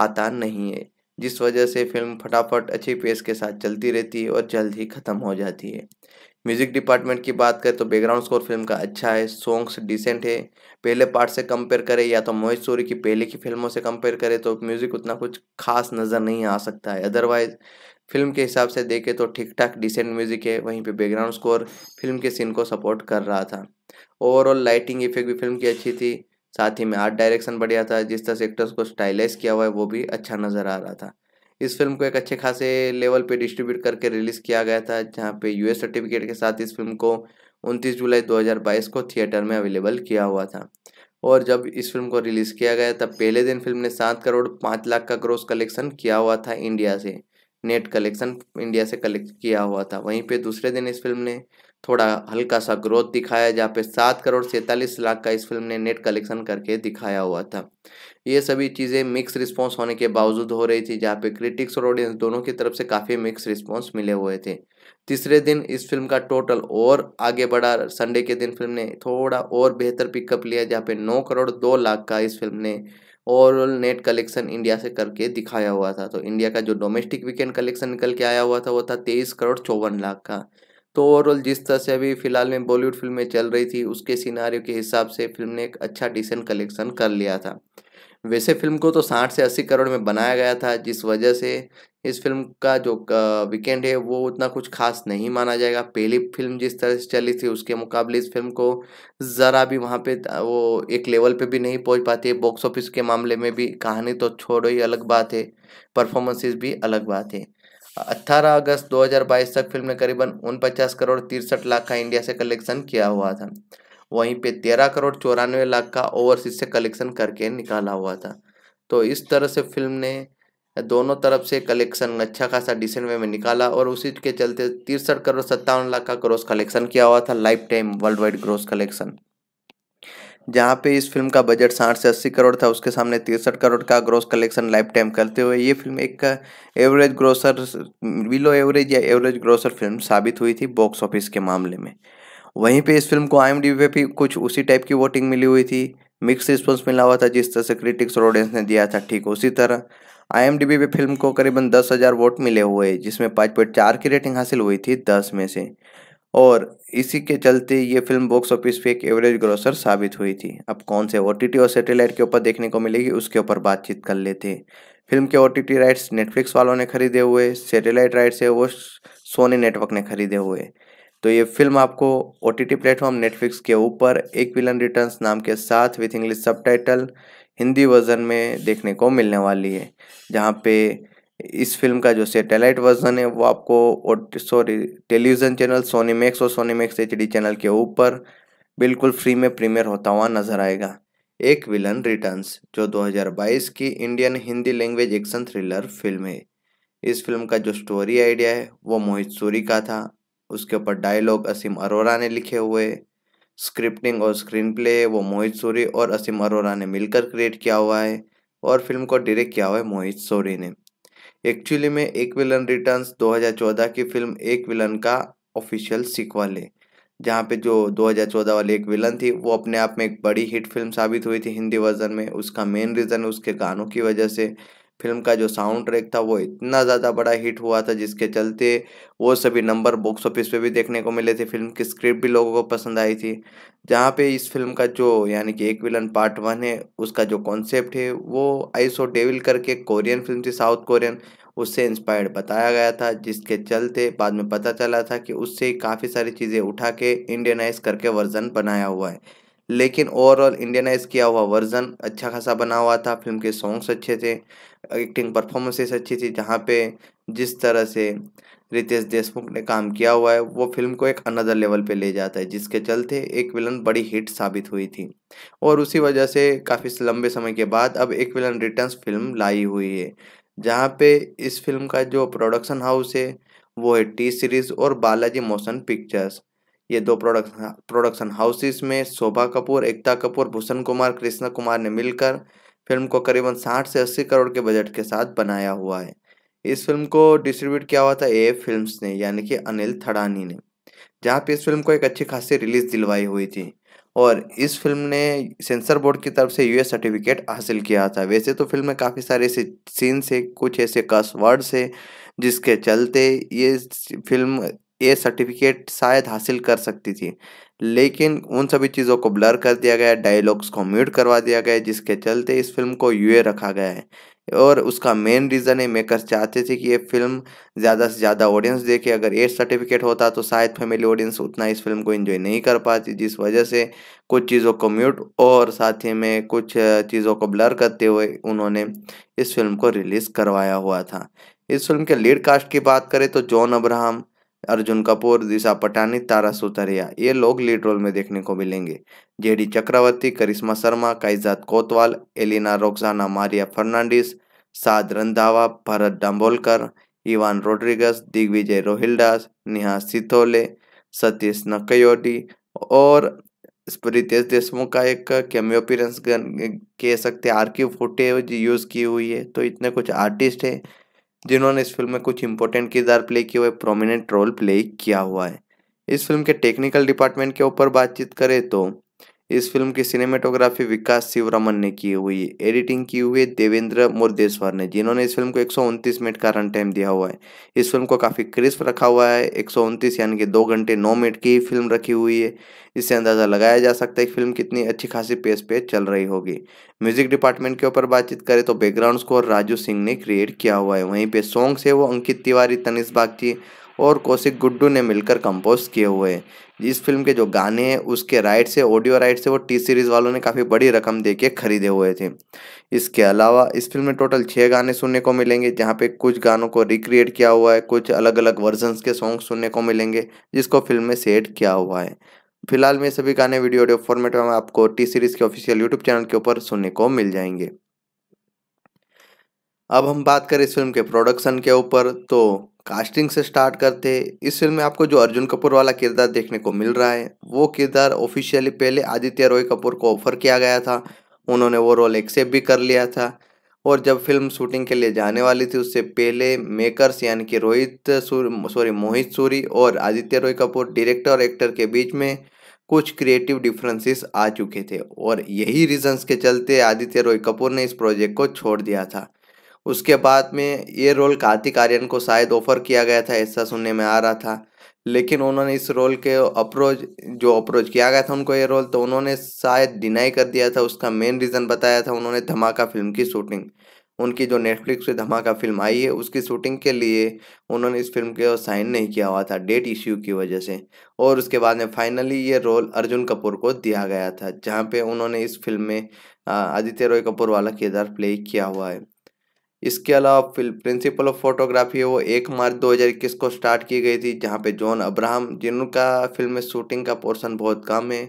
आता नहीं है जिस वजह से फिल्म फटाफट अच्छी पेस के साथ चलती रहती है और जल्द ही ख़त्म हो जाती है म्यूज़िक डिपार्टमेंट की बात करें तो बैकग्राउंड स्कोर फिल्म का अच्छा है सॉन्ग्स डिसेंट है पहले पार्ट से कंपेयर करें या तो मोहित सूरी की पहले की फिल्मों से कंपेयर करें तो म्यूज़िक उतना कुछ खास नज़र नहीं आ सकता है अदरवाइज़ फिल्म के हिसाब से देखें तो ठीक ठाक डिसेंट म्यूज़िक है वहीं पे बैकग्राउंड स्कोर फिल्म के सीन को सपोर्ट कर रहा था ओवरऑल लाइटिंग इफेक्ट भी फिल्म की अच्छी थी साथ ही में आर्ट डायरेक्शन बढ़िया था जिस तरह से एक्टर्स को स्टाइलाइज किया हुआ है वो भी अच्छा नज़र आ रहा था इस फिल्म को एक अच्छे खासे लेवल पे डिस्ट्रीब्यूट करके रिलीज़ किया गया था जहाँ पे यूएस सर्टिफिकेट के साथ इस फिल्म को 29 जुलाई 2022 को थिएटर में अवेलेबल किया हुआ था और जब इस फिल्म को रिलीज़ किया गया तब पहले दिन फिल्म ने सात करोड़ पाँच लाख का ग्रोस कलेक्शन किया हुआ था इंडिया से नेट कलेक्शन इंडिया से कलेक्ट किया हुआ था वहीं पे दूसरे दिन इस फिल्म ने थोड़ा हल्का सा ग्रोथ दिखाया जहाँ पे सात करोड़ सैंतालीस लाख का इस फिल्म ने नेट कलेक्शन करके दिखाया हुआ था ये सभी चीज़ें मिक्स रिस्पॉन्स होने के बावजूद हो रही थी जहाँ पे क्रिटिक्स और ऑडियंस दोनों की तरफ से काफ़ी मिक्स रिस्पॉन्स मिले हुए थे तीसरे दिन इस फिल्म का टोटल और आगे बढ़ा संडे के दिन फिल्म ने थोड़ा और बेहतर पिकअप लिया जहाँ पे नौ करोड़ दो लाख का इस फिल्म ने ओवरऑल नेट कलेक्शन इंडिया से करके दिखाया हुआ था तो इंडिया का जो डोमेस्टिक वीकेंड कलेक्शन निकल के आया हुआ था वो था तेईस करोड़ चौवन लाख का तो ओवरऑल जिस तरह से अभी फिलहाल में बॉलीवुड फिल्में चल रही थी उसके सिनारियों के हिसाब से फिल्म ने एक अच्छा डिसेंट कलेक्शन कर लिया था वैसे फिल्म को तो साठ से अस्सी करोड़ में बनाया गया था जिस वजह से इस फिल्म का जो वीकेंड है वो उतना कुछ खास नहीं माना जाएगा पहली फिल्म जिस तरह से चली थी उसके मुकाबले इस फिल्म को ज़रा भी वहाँ पे वो एक लेवल पे भी नहीं पहुँच पाती है बॉक्स ऑफिस के मामले में भी कहानी तो छोड़ो ही अलग बात है परफॉर्मेंसेस भी अलग बात है 18 अगस्त 2022 तक फिल्म ने करीबन उनपचास करोड़ तिरसठ लाख का इंडिया से कलेक्शन किया हुआ था वहीं पे 13 करोड़ चौरानवे लाख का ओवरसीज से कलेक्शन करके निकाला हुआ था तो इस तरह से फिल्म ने दोनों तरफ से कलेक्शन अच्छा खासा डिसेंट वे में निकाला और उसी के चलते तिरसठ करोड़ सत्तावन लाख का ग्रोस कलेक्शन किया हुआ था lifetime worldwide gross collection जहाँ पे इस फिल्म का बजट साठ से अस्सी करोड़ था उसके सामने तिरसठ करोड़ का ग्रोस कलेक्शन लाइफ टाइम करते हुए ये फिल्म एक एवरेज ग्रोसर बिलो एवरेज या एवरेज ग्रोसर फिल्म साबित हुई थी बॉक्स ऑफिस के मामले में वहीं पे इस फिल्म को आई पे भी कुछ उसी टाइप की वोटिंग मिली हुई थी मिक्स रिस्पॉन्स मिला हुआ था जिस तरह से क्रिटिक्स और ऑडियंस ने दिया था ठीक उसी तरह आई पे फिल्म को करीबन दस हज़ार वोट मिले हुए जिसमें पाँच पॉइंट चार की रेटिंग हासिल हुई थी दस में से और इसी के चलते ये फिल्म बॉक्स ऑफिस पे एक एवरेज ग्रोसर साबित हुई थी अब कौन से ओ और सैटेलाइट के ऊपर देखने को मिलेगी उसके ऊपर बातचीत कर लेते हैं फिल्म के ओ राइट्स नेटफ्लिक्स वालों ने खरीदे हुए सैटेलाइट राइट्स है वो सोनी नेटवर्क ने खरीदे हुए तो ये फिल्म आपको O T T platform Netflix के ऊपर एक विलन रिटर्न्स नाम के साथ विथ इंग्लिश सब हिंदी वर्जन में देखने को मिलने वाली है जहाँ पे इस फिल्म का जो सैटेलाइट वर्जन है वो आपको और sorry television channel Sony Max और सोनी मैक्स एच चैनल के ऊपर बिल्कुल फ्री में प्रीमियर होता हुआ नजर आएगा एक विलन रिटर्न्स जो 2022 की Indian Hindi language action thriller film है इस फिल्म का जो स्टोरी आइडिया है वो मोहित सूरी का था उसके ऊपर डायलॉग असीम अरोरा ने लिखे हुए स्क्रिप्टिंग और स्क्रीन प्ले वो मोहित सूरी और असीम अरोरा ने मिलकर क्रिएट किया हुआ है और फिल्म को डायरेक्ट किया हुआ है मोहित सूरी ने एक्चुअली में एक विलन रिटर्न्स 2014 की फिल्म एक विलन का ऑफिशियल सिक्वल है जहाँ पे जो 2014 वाली एक विलन थी वो अपने आप में एक बड़ी हिट फिल्म साबित हुई थी हिंदी वर्जन में उसका मेन रीज़न उसके गानों की वजह से फिल्म का जो साउंड ट्रैक था वो इतना ज़्यादा बड़ा हिट हुआ था जिसके चलते वो सभी नंबर बॉक्स ऑफिस पे भी देखने को मिले थे फिल्म की स्क्रिप्ट भी लोगों को पसंद आई थी जहाँ पे इस फिल्म का जो यानी कि एक विलन पार्ट वन है उसका जो कॉन्सेप्ट है वो आइसो डेविल करके कोरियन फिल्म थी साउथ कोरियन उससे इंस्पायर्ड बताया गया था जिसके चलते बाद में पता चला था कि उससे काफ़ी सारी चीज़ें उठा के इंडियनाइज करके वर्जन बनाया हुआ है लेकिन ओवरऑल इंडियनाइज किया हुआ वर्जन अच्छा खासा बना हुआ था फिल्म के सॉन्ग्स अच्छे थे एक्टिंग परफॉर्मेंसेस अच्छी थी जहाँ पे जिस तरह से रितेश देशमुख ने काम किया हुआ है वो फिल्म को एक अनदर लेवल पे ले जाता है जिसके चलते एक विलन बड़ी हिट साबित हुई थी और उसी वजह से काफ़ी लंबे समय के बाद अब एक विलन रिटर्न्स फिल्म लाई हुई है जहाँ पे इस फिल्म का जो प्रोडक्शन हाउस है वो है टी सीरीज़ और बालाजी मोशन पिक्चर्स ये दो प्रोडक्शन प्रोडक्शन हाउसेस में शोभा कपूर एकता कपूर भूषण कुमार कृष्णा कुमार ने मिलकर फिल्म को करीबन 60 से 80 करोड़ के बजट के साथ बनाया हुआ है इस फिल्म को डिस्ट्रीब्यूट किया हुआ था ए फिल्म्स ने यानी कि अनिल थड़ानी ने जहाँ पे इस फिल्म को एक अच्छी खासी रिलीज दिलवाई हुई थी और इस फिल्म ने सेंसर बोर्ड की तरफ से यूएस सर्टिफिकेट हासिल किया था वैसे तो फिल्म में काफ़ी सारे ऐसे सीन्स से कुछ ऐसे कस वर्ड्स है जिसके चलते ये फिल्म ये सर्टिफिकेट शायद हासिल कर सकती थी लेकिन उन सभी चीज़ों को ब्लर कर दिया गया है डायलॉग्स को म्यूट करवा दिया गया है जिसके चलते इस फिल्म को यूए रखा गया है और उसका मेन रीज़न है मेकर्स चाहते थे कि ये फिल्म ज़्यादा से ज़्यादा ऑडियंस देखे अगर एज सर्टिफिकेट होता तो शायद फैमिली ऑडियंस उतना इस फिल्म को एंजॉय नहीं कर पाती जिस वजह से कुछ चीज़ों को म्यूट और साथ ही में कुछ चीज़ों को ब्लर करते हुए उन्होंने इस फिल्म को रिलीज़ करवाया हुआ था इस फिल्म के लीड कास्ट की बात करें तो जॉन अब्राहम अर्जुन कपूर दिशा पटानी तारा सुतरिया ये लोग लीड रोल में देखने को मिलेंगे जेडी चक्रवर्ती करिश्मा Sharma Kaizaad Kotwal Elina रोक्साना Maria Fernandes Saad Randhawa Bharat Dabholkar Ivan Rodrigues Digvijay रोहिल्डास Neha सिथोले Satish नकयोटी और प्रीतेश देशमुख का एक कैमियोपीरेंस कह सकते हैं आर की फुटेज यूज़ की हुई है तो इतने कुछ आर्टिस्ट हैं जिन्होंने इस फिल्म में कुछ इंपॉर्टेंट किरदार प्ले किए हुए प्रोमिनेंट रोल प्ले किया हुआ है इस फिल्म के टेक्निकल डिपार्टमेंट के ऊपर बातचीत करें तो इस फिल्म की सिनेमेटोग्राफी विकास शिवरमन ने की हुई है एडिटिंग की हुई है देवेंद्र मुर्देश्वर ने जिन्होंने इस फिल्म को एक मिनट का रन टाइम दिया हुआ है इस फिल्म को काफ़ी क्रिस्प रखा हुआ है एक यानी कि दो घंटे नौ मिनट की फिल्म रखी हुई है इससे अंदाज़ा लगाया जा सकता है कि फिल्म कितनी अच्छी खासी पेस पे चल रही होगी म्यूजिक डिपार्टमेंट के ऊपर बातचीत करें तो बैकग्राउंड स्कोर राजू सिंह ने क्रिएट किया हुआ है वहीं पर सॉन्ग्स है वो अंकित तिवारी तनिष बागची और कौशिक गुड्डू ने मिलकर कंपोज किए हुए हैं इस फिल्म के जो गाने हैं उसके राइट से ऑडियो राइट से वो टी सीरीज़ वालों ने काफ़ी बड़ी रकम दे के खरीदे हुए थे इसके अलावा इस फिल्म में टोटल छः गाने सुनने को मिलेंगे जहाँ पे कुछ गानों को रिक्रिएट किया हुआ है कुछ अलग अलग वर्जन के सॉन्ग सुनने को मिलेंगे जिसको फिल्म में सेट किया हुआ है फिलहाल में सभी गाने वीडियो ऑडियो फॉर्मेट में आपको टी सीरीज़ के ऑफिशियल यूट्यूब चैनल के ऊपर सुनने को मिल जाएंगे अब हम बात करें इस फिल्म के प्रोडक्शन के ऊपर तो कास्टिंग से स्टार्ट करते इस फिल्म में आपको जो अर्जुन कपूर वाला किरदार देखने को मिल रहा है वो किरदार ऑफिशियली पहले आदित्य रॉय कपूर को ऑफर किया गया था उन्होंने वो रोल एक्सेप्ट भी कर लिया था और जब फिल्म शूटिंग के लिए जाने वाली थी उससे पहले मेकर्स यानी कि रोहित सॉरी मोहित सूरी और आदित्य रॉय कपूर डायरेक्टर और एक्टर के बीच में कुछ क्रिएटिव डिफरेंसेस आ चुके थे और यही रीजंस के चलते आदित्य रॉय कपूर ने इस प्रोजेक्ट को छोड़ दिया था उसके बाद में ये रोल कार्तिक आर्यन को शायद ऑफर किया गया था ऐसा सुनने में आ रहा था लेकिन उन्होंने इस रोल के अप्रोच जो अप्रोच किया गया था उनको ये रोल तो उन्होंने शायद डिनाई कर दिया था उसका मेन रीज़न बताया था उन्होंने धमाका फिल्म की शूटिंग उनकी जो नेटफ्लिक्स पे धमाका फिल्म आई है उसकी शूटिंग के लिए उन्होंने इस फिल्म के साइन नहीं किया हुआ था डेट इश्यू की वजह से और उसके बाद में फाइनली ये रोल अर्जुन कपूर को दिया गया था जहाँ पे उन्होंने इस फिल्म में आदित्य रॉय कपूर वाला किरदार प्ले किया हुआ है इसके अलावा फिल प्रिंसिपल ऑफ फोटोग्राफी है वो एक मार्च 2021 को स्टार्ट की गई थी जहाँ पे जॉन अब्राहम जिनका फिल्म में शूटिंग का पोर्शन बहुत कम है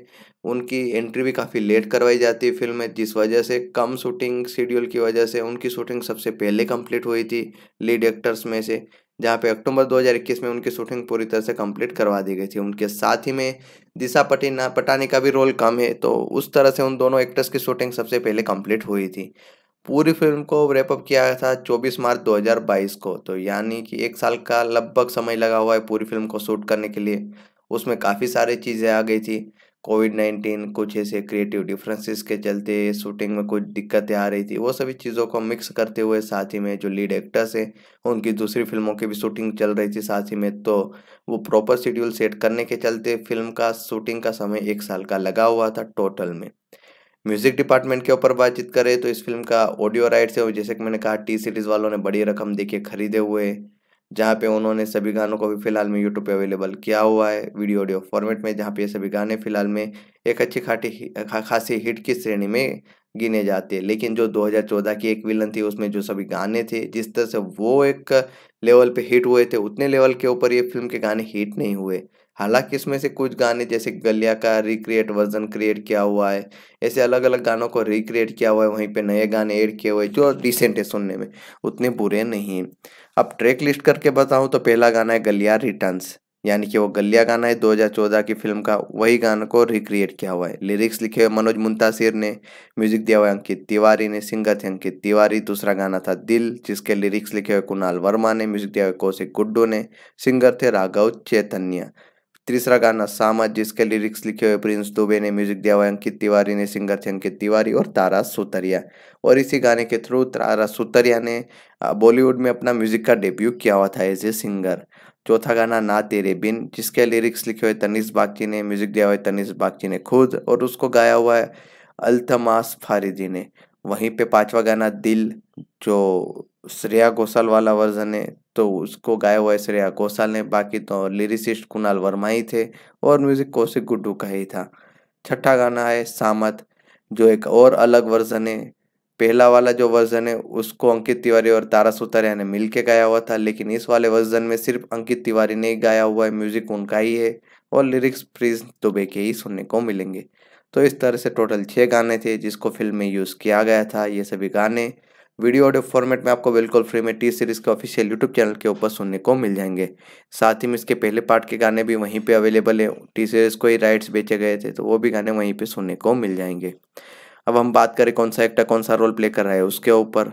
उनकी एंट्री भी काफ़ी लेट करवाई जाती है फिल्म में जिस वजह से कम शूटिंग शेड्यूल की वजह से उनकी शूटिंग सबसे पहले कंप्लीट हुई थी लीड एक्टर्स में से जहाँ पे अक्टूबर 2021 में उनकी शूटिंग पूरी तरह से कंप्लीट करवा दी गई थी उनके साथ ही में दिशा पटिना पटानी का भी रोल कम है तो उस तरह से उन दोनों एक्टर्स की शूटिंग सबसे पहले कंप्लीट हुई थी पूरी फिल्म को रेपअप किया था 24 मार्च 2022 को तो यानी कि एक साल का लगभग समय लगा हुआ है पूरी फिल्म को शूट करने के लिए उसमें काफ़ी सारी चीज़ें आ गई थी कोविड नाइन्टीन कुछ ऐसे क्रिएटिव डिफरेंसेस के चलते शूटिंग में कुछ दिक्कतें आ रही थी वो सभी चीज़ों को मिक्स करते हुए साथ ही में जो लीड एक्टर्स हैं उनकी दूसरी फिल्मों की भी शूटिंग चल रही थी साथ ही में तो वो प्रॉपर शेड्यूल सेट करने के चलते फिल्म का शूटिंग का समय एक साल का लगा हुआ था टोटल में म्यूजिक डिपार्टमेंट के ऊपर बातचीत करें तो इस फिल्म का ऑडियो राइट्स है जैसे कि मैंने कहा टी सीरीज़ वालों ने बड़ी रकम के खरीदे हुए जहाँ पे उन्होंने सभी गानों को भी फिलहाल में यूट्यूब पे अवेलेबल किया हुआ है वीडियो ऑडियो फॉर्मेट में जहाँ पे ये सभी गाने फिलहाल में एक अच्छी खाटी खा, खासी हिट की श्रेणी में गिने जाते हैं लेकिन जो 2014 की एक विलन थी उसमें जो सभी गाने थे जिस तरह से वो एक लेवल पे हिट हुए थे उतने लेवल के ऊपर ये फिल्म के गाने हिट नहीं हुए हालांकि इसमें से कुछ गाने जैसे गलिया का रिक्रिएट वर्जन क्रिएट किया हुआ है ऐसे अलग अलग गानों को रिक्रिएट किया हुआ है वहीं पे नए गाने ऐड किए हुए जो डिसेंट है सुनने में उतने बुरे नहीं अब ट्रैक लिस्ट करके बताऊँ तो पहला गाना है गलिया रिटर्न्स यानी कि वो गलिया गाना है 2014 की फिल्म का वही गाना को रिक्रिएट किया हुआ है लिरिक्स लिखे हुए मनोज मुंतासिर ने म्यूजिक दिया हुआ है अंकित तिवारी ने सिंगर थे अंकित तिवारी दूसरा गाना था दिल जिसके लिरिक्स लिखे हुए कुणाल वर्मा ने म्यूजिक दिया हुआ कौशिक गुड्डू ने सिंगर थे राघव चैतन्य तीसरा गाना सामा जिसके लिरिक्स लिखे हुए प्रिंस दुबे ने म्यूजिक दिया हुआ अंकित तिवारी ने सिंगर थे अंकित तिवारी और तारा सुतरिया और इसी गाने के थ्रू तारा सुतरिया ने बॉलीवुड में अपना म्यूजिक का डेब्यू किया हुआ था एज ए सिंगर चौथा गाना ना तेरे बिन जिसके लिरिक्स लिखे हुए तनिष बागची ने म्यूजिक दिया हुआ है तनिष बागची ने खुद और उसको गाया हुआ है अल्तमास फारिदी ने वहीं पे पांचवा गाना दिल जो श्रेया घोषाल वाला वर्जन है तो उसको गाया हुआ है श्रेया घोषाल ने बाकी तो लिरिसिस्ट कुणाल वर्मा ही थे और म्यूजिक कौशिक गुड्डू का ही था छठा गाना है सामत जो एक और अलग वर्जन है पहला वाला जो वर्जन है उसको अंकित तिवारी और तारा सुतारिया ने मिल के गाया हुआ था लेकिन इस वाले वर्जन में सिर्फ अंकित तिवारी ने ही गाया हुआ है म्यूजिक उनका ही है और लिरिक्स प्रिंस दुबे के ही सुनने को मिलेंगे तो इस तरह से टोटल छः गाने थे जिसको फिल्म में यूज़ किया गया था ये सभी गाने वीडियो ऑडियो फॉर्मेट में आपको बिल्कुल फ्री में टी सीरीज़ के ऑफिशियल यूट्यूब चैनल के ऊपर सुनने को मिल जाएंगे साथ ही में इसके पहले पार्ट के गाने भी वहीं पे अवेलेबल है टी सीरीज़ को ही राइट्स बेचे गए थे तो वो भी गाने वहीं पे सुनने को मिल जाएंगे अब हम बात करें कौन सा एक्टर कौन सा रोल प्ले कर रहा है उसके ऊपर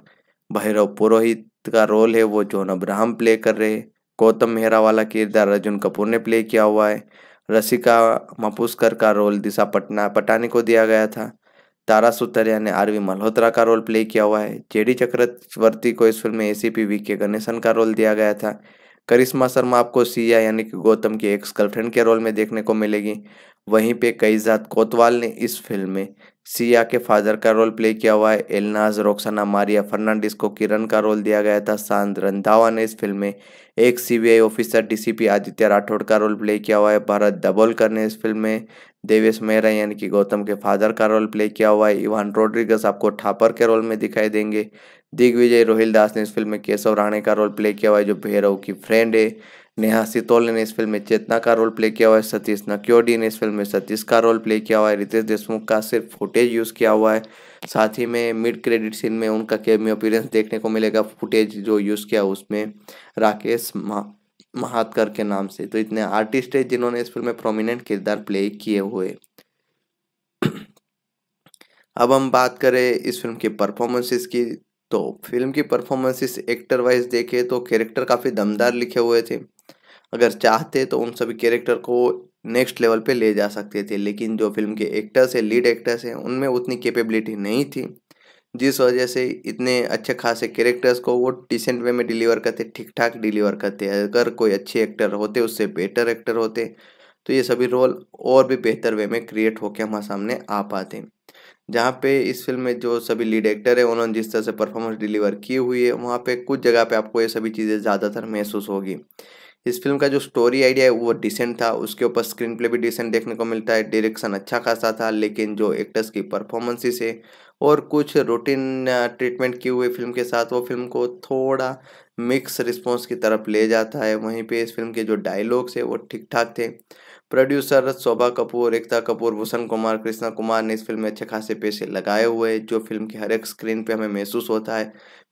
भैरव पुरोहित का रोल है वो जोन अब्राहम प्ले कर रहे गौतम मेहरा वाला किरदार अर्जुन कपूर ने प्ले किया हुआ है रसिका मापुस्कर का रोल दिशा पटना पटानी को दिया गया था तारा सुतरिया ने आरवी मल्होत्रा का रोल प्ले किया हुआ है जेडी चक्रवर्ती को इस फिल्म में एसीपी वी के गणेशन का रोल दिया गया था करिश्मा शर्मा आपको सिया यानी कि गौतम की एक्स गर्लफ्रेंड के रोल में देखने को मिलेगी वहीं पे कईजात कोतवाल ने इस फिल्म में सिया के फादर का रोल प्ले किया हुआ है एलनाज रोक्साना मारिया फर्नांडिस को किरण का रोल दिया गया था शांत रंधावा ने इस फिल्म में एक CBI officer DCP Aditya Rathore का रोल प्ले किया हुआ है भारत दबोलकर ने इस फिल्म में देवेश मेहरा यानी कि गौतम के फादर का रोल प्ले किया हुआ है इवान रोड्रिगस आपको ठापर के रोल में दिखाई देंगे दिग्विजय रोहिल दास ने इस फिल्म में केशव राणे का रोल प्ले किया हुआ है जो भैरव की फ्रेंड है नेहा सितोले ने इस फिल्म में चेतना का रोल प्ले किया हुआ है सतीश नक्योडी ने इस फिल्म में सतीश का रोल प्ले किया हुआ है रितेश देशमुख का सिर्फ फुटेज यूज़ किया हुआ है साथ ही में मिड क्रेडिट सीन में उनका कैमियो अपीयरेंस देखने को मिलेगा फुटेज जो यूज़ किया उसमें राकेश महातकर के नाम से तो इतने आर्टिस्ट है जिन्होंने इस फिल्म में प्रोमिनेंट किरदार प्ले किए हुए अब हम बात करें इस फिल्म की परफॉर्मेंसेस की तो फिल्म की परफॉर्मेंसेस एक्टर वाइज देखे तो कैरेक्टर काफ़ी दमदार लिखे हुए थे अगर चाहते तो उन सभी कैरेक्टर को नेक्स्ट लेवल पे ले जा सकते थे लेकिन जो फिल्म के एक्टर्स हैं लीड एक्टर्स हैं उनमें उतनी कैपेबिलिटी नहीं थी जिस वजह से इतने अच्छे खासे कैरेक्टर्स को वो डिसेंट वे में डिलीवर करते ठीक ठाक डिलीवर करते अगर कोई अच्छे एक्टर होते उससे बेटर एक्टर होते तो ये सभी रोल और भी बेहतर वे में क्रिएट होकर हमारे सामने आ पाते जहाँ पे इस फिल्म में जो सभी लीड एक्टर है उन्होंने जिस तरह से परफॉर्मेंस डिलीवर की हुई है वहाँ पे कुछ जगह पे आपको ये सभी चीज़ें ज़्यादातर महसूस होगी इस फिल्म का जो स्टोरी आइडिया है वो डिसेंट था उसके ऊपर स्क्रीन प्ले भी डिसेंट देखने को मिलता है डायरेक्शन अच्छा खासा था लेकिन जो एक्टर्स की परफॉर्मेंसेस है और कुछ रूटीन ट्रीटमेंट किए हुए फिल्म के साथ वो फिल्म को थोड़ा मिक्स रिस्पॉन्स की तरफ ले जाता है वहीं पर इस फिल्म के जो डायलॉग्स है वो ठीक ठाक थे प्रोड्यूसर शोभा कपूर एकता कपूर भूषण कुमार कृष्णा कुमार ने इस फिल्म में अच्छे खासे पैसे लगाए हुए हैं जो फिल्म की हर एक स्क्रीन पे हमें महसूस होता है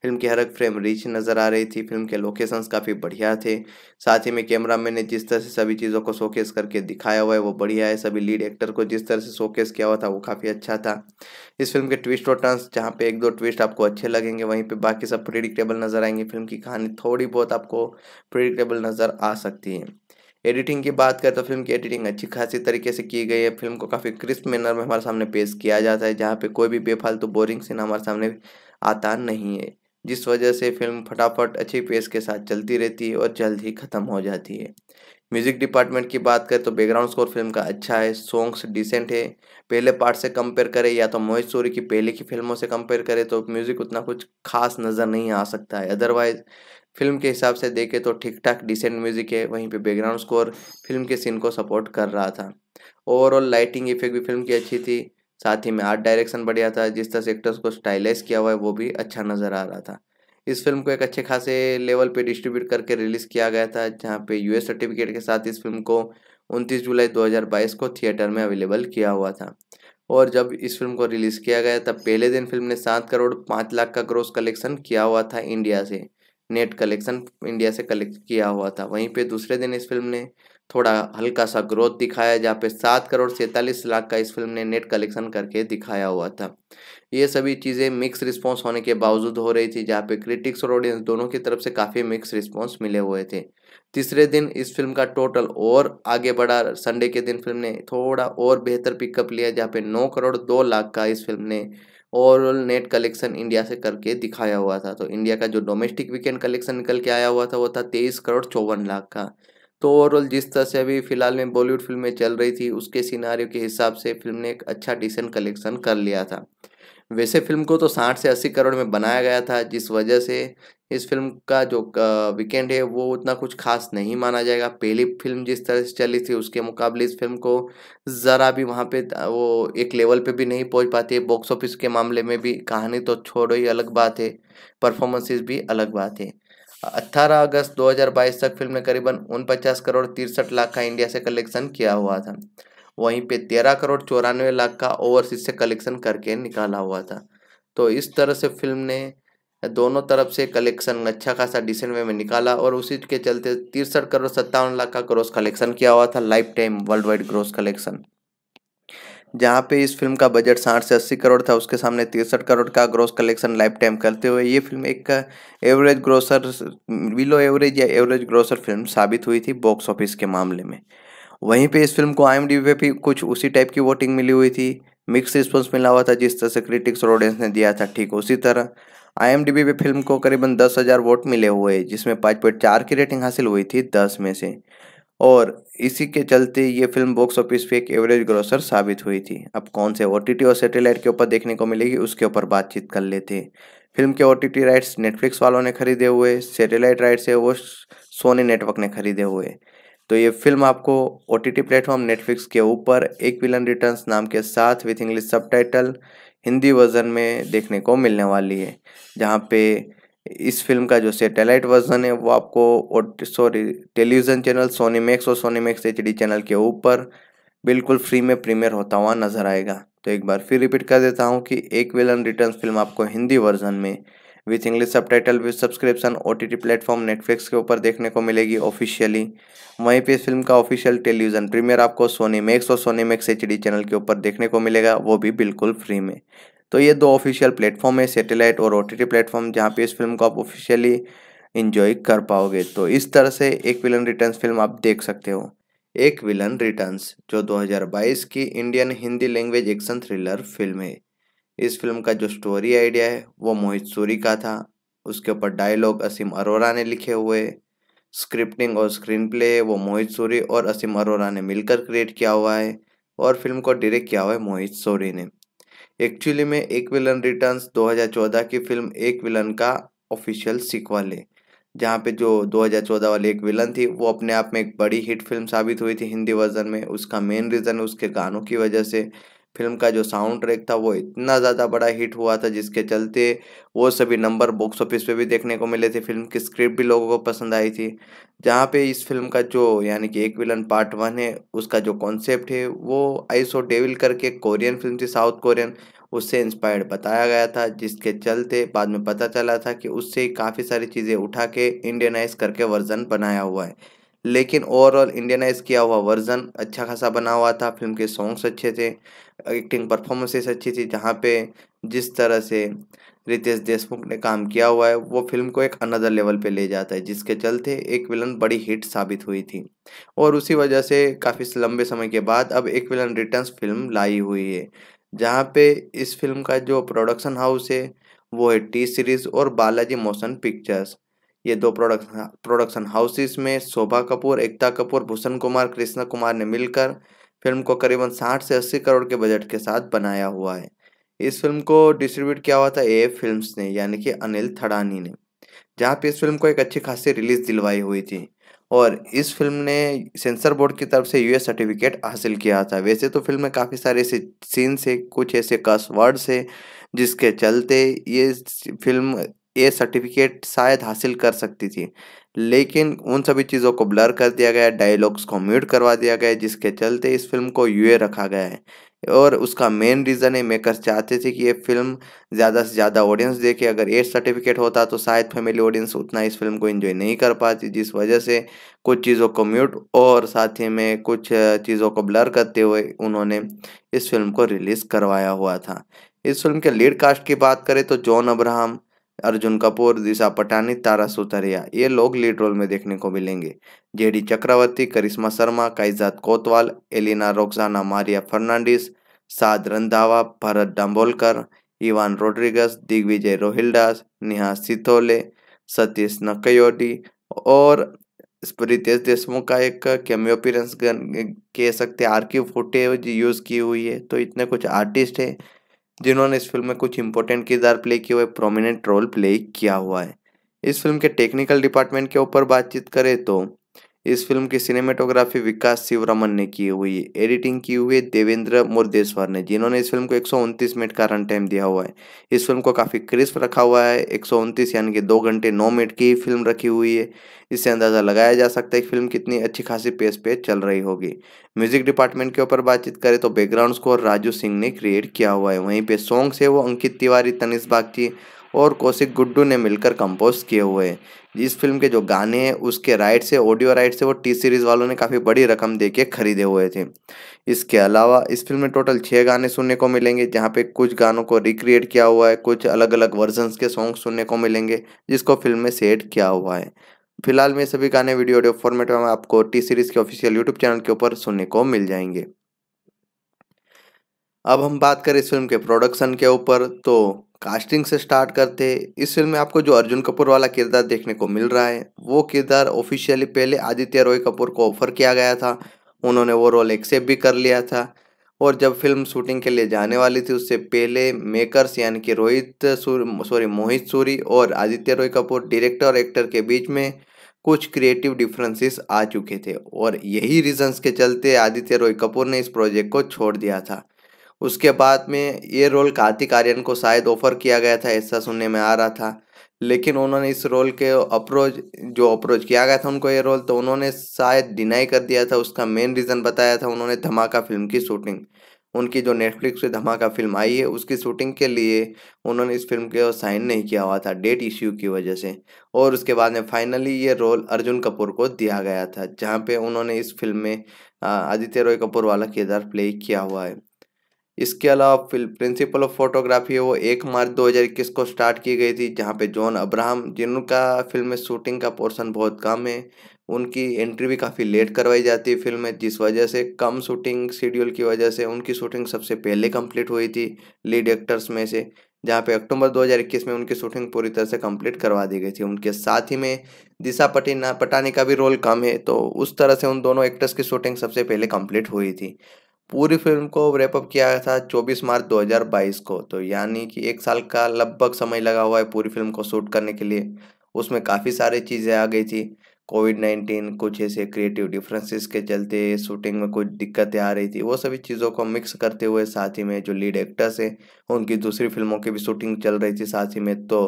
फिल्म की हर एक फ्रेम रिच नज़र आ रही थी फिल्म के लोकेशंस काफ़ी बढ़िया थे साथ ही में कैमरा मैन ने जिस तरह से सभी चीज़ों को शोकेस करके दिखाया हुआ है वो बढ़िया है सभी लीड एक्टर को जिस तरह से शोकेस किया हुआ था वो काफ़ी अच्छा था इस फिल्म के ट्विस्ट और टर्न्स जहाँ पे एक दो ट्विस्ट आपको अच्छे लगेंगे वहीं पर बाकी सब प्रिडिक्टेबल नज़र आएंगे फिल्म की कहानी थोड़ी बहुत आपको प्रिडिक्टेबल नज़र आ सकती है एडिटिंग की बात करें तो फिल्म की एडिटिंग अच्छी खासी तरीके से की गई है फिल्म को काफ़ी क्रिस्प मैनर में हमारे सामने पेश किया जाता है जहाँ पे कोई भी बेफालतू तो बोरिंग सीन हमारे सामने आता नहीं है जिस वजह से फिल्म फटाफट अच्छी पेस के साथ चलती रहती है और जल्द ही ख़त्म हो जाती है म्यूज़िक डिपार्टमेंट की बात करें तो बैकग्राउंड स्कोर फिल्म का अच्छा है सॉन्ग्स डिसेंट है पहले पार्ट से कंपेयर करें या तो मोहित सूरी की पहले की फिल्मों से कंपेयर करें तो म्यूज़िक उतना कुछ खास नज़र नहीं आ सकता है अदरवाइज फिल्म के हिसाब से देखे तो ठीक ठाक डिसेंट म्यूज़िक है वहीं पे बैकग्राउंड स्कोर फिल्म के सीन को सपोर्ट कर रहा था ओवरऑल लाइटिंग इफेक्ट भी फिल्म की अच्छी थी साथ ही में आर्ट डायरेक्शन बढ़िया था जिस तरह से एक्टर्स को स्टाइलाइज किया हुआ है वो भी अच्छा नज़र आ रहा था इस फिल्म को एक अच्छे खासे लेवल पे डिस्ट्रीब्यूट करके रिलीज़ किया गया था जहाँ पे यूएस सर्टिफिकेट के साथ इस फिल्म को 29 जुलाई 2022 को थिएटर में अवेलेबल किया हुआ था और जब इस फिल्म को रिलीज़ किया गया तब पहले दिन फिल्म ने सात करोड़ पाँच लाख का ग्रोस कलेक्शन किया हुआ था इंडिया से नेट कलेक्शन इंडिया से कलेक्ट किया हुआ था वहीं पे दूसरे दिन इस फिल्म ने थोड़ा हल्का सा ग्रोथ दिखाया जहाँ पे सात करोड़ सैंतालीस लाख का इस फिल्म ने नेट कलेक्शन करके दिखाया हुआ था ये सभी चीज़ें मिक्स रिस्पॉन्स होने के बावजूद हो रही थी जहाँ पे क्रिटिक्स और ऑडियंस दोनों की तरफ से काफ़ी मिक्स रिस्पॉन्स मिले हुए थे तीसरे दिन इस फिल्म का टोटल और आगे बढ़ा संडे के दिन फिल्म ने थोड़ा और बेहतर पिकअप लिया जहाँ पे नौ करोड़ दो लाख का इस फिल्म ने ओवरऑल नेट कलेक्शन इंडिया से करके दिखाया हुआ था तो इंडिया का जो डोमेस्टिक वीकेंड कलेक्शन निकल के आया हुआ था वो था तेईस करोड़ चौवन लाख का तो ओवरऑल जिस तरह से अभी फिलहाल में बॉलीवुड फिल्में चल रही थी उसके सिनारियों के हिसाब से फिल्म ने एक अच्छा डिसेंट कलेक्शन कर लिया था वैसे फिल्म को तो 60 से 80 करोड़ में बनाया गया था जिस वजह से इस फिल्म का जो वीकेंड है वो उतना कुछ खास नहीं माना जाएगा पहली फिल्म जिस तरह से चली थी उसके मुकाबले इस फिल्म को ज़रा भी वहाँ पे वो एक लेवल पे भी नहीं पहुँच पाती है बॉक्स ऑफिस के मामले में भी कहानी तो छोड़ो ही अलग बात है परफॉर्मेंसेस भी अलग बात है अट्ठारह अगस्त दो तक फिल्म ने करीबन उनपचास करोड़ तिरसठ लाख का इंडिया से कलेक्शन किया हुआ था वहीं पे तेरह करोड़ चौरानवे लाख का ओवरसीज से कलेक्शन करके निकाला हुआ था तो इस तरह से फिल्म ने दोनों तरफ से कलेक्शन अच्छा खासा डिसेंट वे में निकाला और उसी के चलते तिरसठ करोड़ सत्तावन लाख का ग्रोस कलेक्शन किया हुआ था lifetime worldwide gross collection जहाँ पे इस फिल्म का बजट साठ से अस्सी करोड़ था उसके सामने तिरसठ करोड़ का ग्रोस कलेक्शन लाइफ टाइम करते हुए ये फिल्म एक एवरेज ग्रोसर बिलो एवरेज या एवरेज ग्रोसर फिल्म साबित हुई थी बॉक्स ऑफिस के मामले में वहीं पे इस फिल्म को आई पे भी कुछ उसी टाइप की वोटिंग मिली हुई थी मिक्स रिस्पॉन्स मिला हुआ था जिस तरह से क्रिटिक्स और ऑडियंस ने दिया था ठीक उसी तरह आई पे फिल्म को करीबन दस हज़ार वोट मिले हुए जिसमें पाँच पॉइंट चार की रेटिंग हासिल हुई थी दस में से और इसी के चलते ये फिल्म बॉक्स ऑफिस पे एक एवरेज ग्रोसर साबित हुई थी अब कौन से ओ और सेटेलाइट के ऊपर देखने को मिलेगी उसके ऊपर बातचीत कर लेते फिल्म के ओ राइट्स नेटफ्लिक्स वालों ने खरीदे हुए सेटेलाइट राइट्स है वो सोनी नेटवर्क ने खरीदे हुए तो ये फिल्म आपको O T T platform Netflix के ऊपर एक विलन रिटर्न नाम के साथ विथ इंग्लिश सब हिंदी वर्जन में देखने को मिलने वाली है जहाँ पे इस फिल्म का जो सैटेलाइट वर्जन है वो आपको sorry television channel Sony Max और सोनी मैक्स एच चैनल के ऊपर बिल्कुल फ्री में प्रीमियर होता हुआ नजर आएगा तो एक बार फिर रिपीट कर देता हूँ कि एक विलन रिटर्न फिल्म आपको हिंदी वर्जन में with English subtitle with subscription O T T platform Netflix के ऊपर देखने को मिलेगी ऑफिशियली वहीं पे इस फिल्म का ऑफिशियल टेलीविजन प्रीमियर आपको सोनी मैक्स और Sony Max H D channel के ऊपर देखने को मिलेगा वो भी बिल्कुल फ्री में तो ये दो ऑफिशियल प्लेटफॉर्म है सेटेलाइट और ओ टी टी प्लेटफॉर्म जहाँ पे इस फिल्म को आप ऑफिशियली इंजॉय कर पाओगे तो इस तरह से एक विलन रिटर्न फिल्म आप देख सकते हो एक विलन रिटर्न जो दो हजार बाईस की Indian Hindi language action thriller film है इस फिल्म का जो स्टोरी आइडिया है वो मोहित सूरी का था उसके ऊपर डायलॉग असीम अरोरा ने लिखे हुए स्क्रिप्टिंग और स्क्रीन प्ले वो मोहित सूरी और असीम अरोरा ने मिलकर क्रिएट किया हुआ है और फिल्म को डायरेक्ट किया हुआ है मोहित सूरी ने एक्चुअली में एक विलन रिटर्न्स 2014 की फिल्म एक विलन का ऑफिशियल सिक्वल है जहाँ पे जो 2014 वाली एक विलन थी वो अपने आप में एक बड़ी हिट फिल्म साबित हुई थी हिंदी वर्जन में उसका मेन रीज़न उसके गानों की वजह से फिल्म का जो साउंड ट्रैक था वो इतना ज़्यादा बड़ा हिट हुआ था जिसके चलते वो सभी नंबर बॉक्स ऑफिस पे भी देखने को मिले थे फिल्म की स्क्रिप्ट भी लोगों को पसंद आई थी जहाँ पे इस फिल्म का जो यानी कि एक विलन पार्ट वन है उसका जो कॉन्सेप्ट है वो आइसो डेविल करके कोरियन फिल्म थी साउथ कोरियन उससे इंस्पायर्ड बताया गया था जिसके चलते बाद में पता चला था कि उससे काफ़ी सारी चीज़ें उठा के इंडियनाइज करके वर्जन बनाया हुआ है लेकिन ओवरऑल इंडियनाइज किया हुआ वर्जन अच्छा खासा बना हुआ था फिल्म के सॉन्ग्स अच्छे थे एक्टिंग परफॉर्मेंसेस अच्छी थी जहाँ पे जिस तरह से रितेश देशमुख ने काम किया हुआ है वो फिल्म को एक अनदर लेवल पे ले जाता है जिसके चलते एक विलन बड़ी हिट साबित हुई थी और उसी वजह से काफ़ी लंबे समय के बाद अब एक विलन रिटर्न्स फिल्म लाई हुई है जहाँ पे इस फिल्म का जो प्रोडक्शन हाउस है वो है टी सीरीज़ और बालाजी मोशन पिक्चर्स ये दो प्रोडक्शन प्रोडक्शन हाउसेस में शोभा कपूर एकता कपूर भूषण कुमार कृष्णा कुमार ने मिलकर फिल्म को करीबन 60 से 80 करोड़ के बजट के साथ बनाया हुआ है इस फिल्म को डिस्ट्रीब्यूट किया हुआ था ए फिल्म्स ने यानी कि अनिल थड़ानी ने जहाँ पे इस फिल्म को एक अच्छी खासी रिलीज दिलवाई हुई थी और इस फिल्म ने सेंसर बोर्ड की तरफ से यूएस सर्टिफिकेट हासिल किया था वैसे तो फिल्म में काफ़ी सारे ऐसे सीन से कुछ ऐसे कस वर्ड्स है जिसके चलते ये फिल्म ये सर्टिफिकेट शायद हासिल कर सकती थी लेकिन उन सभी चीज़ों को ब्लर कर दिया गया डायलॉग्स को म्यूट करवा दिया गया जिसके चलते इस फिल्म को यूए रखा गया है और उसका मेन रीज़न है मेकर्स चाहते थे कि ये फिल्म ज़्यादा से ज़्यादा ऑडियंस देखे अगर एज सर्टिफिकेट होता तो शायद फैमिली ऑडियंस उतना इस फिल्म को एंजॉय नहीं कर पाती जिस वजह से कुछ चीज़ों को म्यूट और साथ ही में कुछ चीज़ों को ब्लर करते हुए उन्होंने इस फिल्म को रिलीज़ करवाया हुआ था इस फिल्म के लीड कास्ट की बात करें तो जॉन अब्राहम अर्जुन कपूर दिशा पटानी तारा सुतरिया ये लोग लीड रोल में देखने को मिलेंगे जेडी चक्रवर्ती करिश्मा Sharma Kaizaad Kotwal Elina रोक्साना Maria Fernandes Saad Randhawa Bharat Dabholkar Ivan Rodrigues Digvijay रोहिल्डास Neha सिथोले Satish नकयोटी और रितेश देशमुख का एक कैमियो अपीरेंस कह सकते हैं आर की फुटेज यूज़ की हुई है तो इतने कुछ आर्टिस्ट हैं जिन्होंने इस फिल्म में कुछ इंपॉर्टेंट किरदार प्ले किए हुए प्रोमिनेंट रोल प्ले किया हुआ है इस फिल्म के टेक्निकल डिपार्टमेंट के ऊपर बातचीत करें तो इस फिल्म की सिनेमेटोग्राफी विकास शिवरमन ने की हुई है एडिटिंग की हुई है देवेंद्र मुर्देश्वर ने जिन्होंने इस फिल्म को एक मिनट का रन टाइम दिया हुआ है इस फिल्म को काफ़ी क्रिस्प रखा हुआ है एक यानी कि दो घंटे नौ मिनट की फिल्म रखी हुई है इससे अंदाज़ा लगाया जा सकता है कि फिल्म कितनी अच्छी खासी पेस पे चल रही होगी म्यूजिक डिपार्टमेंट के ऊपर बातचीत करें तो बैकग्राउंड स्कोर राजू सिंह ने क्रिएट किया हुआ है वहीं पे सॉन्ग्स है वो अंकित तिवारी तनिष बागची और कौशिक गुड्डू ने मिलकर कंपोज किए हुए हैं इस फिल्म के जो गाने हैं उसके राइट से ऑडियो राइट से वो टी सीरीज़ वालों ने काफ़ी बड़ी रकम दे के खरीदे हुए थे इसके अलावा इस फिल्म में टोटल छः गाने सुनने को मिलेंगे जहाँ पे कुछ गानों को रिक्रिएट किया हुआ है कुछ अलग अलग वर्जन्स के सॉन्ग सुनने को मिलेंगे जिसको फिल्म में सेट किया हुआ है फिलहाल में सभी गाने वीडियो ऑडियो फॉर्मेट में आपको टी सीरीज़ के ऑफिशियल यूट्यूब चैनल के ऊपर सुनने को मिल जाएंगे अब हम बात करें इस फिल्म के प्रोडक्शन के ऊपर तो कास्टिंग से स्टार्ट करते हैं इस फिल्म में आपको जो अर्जुन कपूर वाला किरदार देखने को मिल रहा है वो किरदार ऑफिशियली पहले आदित्य रॉय कपूर को ऑफर किया गया था उन्होंने वो रोल एक्सेप्ट भी कर लिया था और जब फिल्म शूटिंग के लिए जाने वाली थी उससे पहले मेकर्स यानी कि रोहित सॉरी मोहित सूरी और आदित्य रॉय कपूर डायरेक्टर और एक्टर के बीच में कुछ क्रिएटिव डिफरेंसेस आ चुके थे और यही रीजंस के चलते आदित्य रॉय कपूर ने इस प्रोजेक्ट को छोड़ दिया था उसके बाद में ये रोल कार्तिक आर्यन को शायद ऑफर किया गया था ऐसा सुनने में आ रहा था लेकिन उन्होंने इस रोल के अप्रोच जो अप्रोच किया गया था उनको ये रोल तो उन्होंने शायद डिनाई कर दिया था उसका मेन रीज़न बताया था उन्होंने धमाका फिल्म की शूटिंग उनकी जो नेटफ्लिक्स पे धमाका फिल्म आई है उसकी शूटिंग के लिए उन्होंने इस फिल्म के साइन नहीं किया हुआ था डेट इश्यू की वजह से और उसके बाद में फाइनली ये रोल अर्जुन कपूर को दिया गया था जहाँ पे उन्होंने इस फिल्म में आदित्य रॉय कपूर वाला किरदार प्ले किया हुआ है इसके अलावा फिल प्रिंसिपल ऑफ फोटोग्राफी है वो एक मार्च 2021 को स्टार्ट की गई थी जहाँ पे जॉन अब्राहम जिनका फिल्म में शूटिंग का पोर्शन बहुत कम है उनकी एंट्री भी काफ़ी लेट करवाई जाती है फिल्म में जिस वजह से कम शूटिंग शेड्यूल की वजह से उनकी शूटिंग सबसे पहले कंप्लीट हुई थी लीड एक्टर्स में से जहाँ पे अक्टूबर 2021 में उनकी शूटिंग पूरी तरह से कंप्लीट करवा दी गई थी उनके साथ ही में दिशा पटी पटानी का भी रोल कम है तो उस तरह से उन दोनों एक्टर्स की शूटिंग सबसे पहले कंप्लीट हुई थी पूरी फिल्म को रेपअप किया था 24 मार्च 2022 को तो यानी कि एक साल का लगभग समय लगा हुआ है पूरी फिल्म को शूट करने के लिए उसमें काफ़ी सारी चीज़ें आ गई थी कोविड नाइन्टीन कुछ ऐसे क्रिएटिव डिफरेंसेस के चलते शूटिंग में कुछ दिक्कतें आ रही थी वो सभी चीज़ों को मिक्स करते हुए साथ ही में जो लीड एक्टर्स हैं उनकी दूसरी फिल्मों की भी शूटिंग चल रही थी साथ ही में तो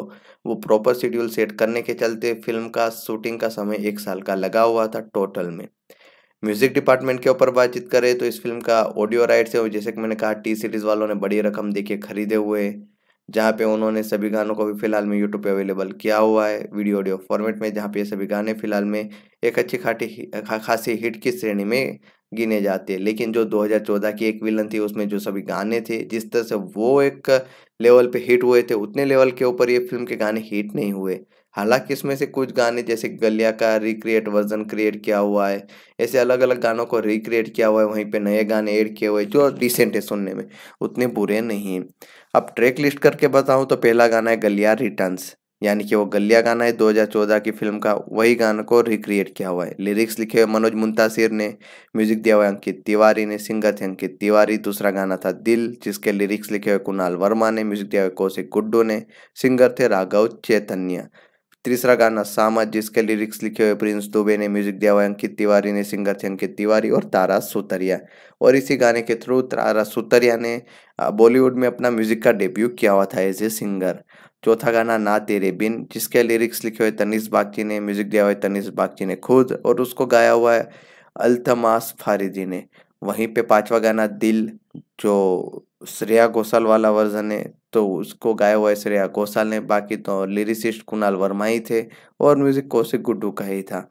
वो प्रॉपर शेड्यूल सेट करने के चलते फिल्म का शूटिंग का समय एक साल का लगा हुआ था टोटल में म्यूजिक डिपार्टमेंट के ऊपर बातचीत करें तो इस फिल्म का ऑडियो राइट्स है जैसे कि मैंने कहा टी सीरीज वालों ने बड़ी रकम के खरीदे हुए जहाँ पे उन्होंने सभी गानों को भी फिलहाल में यूट्यूब पे अवेलेबल किया हुआ है वीडियो ऑडियो फॉर्मेट में जहाँ पे ये सभी गाने फिलहाल में एक अच्छी खाटी खा, खासी हिट की श्रेणी में गिने जाते हैं लेकिन जो 2014 की एक विलन थी उसमें जो सभी गाने थे जिस तरह से वो एक लेवल पे हिट हुए थे उतने लेवल के ऊपर ये फिल्म के गाने हिट नहीं हुए हालांकि इसमें से कुछ गाने जैसे गलिया का रिक्रिएट वर्जन क्रिएट किया हुआ है ऐसे अलग अलग गानों को रिक्रिएट किया हुआ है वहीं पे नए गाने ऐड किए हुए जो डिसेंट है सुनने में उतने बुरे नहीं अब ट्रैक लिस्ट करके बताऊँ तो पहला गाना है गलिया रिटर्न्स यानी कि वो गलिया गाना है 2014 की फिल्म का वही गाने को रिक्रिएट किया हुआ है लिरिक्स लिखे हुए मनोज मुंतासिर ने म्यूजिक दिया हुआ है अंकित तिवारी ने सिंगर थे अंकित तिवारी दूसरा गाना था दिल जिसके लिरिक्स लिखे हुए कुणाल वर्मा ने म्यूजिक दिया हुआ कौशिक गुड्डू ने सिंगर थे राघव चैतन्य तीसरा गाना सामा जिसके लिरिक्स लिखे हुए प्रिंस दुबे ने म्यूजिक दिया हुआ अंकित तिवारी ने सिंगर थे अंकित तिवारी और तारा सुतरिया और इसी गाने के थ्रू तारा सुतरिया ने बॉलीवुड में अपना म्यूजिक का डेब्यू किया हुआ था एज ए सिंगर चौथा गाना ना तेरे बिन जिसके लिरिक्स लिखे हुए तनिष बागची ने म्यूजिक दिया हुआ तनिष बागची ने खुद और उसको गाया हुआ है अल्तमास फारिदी ने वहीं पे पांचवा गाना दिल जो श्रेया घोषाल वाला वर्जन है तो उसको गाया हुआ है श्रेया घोषाल ने बाकी तो लिरिसिस्ट कुणाल वर्मा ही थे और म्यूजिक कौशिक गुड्डू का ही था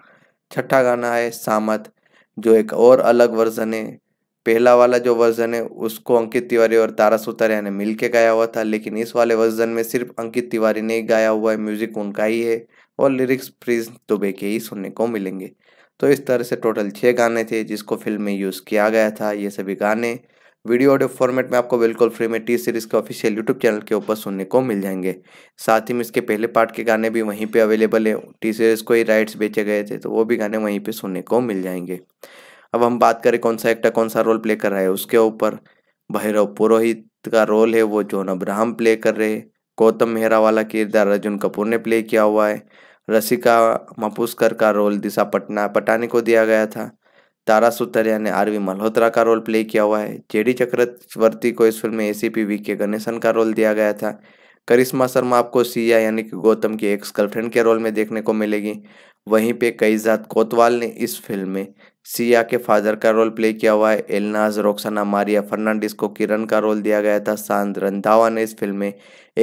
छठा गाना है सामत जो एक और अलग वर्जन है पहला वाला जो वर्जन है उसको अंकित तिवारी और तारा सुतारिया ने मिल के गाया हुआ था लेकिन इस वाले वर्जन में सिर्फ अंकित तिवारी ने ही गाया हुआ है म्यूजिक उनका ही है और लिरिक्स प्रिंस दुबे के ही सुनने को मिलेंगे तो इस तरह से टोटल छः गाने थे जिसको फिल्म में यूज़ किया गया था ये सभी गाने वीडियो ऑडियो फॉर्मेट में आपको बिल्कुल फ्री में टी सीरीज़ के ऑफिशियल यूट्यूब चैनल के ऊपर सुनने को मिल जाएंगे साथ ही में इसके पहले पार्ट के गाने भी वहीं पे अवेलेबल है टी सीरीज़ को ही राइट्स बेचे गए थे तो वो भी गाने वहीं पे सुनने को मिल जाएंगे अब हम बात करें कौन सा एक्टर कौन सा रोल प्ले कर रहा है उसके ऊपर भैरव पुरोहित का रोल है वो जोन अब्राहम प्ले कर रहे गौतम मेहरा वाला किरदार अर्जुन कपूर ने प्ले किया हुआ है रसिका मपुस्कर का रोल दिशा पटना पटानी को दिया गया था तारा सुतरिया ने आरवी मल्होत्रा का रोल प्ले किया हुआ है जेडी चक्रवर्ती को इस फिल्म में एसीपी वी के गणेशन का रोल दिया गया था करिश्मा शर्मा आपको सिया यानी कि गौतम की एक्स गर्लफ्रेंड के रोल में देखने को मिलेगी वहीं पे कईजात कोतवाल ने इस फिल्म में सिया के फादर का रोल प्ले किया हुआ है एलनाज रोक्साना मारिया फर्नांडिस को किरण का रोल दिया गया था शांत रंधावा ने इस फिल्म में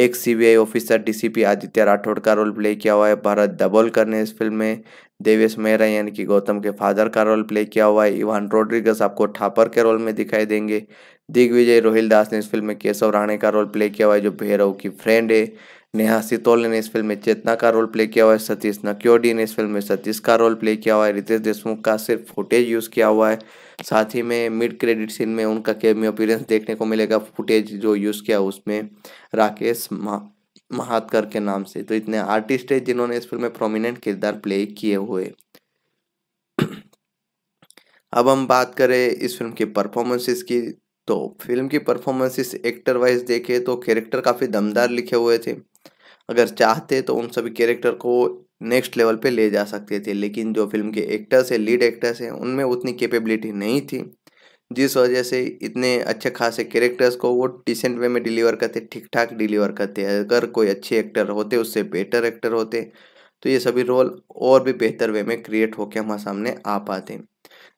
एक CBI officer DCP Aditya Rathore का रोल प्ले किया हुआ है भारत दबोलकर ने इस फिल्म में देवेश मेहरा यानी कि गौतम के फादर का रोल प्ले किया हुआ है इवान रोड्रिगस आपको ठापर के रोल में दिखाई देंगे दिग्विजय रोहिल दास ने इस फिल्म में केशव राणे का रोल प्ले किया हुआ है जो भैरव की फ्रेंड है नेहा सितोले ने इस फिल्म में चेतना का रोल प्ले किया हुआ है सतीश नक्योडी ने इस फिल्म में सतीश का रोल प्ले किया हुआ है रितेश देशमुख का सिर्फ फुटेज यूज़ किया हुआ है साथ ही में मिड क्रेडिट सीन में उनका कैमियो अपीयरेंस देखने को मिलेगा फुटेज जो यूज़ किया उसमें राकेश महातकर के नाम से तो इतने आर्टिस्ट है जिन्होंने इस फिल्म में प्रोमिनेंट किरदार प्ले किए हुए अब हम बात करें इस फिल्म की परफॉर्मेंसेस की तो फिल्म की परफॉर्मेंसेस एक्टर वाइज देखे तो कैरेक्टर काफ़ी दमदार लिखे हुए थे अगर चाहते तो उन सभी कैरेक्टर को नेक्स्ट लेवल पे ले जा सकते थे लेकिन जो फिल्म के एक्टर्स हैं लीड एक्टर्स हैं उनमें उतनी कैपेबिलिटी नहीं थी जिस वजह से इतने अच्छे खासे कैरेक्टर्स को वो डिसेंट वे में डिलीवर करते ठीक ठाक डिलीवर करते हैं अगर कोई अच्छे एक्टर होते उससे बेटर एक्टर होते तो ये सभी रोल और भी बेहतर वे में क्रिएट होकर हमारे सामने आ पाते हैं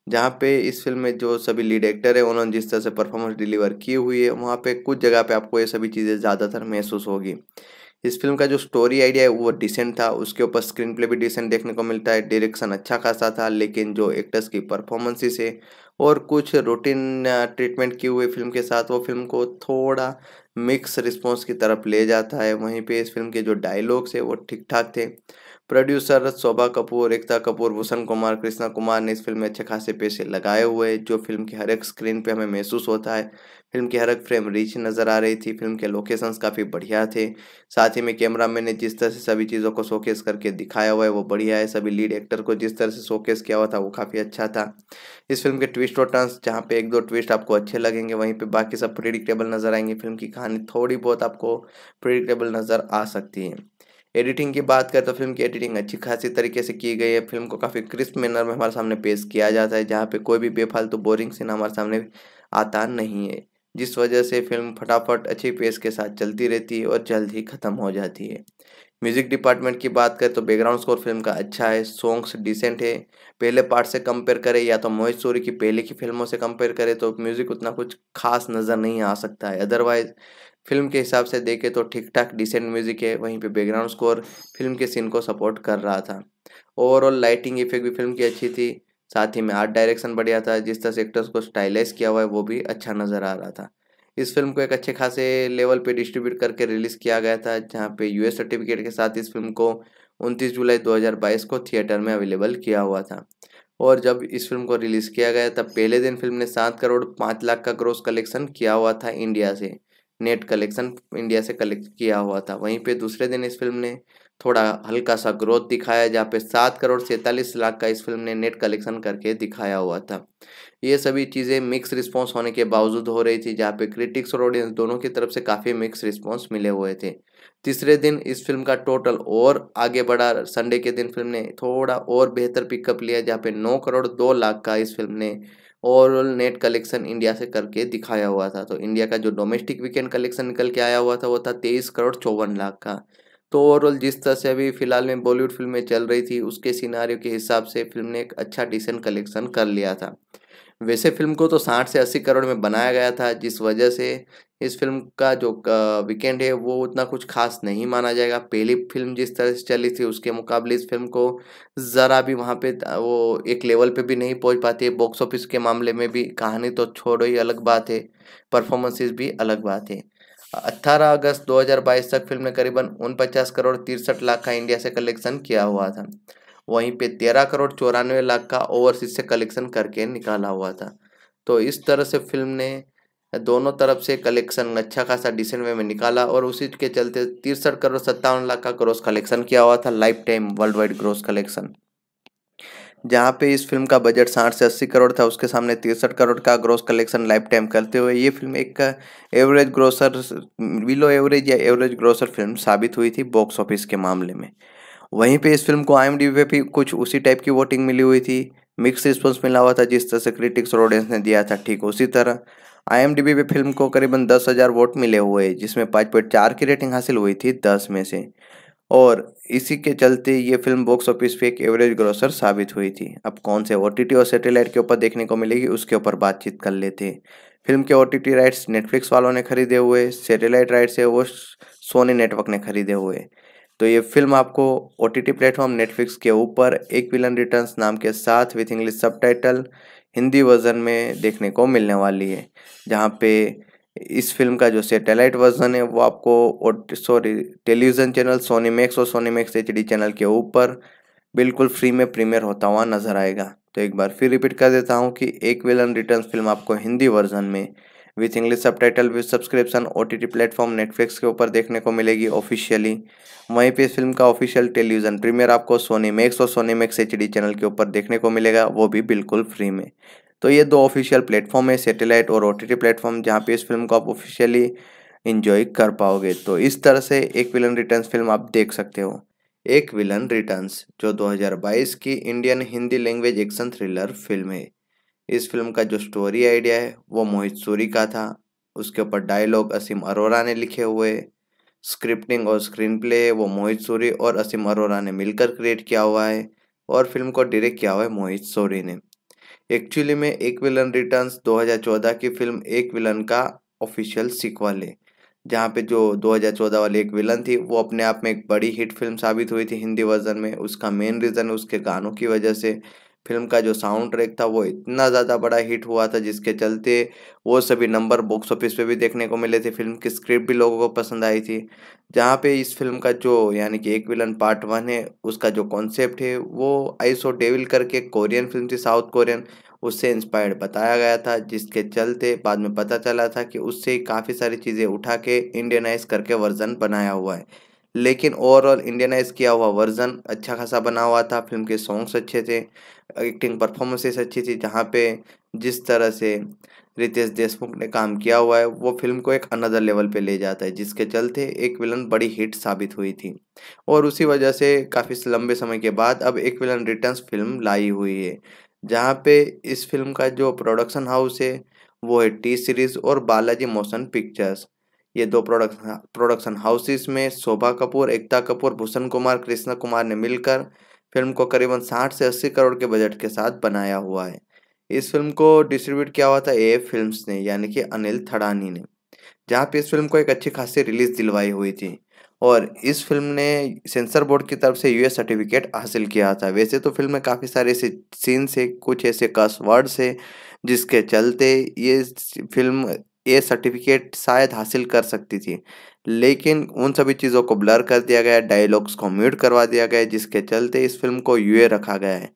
जहाँ पे इस फिल्म में जो सभी लीड एक्टर है उन्होंने जिस तरह से परफॉर्मेंस डिलीवर की हुई है वहाँ पे कुछ जगह पे आपको ये सभी चीज़ें ज़्यादातर महसूस होगी इस फिल्म का जो स्टोरी आइडिया है वो डिसेंट था उसके ऊपर स्क्रीन प्ले भी डिसेंट देखने को मिलता है डायरेक्शन अच्छा खासा था लेकिन जो एक्टर्स की परफॉर्मेंसेस है और कुछ रूटीन ट्रीटमेंट किए हुई फिल्म के साथ वो फिल्म को थोड़ा मिक्स रिस्पॉन्स की तरफ ले जाता है वहीं पे इस फिल्म के जो डायलॉग्स है वो ठीक ठाक थे प्रोड्यूसर शोभा कपूर एकता कपूर भूषण कुमार कृष्णा कुमार ने इस फिल्म में अच्छे खासे पैसे लगाए हुए हैं जो फिल्म के हर एक स्क्रीन पे हमें महसूस होता है फिल्म की हर एक फ्रेम रिच नज़र आ रही थी फिल्म के लोकेशंस काफ़ी बढ़िया थे साथ ही में कैमरा मैन ने जिस तरह से सभी चीज़ों को शोकेस करके दिखाया हुआ है वो बढ़िया है सभी लीड एक्टर को जिस तरह से शोकेस किया हुआ था वो काफ़ी अच्छा था इस फिल्म के ट्विस्ट और टर्न्स जहाँ पे एक दो ट्विस्ट आपको अच्छे लगेंगे वहीं पर बाकी सब प्रिडिक्टेबल नज़र आएंगे फिल्म की कहानी थोड़ी बहुत आपको प्रिडिक्टेबल नज़र आ सकती है एडिटिंग की बात करें तो फिल्म की एडिटिंग अच्छी खासी तरीके से की गई है फिल्म को काफ़ी क्रिस्प मैनर में हमारे सामने पेश किया जाता है जहाँ पे कोई भी बेफालतू बोरिंग सीन हमारे सामने आता नहीं है जिस वजह से फिल्म फटाफट अच्छी पेस के साथ चलती रहती है और जल्द ही ख़त्म हो जाती है म्यूज़िक डिपार्टमेंट की बात करें तो बैकग्राउंड स्कोर फिल्म का अच्छा है सॉन्ग्स डिसेंट है पहले पार्ट से कंपेयर करें या तो मोहित सूरी की पहले की फिल्मों से कंपेयर करें तो म्यूज़िक उतना कुछ खास नज़र नहीं आ सकता है अदरवाइज फिल्म के हिसाब से देखें तो ठीक ठाक डिसेंट म्यूज़िक है वहीं पे बैकग्राउंड स्कोर फिल्म के सीन को सपोर्ट कर रहा था ओवरऑल लाइटिंग इफेक्ट भी फिल्म की अच्छी थी साथ ही में आर्ट डायरेक्शन बढ़िया था जिस तरह से एक्टर्स को स्टाइलाइज किया हुआ है वो भी अच्छा नज़र आ रहा था इस फिल्म को एक अच्छे खासे लेवल पे डिस्ट्रीब्यूट करके रिलीज़ किया गया था जहाँ पे यूएस सर्टिफिकेट के साथ इस फिल्म को 29 जुलाई 2022 को थिएटर में अवेलेबल किया हुआ था और जब इस फिल्म को रिलीज़ किया गया तब पहले दिन फिल्म ने सात करोड़ पाँच लाख का ग्रोस कलेक्शन किया हुआ था इंडिया से नेट कलेक्शन इंडिया से कलेक्ट किया हुआ था वहीं पे दूसरे दिन इस फिल्म ने थोड़ा हल्का सा ग्रोथ दिखाया जहाँ पे सात करोड़ सैंतालीस लाख का इस फिल्म ने नेट कलेक्शन करके दिखाया हुआ था ये सभी चीज़ें मिक्स रिस्पॉन्स होने के बावजूद हो रही थी जहाँ पे क्रिटिक्स और ऑडियंस दोनों की तरफ से काफ़ी मिक्स रिस्पॉन्स मिले हुए थे तीसरे दिन इस फिल्म का टोटल और आगे बढ़ा संडे के दिन फिल्म ने थोड़ा और बेहतर पिकअप लिया जहाँ पे नौ करोड़ दो लाख का इस फिल्म ने ओवरऑल नेट कलेक्शन इंडिया से करके दिखाया हुआ था तो इंडिया का जो डोमेस्टिक वीकेंड कलेक्शन निकल के आया हुआ था वो था तेईस करोड़ चौवन लाख का तो ओवरऑल जिस तरह से अभी फिलहाल में बॉलीवुड फिल्में चल रही थी उसके सिनारियों के हिसाब से फिल्म ने एक अच्छा डिसेंट कलेक्शन कर लिया था वैसे फिल्म को तो साठ से अस्सी करोड़ में बनाया गया था जिस वजह से इस फिल्म का जो वीकेंड है वो उतना कुछ खास नहीं माना जाएगा पहली फिल्म जिस तरह से चली थी उसके मुकाबले इस फिल्म को ज़रा भी वहाँ पे वो एक लेवल पे भी नहीं पहुँच पाती है बॉक्स ऑफिस के मामले में भी कहानी तो छोड़ो ही अलग बात है परफॉर्मेंसेस भी अलग बात है अट्ठारह अगस्त 2022 तक फिल्म ने करीबन उनपचास करोड़ तिरसठ लाख का इंडिया से कलेक्शन किया हुआ था वहीं पे तेरह करोड़ चौरानवे लाख का ओवरसीज से कलेक्शन करके निकाला हुआ था तो इस तरह से फिल्म ने दोनों तरफ से कलेक्शन अच्छा खासा डिसेंट वे में निकाला और उसी के चलते तिरसठ करोड़ सत्तावन लाख का ग्रोस कलेक्शन किया हुआ था lifetime worldwide gross collection जहाँ पे इस फिल्म का बजट साठ से अस्सी करोड़ था उसके सामने तिरसठ करोड़ का ग्रोस कलेक्शन लाइफ टाइम करते हुए ये फिल्म एक एवरेज ग्रोसर बिलो एवरेज या एवरेज ग्रोसर फिल्म साबित हुई थी बॉक्स ऑफिस के मामले में वहीं पे इस फिल्म को आई पे भी कुछ उसी टाइप की वोटिंग मिली हुई थी मिक्स रिस्पॉन्स मिला हुआ था जिस तरह से क्रिटिक्स और ऑडियंस ने दिया था ठीक उसी तरह आई पे फिल्म को करीबन दस हज़ार वोट मिले हुए जिसमें पाँच पॉइंट चार की रेटिंग हासिल हुई थी दस में से और इसी के चलते ये फिल्म बॉक्स ऑफिस पे एक एवरेज ग्रोसर साबित हुई थी अब कौन से ओ और सैटेलाइट के ऊपर देखने को मिलेगी उसके ऊपर बातचीत कर लेते हैं फिल्म के ओ राइट्स नेटफ्लिक्स वालों ने खरीदे हुए सैटेलाइट राइट्स है वो सोनी नेटवर्क ने खरीदे हुए तो ये फिल्म आपको O T T platform Netflix के ऊपर एक विलन रिटर्न्स नाम के साथ with English title Hindi version में देखने को मिलने वाली है जहाँ पे इस फिल्म का जो सैटेलाइट वर्जन है वो आपको sorry television channel Sony Max और सोनी मैक्स एच चैनल के ऊपर बिल्कुल फ्री में प्रीमियर होता हुआ नजर आएगा तो एक बार फिर रिपीट कर देता हूँ कि एक विलन रिटर्न फिल्म आपको हिंदी वर्जन में with English subtitle with subscription O T T platform Netflix के ऊपर देखने को मिलेगी ऑफिशियली वहीं पे इस फिल्म का ऑफिशियल टेलीविजन प्रीमियर आपको सोनी मैक्स और सोनी मैक्स एच चैनल के ऊपर देखने को मिलेगा वो भी बिल्कुल फ्री में तो ये दो ऑफिशियल प्लेटफॉर्म है सैटेलाइट और ओ टी प्लेटफॉर्म जहाँ पे इस फिल्म को आप ऑफिशियली इन्जॉय कर पाओगे तो इस तरह से एक विलन रिटर्न्स फिल्म आप देख सकते हो एक विलन रिटर्न्स जो 2022 की Indian Hindi language action thriller film है इस फिल्म का जो स्टोरी आइडिया है वो मोहित सूरी का था उसके ऊपर डायलॉग असीम अरोरा ने लिखे हुए स्क्रिप्टिंग और स्क्रीन प्ले वो मोहित सूरी और असीम अरोरा ने मिलकर क्रिएट किया हुआ है और फिल्म को डायरेक्ट किया हुआ है मोहित सूरी ने एक्चुअली में एक विलन रिटर्न्स 2014 की फिल्म एक विलन का ऑफिशियल सिक्वल है जहाँ पे जो 2014 वाली एक विलन थी वो अपने आप में एक बड़ी हिट फिल्म साबित हुई थी हिंदी वर्जन में उसका मेन रीज़न उसके गानों की वजह से फिल्म का जो साउंड ट्रैक था वो इतना ज़्यादा बड़ा हिट हुआ था जिसके चलते वो सभी नंबर बॉक्स ऑफिस पे भी देखने को मिले थे फिल्म की स्क्रिप्ट भी लोगों को पसंद आई थी जहाँ पे इस फिल्म का जो यानी कि एक विलन पार्ट वन है उसका जो कॉन्सेप्ट है वो आइसो डेविल करके कोरियन फिल्म थी साउथ कोरियन उससे इंस्पायर्ड बताया गया था जिसके चलते बाद में पता चला था कि उससे काफ़ी सारी चीज़ें उठा के इंडियनाइज करके वर्जन बनाया हुआ है लेकिन ओवरऑल इंडियनाइज किया हुआ वर्जन अच्छा खासा बना हुआ था फिल्म के सॉन्ग्स अच्छे थे एक्टिंग परफॉर्मेंसेस अच्छी थी जहाँ पे जिस तरह से रितेश देशमुख ने काम किया हुआ है वो फिल्म को एक अनदर लेवल पे ले जाता है जिसके चलते एक विलन बड़ी हिट साबित हुई थी और उसी वजह से काफ़ी लंबे समय के बाद अब एक विलन रिटर्न्स फिल्म लाई हुई है जहाँ पे इस फिल्म का जो प्रोडक्शन हाउस है वो है टी सीरीज़ और बालाजी मोशन पिक्चर्स ये दो प्रोडक्शन प्रोडक्शन हाउसेस में शोभा कपूर एकता कपूर भूषण कुमार कृष्णा कुमार ने मिलकर फिल्म को करीबन 60 से 80 करोड़ के बजट के साथ बनाया हुआ है इस फिल्म को डिस्ट्रीब्यूट किया हुआ था ए फिल्म्स ने यानी कि अनिल थड़ानी ने जहाँ पे इस फिल्म को एक अच्छी खासी रिलीज दिलवाई हुई थी और इस फिल्म ने सेंसर बोर्ड की तरफ से यूएस सर्टिफिकेट हासिल किया था वैसे तो फिल्म में काफ़ी सारे ऐसे सीन्स है कुछ ऐसे कस वर्ड्स है जिसके चलते ये फिल्म ये सर्टिफिकेट शायद हासिल कर सकती थी लेकिन उन सभी चीज़ों को ब्लर कर दिया गया है डायलॉग्स को म्यूट करवा दिया गया है जिसके चलते इस फिल्म को यूए रखा गया है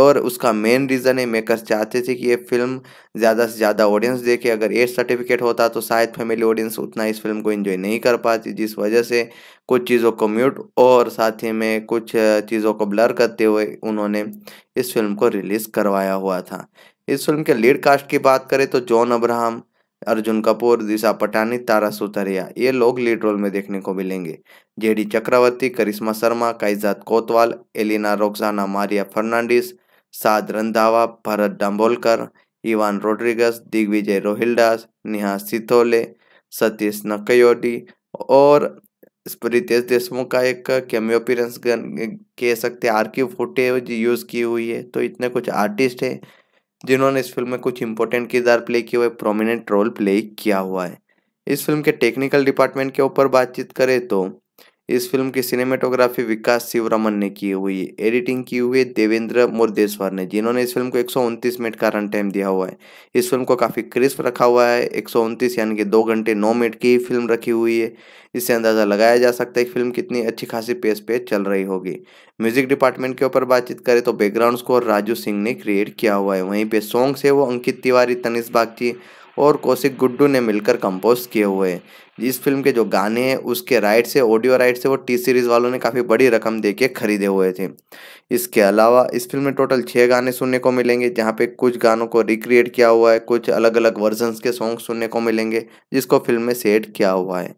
और उसका मेन रीज़न है मेकर्स चाहते थे कि ये फिल्म ज़्यादा से ज़्यादा ऑडियंस देखे अगर एज सर्टिफिकेट होता तो शायद फैमिली ऑडियंस उतना इस फिल्म को एंजॉय नहीं कर पाती जिस वजह से कुछ चीज़ों को म्यूट और साथ ही में कुछ चीज़ों को ब्लर करते हुए उन्होंने इस फिल्म को रिलीज़ करवाया हुआ था इस फिल्म के लीड कास्ट की बात करें तो जॉन अब्राहम अर्जुन कपूर दिशा पटानी तारा सुतरिया ये लोग लीड रोल में देखने को मिलेंगे जेडी चक्रवर्ती करिश्मा Sharma Kaizaad Kotwal Elina रोक्साना Maria Fernandes Saad Randhawa Bharat Dabholkar Ivan Rodrigues Digvijay रोहिल्डास Neha सिथोले Satish नकयोटी और रितेश देशमुख का एक कैमियो अपीरेंस कह सकते हैं आर की फुटेज यूज़ की हुई है तो इतने कुछ आर्टिस्ट हैं जिन्होंने इस फिल्म में कुछ इंपॉर्टेंट किरदार प्ले किए हुए प्रोमिनेंट रोल प्ले किया हुआ है इस फिल्म के टेक्निकल डिपार्टमेंट के ऊपर बातचीत करें तो इस फिल्म की सिनेमेटोग्राफी विकास शिवरमन ने की हुई है एडिटिंग की हुई है देवेंद्र मुर्देश्वर ने जिन्होंने इस फिल्म को एक मिनट का रन टाइम दिया हुआ है इस फिल्म को काफ़ी क्रिस्प रखा हुआ है एक यानी कि दो घंटे नौ मिनट की फिल्म रखी हुई है इससे अंदाज़ा लगाया जा सकता है कि फिल्म कितनी अच्छी खासी पेस पे चल रही होगी म्यूजिक डिपार्टमेंट के ऊपर बातचीत करें तो बैकग्राउंड स्कोर राजू सिंह ने क्रिएट किया हुआ है वहीं पे सॉन्ग्स है वो अंकित तिवारी तनिष बागची और कौशिक गुड्डू ने मिलकर कंपोज किए हुए हैं इस फिल्म के जो गाने हैं उसके राइट से ऑडियो राइट से वो टी सीरीज़ वालों ने काफ़ी बड़ी रकम दे के खरीदे हुए थे इसके अलावा इस फिल्म में टोटल छः गाने सुनने को मिलेंगे जहाँ पे कुछ गानों को रिक्रिएट किया हुआ है कुछ अलग अलग वर्जन्स के सॉन्ग सुनने को मिलेंगे जिसको फिल्म में सेट किया हुआ है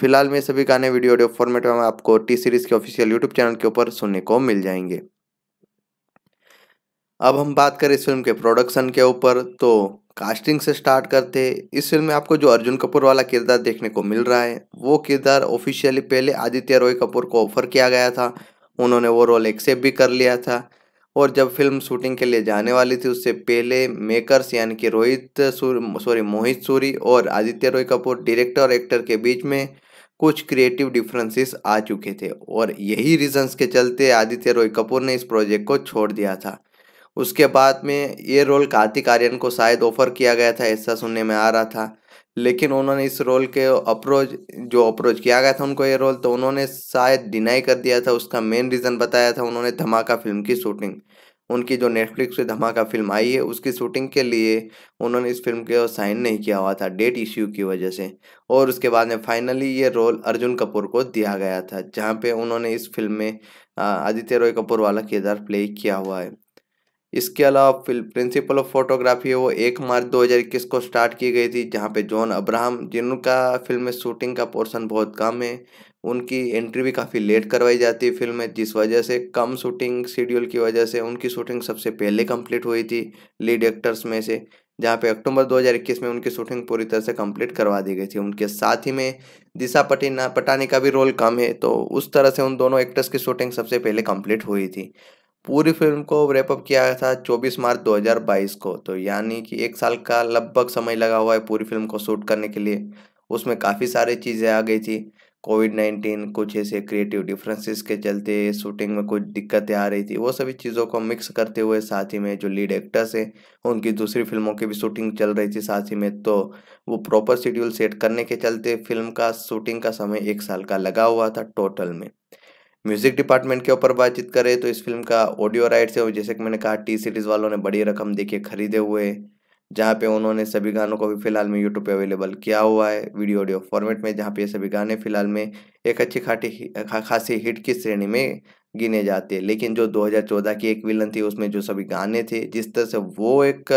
फिलहाल में सभी गाने वीडियो ऑडियो फॉर्मेट में आपको टी सीरीज़ के ऑफिशियल यूट्यूब चैनल के ऊपर सुनने को मिल जाएंगे अब हम बात करें इस फिल्म के प्रोडक्शन के ऊपर तो कास्टिंग से स्टार्ट करते इस फिल्म में आपको जो अर्जुन कपूर वाला किरदार देखने को मिल रहा है वो किरदार ऑफिशियली पहले आदित्य रॉय कपूर को ऑफर किया गया था उन्होंने वो रोल एक्सेप्ट भी कर लिया था और जब फिल्म शूटिंग के लिए जाने वाली थी उससे पहले मेकर्स यानी कि रोहित सॉरी मोहित सूरी और आदित्य रॉय कपूर डायरेक्टर और एक्टर के बीच में कुछ क्रिएटिव डिफरेंसेस आ चुके थे और यही रीजंस के चलते आदित्य रॉय कपूर ने इस प्रोजेक्ट को छोड़ दिया था उसके बाद में ये रोल कार्तिक आर्यन को शायद ऑफर किया गया था ऐसा सुनने में आ रहा था लेकिन उन्होंने इस रोल के अप्रोच जो अप्रोच किया गया था उनको ये रोल तो उन्होंने शायद डिनाई कर दिया था उसका मेन रीज़न बताया था उन्होंने धमाका फिल्म की शूटिंग उनकी जो नेटफ्लिक्स पे धमाका फिल्म आई है उसकी शूटिंग के लिए उन्होंने इस फिल्म को साइन नहीं किया हुआ था डेट इश्यू की वजह से और उसके बाद में फाइनली ये रोल अर्जुन कपूर को दिया गया था जहाँ पे उन्होंने इस फिल्म में आदित्य रॉय कपूर वाला किरदार प्ले किया हुआ है इसके अलावा फिल प्रिंसिपल ऑफ फोटोग्राफी है वो एक मार्च 2021 को स्टार्ट की गई थी जहाँ पे जॉन अब्राहम जिनका फिल्म में शूटिंग का पोर्शन बहुत कम है उनकी एंट्री भी काफ़ी लेट करवाई जाती है फिल्म में जिस वजह से कम शूटिंग शेड्यूल की वजह से उनकी शूटिंग सबसे पहले कंप्लीट हुई थी लीड एक्टर्स में से जहाँ पे अक्टूबर 2021 में उनकी शूटिंग पूरी तरह से कंप्लीट करवा दी गई थी उनके साथ ही में दिशा पटी पटानी का भी रोल कम है तो उस तरह से उन दोनों एक्टर्स की शूटिंग सबसे पहले कंप्लीट हुई थी पूरी फिल्म को रेपअप किया था 24 मार्च 2022 को तो यानी कि एक साल का लगभग समय लगा हुआ है पूरी फिल्म को शूट करने के लिए उसमें काफ़ी सारी चीज़ें आ गई थी कोविड नाइन्टीन कुछ ऐसे क्रिएटिव डिफरेंसेस के चलते शूटिंग में कुछ दिक्कतें आ रही थी वो सभी चीज़ों को मिक्स करते हुए साथ ही में जो लीड एक्टर्स हैं उनकी दूसरी फिल्मों की भी शूटिंग चल रही थी साथ ही में तो वो प्रॉपर शेड्यूल सेट करने के चलते फिल्म का शूटिंग का समय एक साल का लगा हुआ था टोटल में म्यूजिक डिपार्टमेंट के ऊपर बातचीत करें तो इस फिल्म का ऑडियो राइट से जैसे कि मैंने कहा टी सीरीज़ वालों ने बड़ी रकम के खरीदे हुए जहाँ पे उन्होंने सभी गानों को भी फिलहाल में यूट्यूब पे अवेलेबल किया हुआ है वीडियो ऑडियो फॉर्मेट में जहाँ पे ये सभी गाने फिलहाल में एक अच्छी खाटी खा, खासी हिट की श्रेणी में गिने जाते हैं लेकिन जो 2014 की एक विलन थी उसमें जो सभी गाने थे जिस तरह से वो एक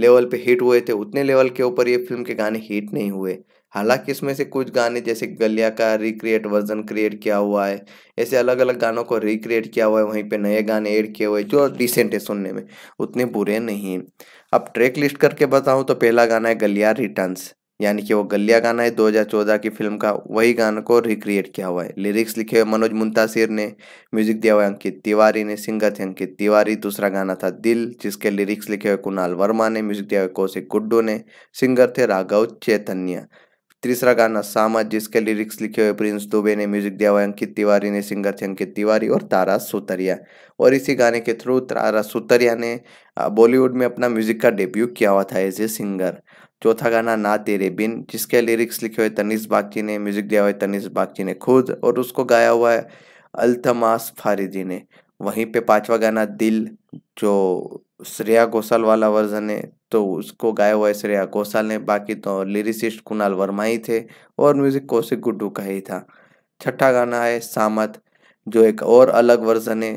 लेवल पे हिट हुए थे उतने लेवल के ऊपर ये फिल्म के गाने हिट नहीं हुए हालांकि इसमें से कुछ गाने जैसे गलिया का रिक्रिएट वर्जन क्रिएट किया हुआ है ऐसे अलग अलग गानों को रिक्रिएट किया हुआ है वहीं पे नए गाने ऐड किए हुए जो डिसेंट है सुनने में उतने बुरे नहीं अब ट्रैक लिस्ट करके बताऊँ तो पहला गाना है गलिया रिटर्न्स यानी कि वो गलिया गाना है 2014 की फिल्म का वही गानों को रिक्रिएट किया हुआ है लिरिक्स लिखे हुए मनोज मुंतासिर ने म्यूजिक दिया हुआ है अंकित तिवारी ने सिंगर थे अंकित तिवारी दूसरा गाना था दिल जिसके लिरिक्स लिखे हुए कुणाल वर्मा ने म्यूजिक दिया हुआ कौशिक गुड्डू ने सिंगर थे राघव चैतन्य तीसरा गाना सामा जिसके लिरिक्स लिखे हुए प्रिंस दुबे ने म्यूजिक दिया हुआ अंकित तिवारी ने सिंगर थे अंकित तिवारी और तारा सुतरिया और इसी गाने के थ्रू तारा सुतरिया ने बॉलीवुड में अपना म्यूजिक का डेब्यू किया हुआ था एज ए सिंगर चौथा गाना ना तेरे बिन जिसके लिरिक्स लिखे हुए तनिष बागची ने म्यूजिक दिया हुआ तनिष बागची ने खुद और उसको गाया हुआ है अल्तमास फारिदी ने वहीं पे पांचवा गाना दिल जो श्रेया घोषाल वाला वर्जन है तो उसको गाया हुआ है श्रेया घोषाल ने बाकी तो लिरिसिस्ट कुणाल वर्मा ही थे और म्यूजिक कौशिक गुड्डू का ही था छठा गाना है सामत जो एक और अलग वर्जन है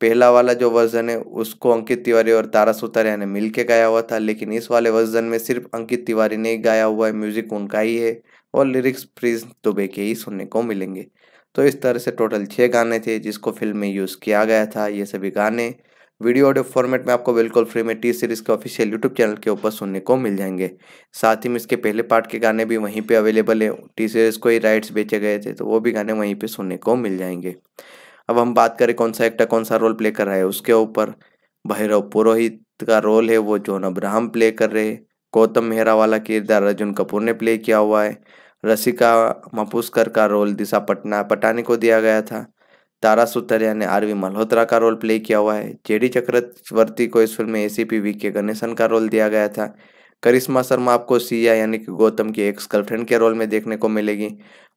पहला वाला जो वर्जन है उसको अंकित तिवारी और तारा सुतारिया ने मिल के गाया हुआ था लेकिन इस वाले वर्जन में सिर्फ अंकित तिवारी ने गाया हुआ है म्यूजिक उनका ही है और लिरिक्स प्रिंस दुबे के ही सुनने को मिलेंगे तो इस तरह से टोटल छः गाने थे जिसको फिल्म में यूज़ किया गया था ये सभी गाने वीडियो ऑडियो फॉर्मेट में आपको बिल्कुल फ्री में टी सीरीज़ के ऑफिशियल यूट्यूब चैनल के ऊपर सुनने को मिल जाएंगे साथ ही में इसके पहले पार्ट के गाने भी वहीं पे अवेलेबल है टी सीरीज़ को ही राइट्स बेचे गए थे तो वो भी गाने वहीं पे सुनने को मिल जाएंगे अब हम बात करें कौन सा एक्टर कौन सा रोल प्ले कर रहा है उसके ऊपर भैरव पुरोहित का रोल है वो जोन अब्राहम प्ले कर रहे गौतम मेहरा वाला किरदार अर्जुन कपूर ने प्ले किया हुआ है रसिका मपुस्कर का रोल दिशा पटना पटानी को दिया गया था तारा सुतरिया ने आरवी मल्होत्रा का रोल प्ले किया हुआ है जेडी चक्रवर्ती को इस फिल्म में एसीपी वी के गणेशन का रोल दिया गया था करिश्मा शर्मा आपको सिया यानी कि गौतम की एक्स गर्लफ्रेंड के रोल में देखने को मिलेगी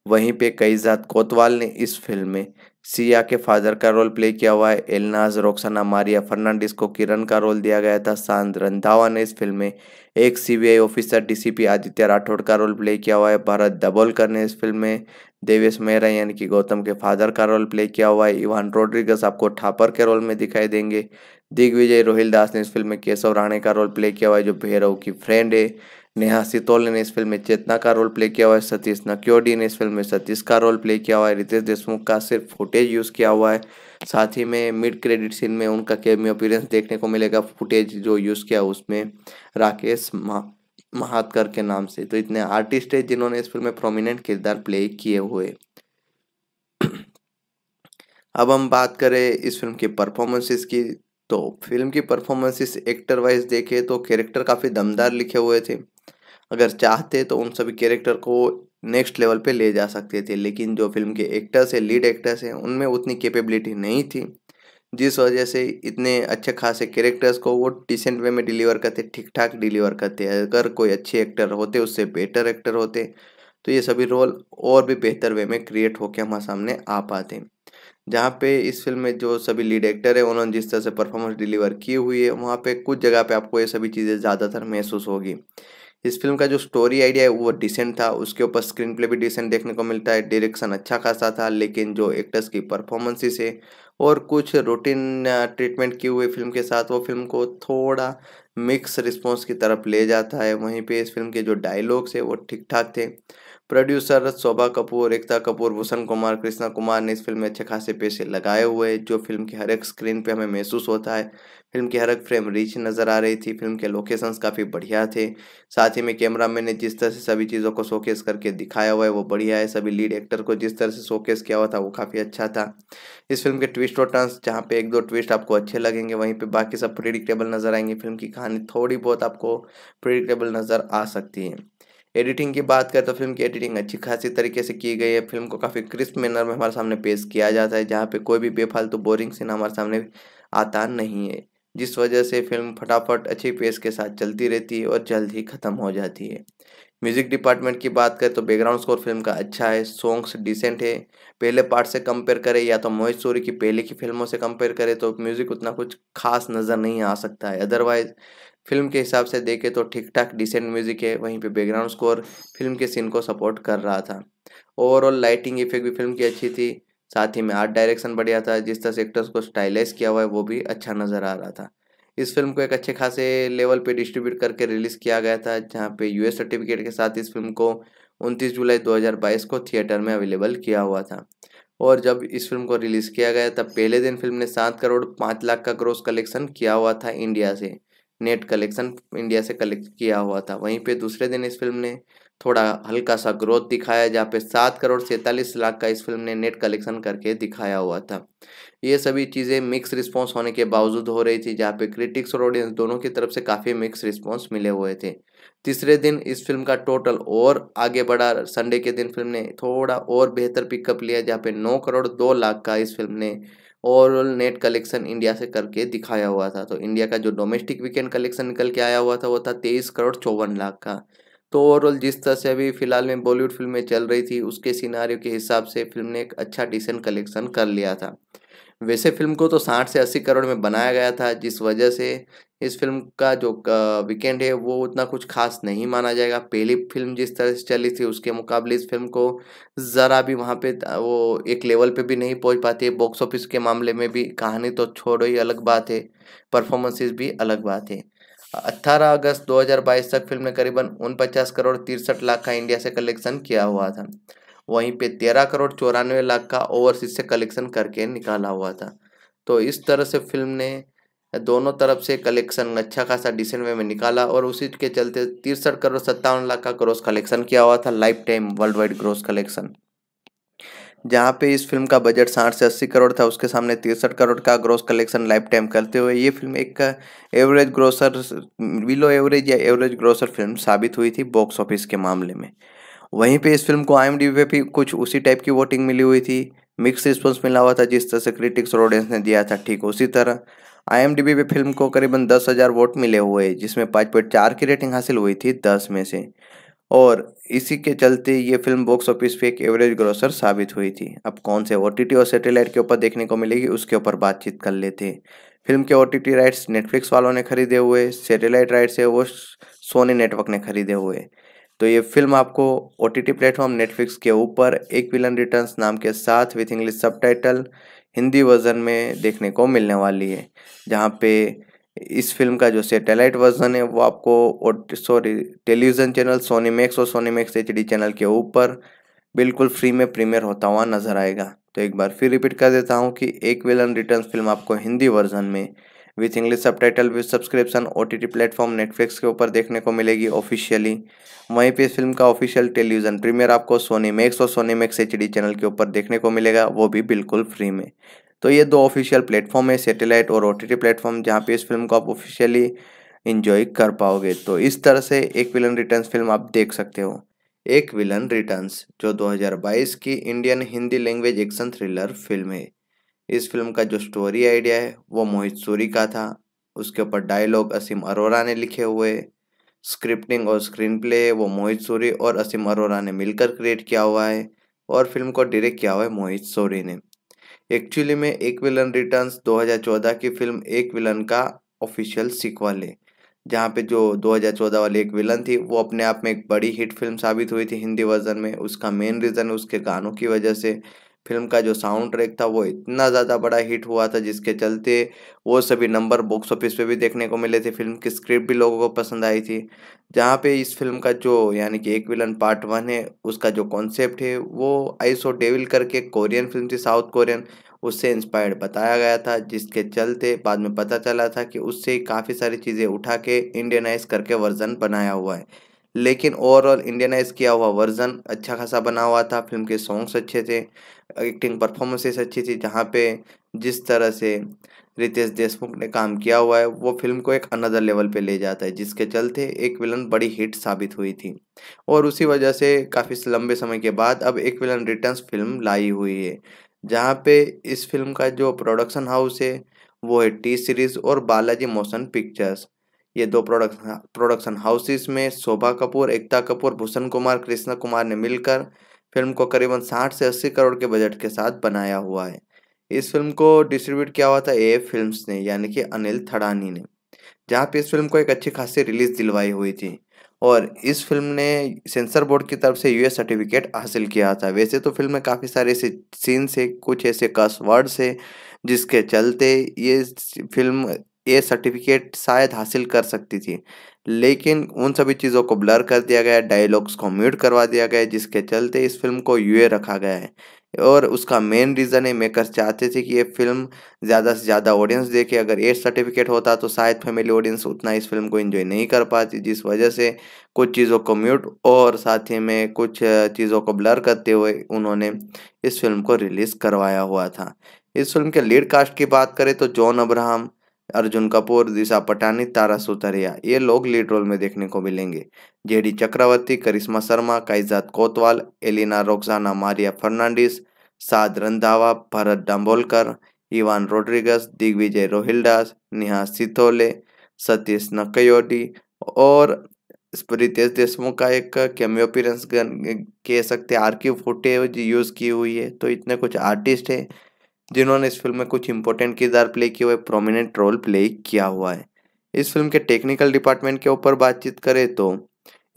वहीं पे कईजात कोतवाल ने इस फिल्म में सिया के फादर का रोल प्ले किया हुआ है एलनाज रोक्साना मारिया फर्नांडिस को किरण का रोल दिया गया था शांत रंधावा ने इस फिल्म में एक CBI officer DCP Aditya Rathore का रोल प्ले किया हुआ है भारत दबोलकर ने इस फिल्म में देवेश मेहरा यानी कि गौतम के फादर का रोल प्ले किया हुआ है इवान रोड्रिगस आपको ठापर के रोल में दिखाई देंगे दिग्विजय रोहिल दास ने इस फिल्म में केशव राणे का रोल प्ले किया हुआ है जो भैरव की फ्रेंड है नेहा सितोले ने इस फिल्म में चेतना का रोल प्ले किया हुआ है सतीश नक्योडी ने इस फिल्म में सतीश का रोल प्ले किया हुआ है रितेश देशमुख का सिर्फ फुटेज यूज़ किया हुआ है साथ ही में मिड क्रेडिट सीन में उनका केमियो अपीरेंस देखने को मिलेगा फुटेज जो यूज़ किया उसमें राकेश महातकर के नाम से तो इतने आर्टिस्ट है जिन्होंने इस फिल्म में प्रोमिनेंट किरदार प्ले किए हुए अब हम बात करें इस फिल्म के परफॉर्मेंसेस की तो फिल्म की परफॉर्मेंसेस एक्टर वाइज देखे तो कैरेक्टर काफ़ी दमदार लिखे हुए थे अगर चाहते तो उन सभी कैरेक्टर को नेक्स्ट लेवल पे ले जा सकते थे लेकिन जो फिल्म के एक्टर्स हैं लीड एक्टर्स हैं उनमें उतनी कैपेबिलिटी नहीं थी जिस वजह से इतने अच्छे खासे कैरेक्टर्स को वो डिसेंट वे में डिलीवर करते ठीक ठाक डिलीवर करते अगर कोई अच्छे एक्टर होते उससे बेटर एक्टर होते तो ये सभी रोल और भी बेहतर वे में क्रिएट होकर हमारे सामने आ पाते जहाँ पे इस फिल्म में जो सभी लीड एक्टर है उन्होंने जिस तरह से परफॉर्मेंस डिलीवर की हुई है वहाँ पे कुछ जगह पे आपको ये सभी चीज़ें ज़्यादातर महसूस होगी इस फिल्म का जो स्टोरी आइडिया है वो डिसेंट था उसके ऊपर स्क्रीन प्ले भी डिसेंट देखने को मिलता है डायरेक्शन अच्छा खासा था लेकिन जो एक्टर्स की परफॉर्मेंसेस है और कुछ रूटीन ट्रीटमेंट की हुई फिल्म के साथ वो फिल्म को थोड़ा मिक्स रिस्पॉन्स की तरफ ले जाता है वहीं पर इस फिल्म के जो डायलॉग्स है वो ठीक ठाक थे प्रोड्यूसर शोभा कपूर एकता कपूर भूषण कुमार कृष्णा कुमार ने इस फिल्म में अच्छे खासे पैसे लगाए हुए जो फिल्म की हर एक स्क्रीन पे हमें महसूस होता है फिल्म की हर एक फ्रेम रिच नज़र आ रही थी फिल्म के लोकेशंस काफ़ी बढ़िया थे साथ ही में कैमरा मैन ने जिस तरह से सभी चीज़ों को शोकेस करके दिखाया हुआ है वो बढ़िया है सभी लीड एक्टर को जिस तरह से शोकेस किया हुआ था वो काफ़ी अच्छा था इस फिल्म के ट्विस्ट और टर्न्स जहाँ पे एक दो ट्विस्ट आपको अच्छे लगेंगे वहीं पर बाकी सब प्रिडिक्टेबल नज़र आएंगे फिल्म की कहानी थोड़ी बहुत आपको प्रिडिक्टेबल नज़र आ सकती है एडिटिंग की बात करें तो फिल्म की एडिटिंग अच्छी खासी तरीके से की गई है फिल्म को काफ़ी क्रिस्प मैनर में हमारे सामने पेश किया जाता है जहाँ पे कोई भी बेफालतू तो बोरिंग सीन हमारे सामने आता नहीं है जिस वजह से फिल्म फटाफट अच्छी पेस के साथ चलती रहती है और जल्द ही ख़त्म हो जाती है म्यूज़िक डिपार्टमेंट की बात करें तो बैकग्राउंड स्कोर फिल्म का अच्छा है सॉन्ग्स डिसेंट है पहले पार्ट से कंपेयर करें या तो मोहित सूरी की पहले की फिल्मों से कंपेयर करें तो म्यूज़िक उतना कुछ खास नज़र नहीं आ सकता है अदरवाइज फिल्म के हिसाब से देखें तो ठीक ठाक डिसेंट म्यूज़िक है वहीं पे बैकग्राउंड स्कोर फिल्म के सीन को सपोर्ट कर रहा था ओवरऑल लाइटिंग इफेक्ट भी फिल्म की अच्छी थी साथ ही में आर्ट डायरेक्शन बढ़िया था जिस तरह से एक्टर्स को स्टाइलाइज किया हुआ है वो भी अच्छा नज़र आ रहा था इस फिल्म को एक अच्छे खासे लेवल पे डिस्ट्रीब्यूट करके रिलीज़ किया गया था जहाँ पे यूएस सर्टिफिकेट के साथ इस फिल्म को 29 जुलाई 2022 को थिएटर में अवेलेबल किया हुआ था और जब इस फिल्म को रिलीज़ किया गया तब पहले दिन फिल्म ने सात करोड़ पाँच लाख का ग्रोस कलेक्शन किया हुआ था इंडिया से नेट कलेक्शन इंडिया से कलेक्ट किया हुआ था वहीं पे दूसरे दिन इस फिल्म ने थोड़ा हल्का सा ग्रोथ दिखाया जहाँ पे सात करोड़ सैंतालीस लाख का इस फिल्म ने नेट कलेक्शन करके दिखाया हुआ था ये सभी चीज़ें मिक्स रिस्पॉन्स होने के बावजूद हो रही थी जहाँ पे क्रिटिक्स और ऑडियंस दोनों की तरफ से काफ़ी मिक्स रिस्पॉन्स मिले हुए थे तीसरे दिन इस फिल्म का टोटल और आगे बढ़ा संडे के दिन फिल्म ने थोड़ा और बेहतर पिकअप लिया जहाँ पे नौ करोड़ दो लाख का इस फिल्म ने ओवरऑल नेट कलेक्शन इंडिया से करके दिखाया हुआ था तो इंडिया का जो डोमेस्टिक वीकेंड कलेक्शन निकल के आया हुआ था वो था तेईस करोड़ चौवन लाख का तो ओवरऑल जिस तरह से अभी फिलहाल में बॉलीवुड फिल्में चल रही थी उसके सिनारियों के हिसाब से फिल्म ने एक अच्छा डिसेंट कलेक्शन कर लिया था वैसे फिल्म को तो साठ से अस्सी करोड़ में बनाया गया था जिस वजह से इस फिल्म का जो वीकेंड है वो उतना कुछ खास नहीं माना जाएगा पहली फिल्म जिस तरह से चली थी उसके मुकाबले इस फिल्म को ज़रा भी वहाँ पे वो एक लेवल पे भी नहीं पहुँच पाती है बॉक्स ऑफिस के मामले में भी कहानी तो छोड़ो ही अलग बात है परफॉर्मेंसेस भी अलग बात है 18 अगस्त 2022 तक फिल्म ने करीबन उनपचास करोड़ तिरसठ लाख का इंडिया से कलेक्शन किया हुआ था वहीं पे तेरह करोड़ चौरानवे लाख का ओवरसीज से कलेक्शन करके निकाला हुआ था तो इस तरह से फिल्म ने दोनों तरफ से कलेक्शन अच्छा खासा डिसेंट वे में निकाला और उसी के चलते तिरसठ करोड़ सत्तावन लाख का ग्रोस कलेक्शन किया हुआ था lifetime worldwide gross collection जहाँ पे इस फिल्म का बजट साठ से अस्सी करोड़ था उसके सामने तिरसठ करोड़ का ग्रोस कलेक्शन लाइफ टाइम करते हुए ये फिल्म एक एवरेज ग्रोसर बिलो एवरेज या एवरेज ग्रोसर फिल्म साबित हुई थी बॉक्स ऑफिस के मामले में वहीं पे इस फिल्म को आई पे भी कुछ उसी टाइप की वोटिंग मिली हुई थी मिक्स रिस्पॉन्स मिला हुआ था जिस तरह से क्रिटिक्स और ऑडियंस ने दिया था ठीक उसी तरह आई पे फिल्म को करीबन दस हज़ार वोट मिले हुए जिसमें पाँच पॉइंट चार की रेटिंग हासिल हुई थी दस में से और इसी के चलते ये फिल्म बॉक्स ऑफिस पे एक एवरेज ग्रोसर साबित हुई थी अब कौन से ओ और सेटेलाइट के ऊपर देखने को मिलेगी उसके ऊपर बातचीत कर लेते फिल्म के ओ राइट्स नेटफ्लिक्स वालों ने खरीदे हुए सेटेलाइट राइट्स है वो सोनी नेटवर्क ने खरीदे हुए तो ये फिल्म आपको O T T platform Netflix के ऊपर एक विलन रिटर्न्स नाम के साथ विथ इंग्लिश सब हिंदी वर्जन में देखने को मिलने वाली है जहाँ पे इस फिल्म का जो सेटेलाइट वर्जन है वो आपको sorry television channel Sony Max और सोनी मैक्स एच चैनल के ऊपर बिल्कुल फ्री में प्रीमियर होता हुआ नजर आएगा तो एक बार फिर रिपीट कर देता हूँ कि एक विलन रिटर्न फिल्म आपको हिंदी वर्जन में with English subtitle with subscription O T T platform Netflix के ऊपर देखने को मिलेगी ऑफिशियली वहीं पे इस फिल्म का ऑफिशियल टेलीविजन प्रीमियर आपको सोनी मैक्स और सोनी मैक्स एच चैनल के ऊपर देखने को मिलेगा वो भी बिल्कुल फ्री में तो ये दो ऑफिशियल प्लेटफॉर्म है सेटेलाइट और ओ टी प्लेटफॉर्म जहाँ पे इस फिल्म को आप ऑफिशियली इंजॉय कर पाओगे तो इस तरह से एक विलन रिटर्न्स फिल्म आप देख सकते हो एक विलन रिटर्न्स जो 2022 की Indian Hindi language action thriller film है इस फिल्म का जो स्टोरी आइडिया है वो मोहित सूरी का था उसके ऊपर डायलॉग असीम अरोरा ने लिखे हुए स्क्रिप्टिंग और स्क्रीन प्ले वो मोहित सूरी और असीम अरोरा ने मिलकर क्रिएट किया हुआ है और फिल्म को डायरेक्ट किया हुआ है मोहित सूरी ने एक्चुअली में एक विलन रिटर्न्स 2014 की फिल्म एक विलन का ऑफिशियल सिक्वल है जहाँ पे जो 2014 वाली एक विलन थी वो अपने आप में एक बड़ी हिट फिल्म साबित हुई थी हिंदी वर्जन में उसका मेन रीज़न उसके गानों की वजह से फिल्म का जो साउंड ट्रैक था वो इतना ज़्यादा बड़ा हिट हुआ था जिसके चलते वो सभी नंबर बॉक्स ऑफिस पे भी देखने को मिले थे फिल्म की स्क्रिप्ट भी लोगों को पसंद आई थी जहाँ पे इस फिल्म का जो यानी कि एक विलन पार्ट वन है उसका जो कॉन्सेप्ट है वो आइसो डेविल करके कोरियन फिल्म थी साउथ कोरियन उससे इंस्पायर्ड बताया गया था जिसके चलते बाद में पता चला था कि उससे काफ़ी सारी चीज़ें उठा के इंडियनाइज करके वर्जन बनाया हुआ है लेकिन ओवरऑल इंडियनाइज किया हुआ वर्जन अच्छा खासा बना हुआ था फिल्म के सॉन्ग्स अच्छे थे एक्टिंग परफॉर्मेंसेस अच्छी थी जहाँ पे जिस तरह से रितेश देशमुख ने काम किया हुआ है वो फिल्म को एक अनदर लेवल पे ले जाता है जिसके चलते एक विलन बड़ी हिट साबित हुई थी और उसी वजह से काफ़ी लंबे समय के बाद अब एक विलन रिटर्न्स फिल्म लाई हुई है जहाँ पे इस फिल्म का जो प्रोडक्शन हाउस है वो है टी सीरीज़ और बालाजी मोशन पिक्चर्स ये दो प्रोडक्शन प्रोडक्शन हाउसेस में शोभा कपूर एकता कपूर भूषण कुमार कृष्णा कुमार ने मिलकर फिल्म को करीबन 60 से 80 करोड़ के बजट के साथ बनाया हुआ है इस फिल्म को डिस्ट्रीब्यूट किया हुआ था ए फिल्म्स ने यानी कि अनिल थड़ानी ने जहाँ पे इस फिल्म को एक अच्छी खासी रिलीज दिलवाई हुई थी और इस फिल्म ने सेंसर बोर्ड की तरफ से यूएस सर्टिफिकेट हासिल किया था वैसे तो फिल्म में काफ़ी सारे ऐसे सीन्स है कुछ ऐसे कस वर्ड्स है जिसके चलते ये फिल्म ये सर्टिफिकेट शायद हासिल कर सकती थी लेकिन उन सभी चीज़ों को ब्लर कर दिया गया डायलॉग्स को म्यूट करवा दिया गया जिसके चलते इस फिल्म को यूए रखा गया है और उसका मेन रीज़न है मेकर्स चाहते थे कि ये फिल्म ज़्यादा से ज़्यादा ऑडियंस देखे अगर एज सर्टिफिकेट होता तो शायद फैमिली ऑडियंस उतना इस फिल्म को एंजॉय नहीं कर पाती जिस वजह से कुछ चीज़ों को म्यूट और साथ ही में कुछ चीज़ों को ब्लर करते हुए उन्होंने इस फिल्म को रिलीज़ करवाया हुआ था इस फिल्म के लीड कास्ट की बात करें तो जॉन अब्राहम अर्जुन कपूर दिशा पटानी तारा सुतरिया ये लोग लीड रोल में देखने को मिलेंगे जेडी चक्रवर्ती करिश्मा Sharma Kaizaad Kotwal Elina रोक्साना Maria Fernandes Saad Randhawa Bharat Dabholkar Ivan Rodrigues Digvijay रोहिल्डास Neha सिथोले Satish नकयोडी और रितेश देशमुख का एक कैमियो कह सकते हैं आर की फुटेज यूज़ की हुई है तो इतने कुछ आर्टिस्ट हैं जिन्होंने इस फिल्म में कुछ इंपॉर्टेंट किरदार प्ले किए हुए प्रोमिनेंट रोल प्ले किया हुआ है इस फिल्म के टेक्निकल डिपार्टमेंट के ऊपर बातचीत करें तो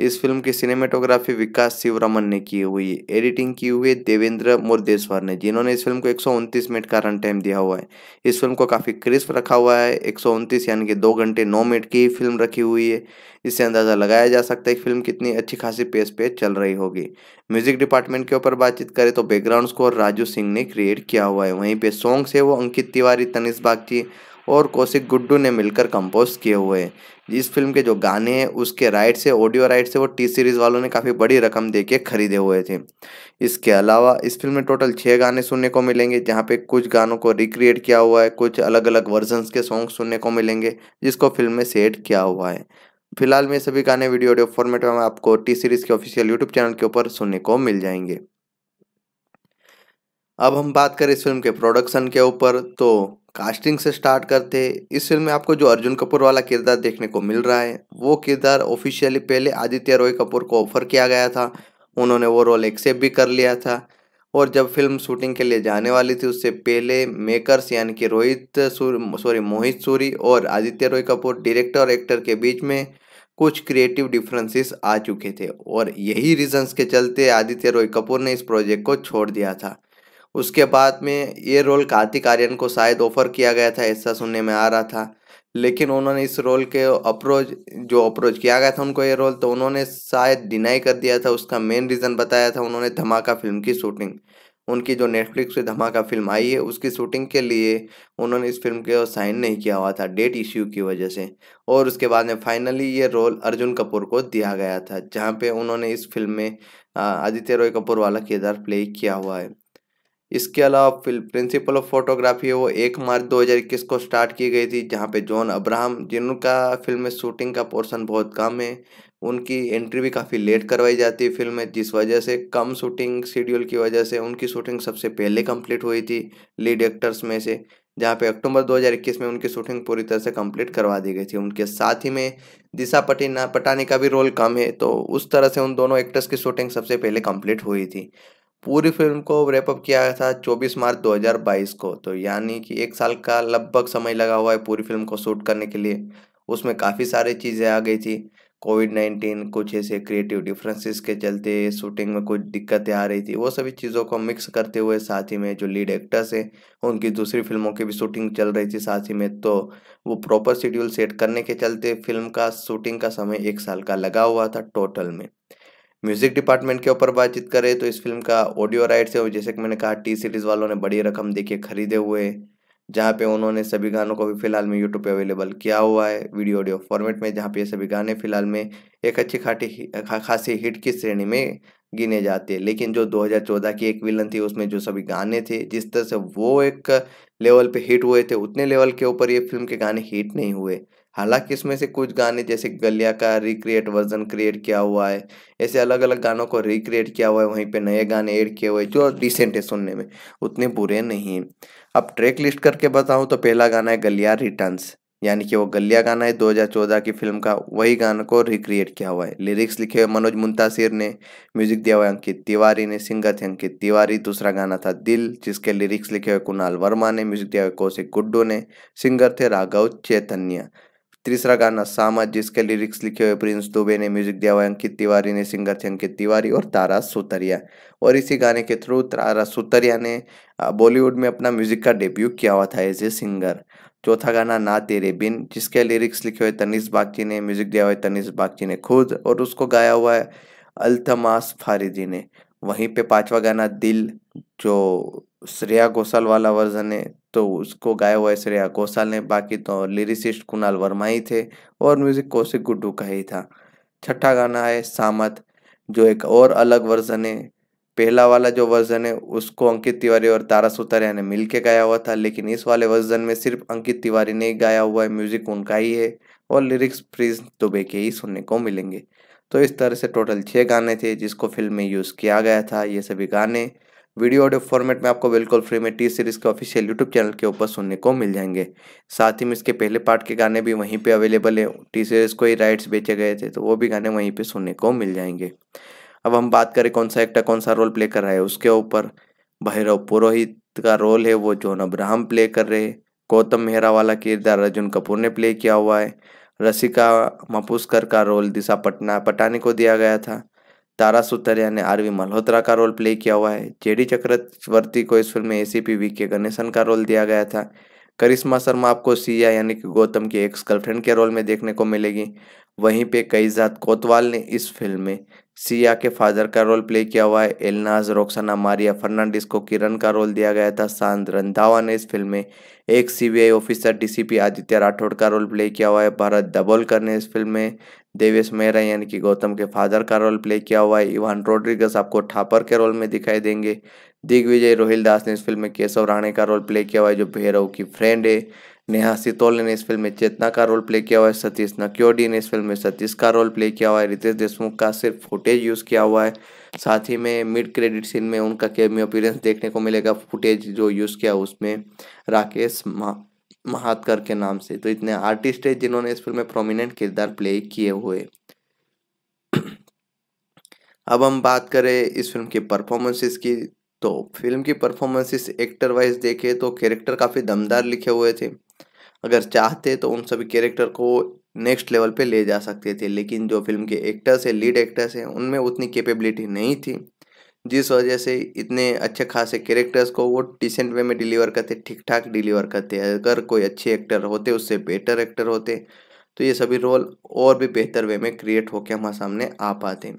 इस फिल्म की सिनेमेटोग्राफी विकास शिवरमन ने की हुई है एडिटिंग की हुई है देवेंद्र मुर्देश्वर ने जिन्होंने इस फिल्म को एक मिनट का रन टाइम दिया हुआ है इस फिल्म को काफ़ी क्रिस्प रखा हुआ है एक यानी कि दो घंटे नौ मिनट की फिल्म रखी हुई है इससे अंदाज़ा लगाया जा सकता है कि फिल्म कितनी अच्छी खासी पेस पे चल रही होगी म्यूजिक डिपार्टमेंट के ऊपर बातचीत करें तो बैकग्राउंड स्कोर राजू सिंह ने क्रिएट किया हुआ है वहीं पे सॉन्ग्स है वो अंकित तिवारी तनिष बागची और कौशिक गुड्डू ने मिलकर कंपोज किए हुए हैं इस फिल्म के जो गाने हैं उसके राइट से ऑडियो राइट से वो टी सीरीज़ वालों ने काफ़ी बड़ी रकम दे के खरीदे हुए थे इसके अलावा इस फिल्म में टोटल छः गाने सुनने को मिलेंगे जहाँ पे कुछ गानों को रिक्रिएट किया हुआ है कुछ अलग अलग वर्जन के सॉन्ग सुनने को मिलेंगे जिसको फिल्म में सेट किया हुआ है फिलहाल में सभी गाने वीडियो ऑडियो फॉर्मेट में आपको टी सीरीज़ के ऑफिशियल यूट्यूब चैनल के ऊपर सुनने को मिल जाएंगे अब हम बात करें इस फिल्म के प्रोडक्शन के ऊपर तो कास्टिंग से स्टार्ट करते इस फिल्म में आपको जो अर्जुन कपूर वाला किरदार देखने को मिल रहा है वो किरदार ऑफिशियली पहले आदित्य रॉय कपूर को ऑफर किया गया था उन्होंने वो रोल एक्सेप्ट भी कर लिया था और जब फिल्म शूटिंग के लिए जाने वाली थी उससे पहले मेकर्स यानी कि रोहित सॉरी मोहित सूरी और आदित्य रॉय कपूर डायरेक्टर और एक्टर के बीच में कुछ क्रिएटिव डिफरेंसेस आ चुके थे और यही रीजंस के चलते आदित्य रॉय कपूर ने इस प्रोजेक्ट को छोड़ दिया था उसके बाद में ये रोल कार्तिक आर्यन को शायद ऑफर किया गया था ऐसा सुनने में आ रहा था लेकिन उन्होंने इस रोल के अप्रोच जो अप्रोच किया गया था उनको ये रोल तो उन्होंने शायद डिनाई कर दिया था उसका मेन रीज़न बताया था उन्होंने धमाका फिल्म की शूटिंग उनकी जो नेटफ्लिक्स पे धमाका फिल्म आई है उसकी शूटिंग के लिए उन्होंने इस फिल्म के साइन नहीं किया हुआ था डेट इश्यू की वजह से और उसके बाद में फाइनली ये रोल अर्जुन कपूर को दिया गया था जहाँ पे उन्होंने इस फिल्म में आदित्य रॉय कपूर वाला किरदार प्ले किया हुआ है इसके अलावा फिल प्रिंसिपल ऑफ फोटोग्राफी है वो एक मार्च 2021 को स्टार्ट की गई थी जहाँ पे जॉन अब्राहम जिनका फिल्म में शूटिंग का पोर्शन बहुत कम है उनकी एंट्री भी काफ़ी लेट करवाई जाती है फिल्म में जिस वजह से कम शूटिंग शेड्यूल की वजह से उनकी शूटिंग सबसे पहले कंप्लीट हुई थी लीड एक्टर्स में से जहाँ पे अक्टूबर 2021 में उनकी शूटिंग पूरी तरह से कंप्लीट करवा दी गई थी उनके साथ ही में दिशा पटी पटानी का भी रोल कम है तो उस तरह से उन दोनों एक्टर्स की शूटिंग सबसे पहले कंप्लीट हुई थी पूरी फिल्म को रेपअप किया था 24 मार्च 2022 को तो यानी कि एक साल का लगभग समय लगा हुआ है पूरी फिल्म को शूट करने के लिए उसमें काफ़ी सारी चीज़ें आ गई थी कोविड नाइन्टीन कुछ ऐसे क्रिएटिव डिफरेंसेस के चलते शूटिंग में कुछ दिक्कतें आ रही थी वो सभी चीज़ों को मिक्स करते हुए साथ ही में जो लीड एक्टर्स हैं उनकी दूसरी फिल्मों की भी शूटिंग चल रही थी साथ ही में तो वो प्रॉपर शेड्यूल सेट करने के चलते फिल्म का शूटिंग का समय एक साल का लगा हुआ था टोटल में म्यूजिक डिपार्टमेंट के ऊपर बातचीत करें तो इस फिल्म का ऑडियो राइट्स है जैसे कि मैंने कहा टी सीरीज़ वालों ने बड़ी रकम देखे खरीदे हुए जहाँ पे उन्होंने सभी गानों को भी फिलहाल में यूट्यूब पे अवेलेबल किया हुआ है वीडियो ऑडियो फॉर्मेट में जहाँ पे ये सभी गाने फिलहाल में एक अच्छी खाटी खा, खासी हिट की श्रेणी में गिने जाते हैं लेकिन जो 2014 की एक विलन थी उसमें जो सभी गाने थे जिस तरह से वो एक लेवल पे हिट हुए थे उतने लेवल के ऊपर ये फिल्म के गाने हिट नहीं हुए हालांकि इसमें से कुछ गाने जैसे गलिया का रिक्रिएट वर्जन क्रिएट किया हुआ है ऐसे अलग अलग गानों को रिक्रिएट किया हुआ है वहीं पे नए गाने ऐड किए हुए जो डिसेंट है सुनने में उतने बुरे नहीं अब ट्रैक लिस्ट करके बताऊँ तो पहला गाना है गलिया रिटर्न्स यानी कि वो गलिया गाना है 2014 की फिल्म का वही गाने को रिक्रिएट किया हुआ है लिरिक्स लिखे हुए मनोज मुंतासिर ने म्यूजिक दिया हुआ है अंकित तिवारी ने सिंगर थे अंकित तिवारी दूसरा गाना था दिल जिसके लिरिक्स लिखे हुए कुणाल वर्मा ने म्यूजिक दिया हुआ कौशिक गुड्डू ने सिंगर थे राघव चैतन्य तीसरा गाना सामा जिसके लिरिक्स लिखे हुए प्रिंस दुबे ने म्यूजिक दिया हुआ अंकित तिवारी ने सिंगर थे अंकित तिवारी और तारा सुतरिया और इसी गाने के थ्रू तारा सुतरिया ने बॉलीवुड में अपना म्यूजिक का डेब्यू किया हुआ था एज ए सिंगर चौथा गाना ना तेरे बिन जिसके लिरिक्स लिखे हुए तनिष बागची ने म्यूजिक दिया हुआ है तनिष बागची ने खुद और उसको गाया हुआ है अल्तमास फारिदी ने वहीं पे पांचवा गाना दिल जो श्रेया घोषाल वाला वर्जन है तो उसको गाया हुआ है श्रेया घोषाल ने बाकी तो लिरिसिस्ट कुणाल वर्मा ही थे और म्यूजिक कौशिक गुड्डू का ही था छठा गाना है सामत जो एक और अलग वर्जन है पहला वाला जो वर्जन है उसको अंकित तिवारी और तारा सुतारिया ने मिल के गाया हुआ था लेकिन इस वाले वर्जन में सिर्फ अंकित तिवारी ने गाया हुआ है म्यूजिक उनका ही है और लिरिक्स प्रिंस दुबे के ही सुनने को मिलेंगे तो इस तरह से टोटल छः गाने थे जिसको फिल्म में यूज़ किया गया था ये सभी गाने वीडियो ऑडियो फॉर्मेट में आपको बिल्कुल फ्री में टी सीरीज़ के ऑफिशियल यूट्यूब चैनल के ऊपर सुनने को मिल जाएंगे साथ ही में इसके पहले पार्ट के गाने भी वहीं पे अवेलेबल है टी सीरीज़ को ही राइट्स बेचे गए थे तो वो भी गाने वहीं पे सुनने को मिल जाएंगे अब हम बात करें कौन सा एक्टर कौन सा रोल प्ले कर रहा है उसके ऊपर भैरव पुरोहित का रोल है वो जोन अब्राहम प्ले कर रहे गौतम मेहरा वाला किरदार अर्जुन कपूर ने प्ले किया हुआ है रसिका मपुस्कर का रोल दिशा पटना पटानी को दिया गया था तारा सुतरिया ने आरवी मल्होत्रा का रोल प्ले किया हुआ है जेडी चक्रवर्ती को इस फिल्म में एसीपी वी के गणेशन का रोल दिया गया था करिश्मा शर्मा आपको सिया यानी कि गौतम की एक्स गर्लफ्रेंड के रोल में देखने को मिलेगी वहीं पे कईजात कोतवाल ने इस फिल्म में सिया के फादर का रोल प्ले किया हुआ है एलनाज रोक्साना मारिया फर्नांडिस को किरण का रोल दिया गया था सांद रंधावा ने इस फिल्म में एक CBI officer DCP Aditya Rathore का रोल प्ले किया हुआ है भारत दबोलकर ने इस फिल्म में देवेश मेहरा यानी कि गौतम के फादर का रोल प्ले किया हुआ है इवान रोड्रिगस आपको ठापर के रोल में दिखाई देंगे दिग्विजय रोहिल दास ने इस फिल्म में केशव राणे का रोल प्ले किया हुआ है जो भैरव की फ्रेंड है नेहा सितोले ने इस फिल्म में चेतना का रोल प्ले किया हुआ है सतीश नक्योडी ने इस फिल्म में सतीश का रोल प्ले किया हुआ है रितेश देशमुख का सिर्फ फुटेज यूज़ किया हुआ है साथ ही में मिड क्रेडिट सीन में उनका केमी अपीयरेंस देखने को मिलेगा फुटेज जो यूज़ किया उसमें राकेश महातकर के नाम से तो इतने आर्टिस्ट है जिन्होंने इस फिल्म में प्रोमिनेंट किरदार प्ले किए हुए अब हम बात करें इस फिल्म की परफॉर्मेंसेस की तो फिल्म की परफॉर्मेंसेस एक्टर वाइज देखे तो कैरेक्टर काफ़ी दमदार लिखे हुए थे अगर चाहते तो उन सभी कैरेक्टर को नेक्स्ट लेवल पे ले जा सकते थे लेकिन जो फिल्म के एक्टर्स हैं लीड एक्टर्स हैं उनमें उतनी कैपेबिलिटी नहीं थी जिस वजह से इतने अच्छे खासे कैरेक्टर्स को वो डिसेंट वे में डिलीवर करते ठीक ठाक डिलीवर करते अगर कोई अच्छे एक्टर होते उससे बेटर एक्टर होते तो ये सभी रोल और भी बेहतर वे में क्रिएट होकर हमारे सामने आ पाते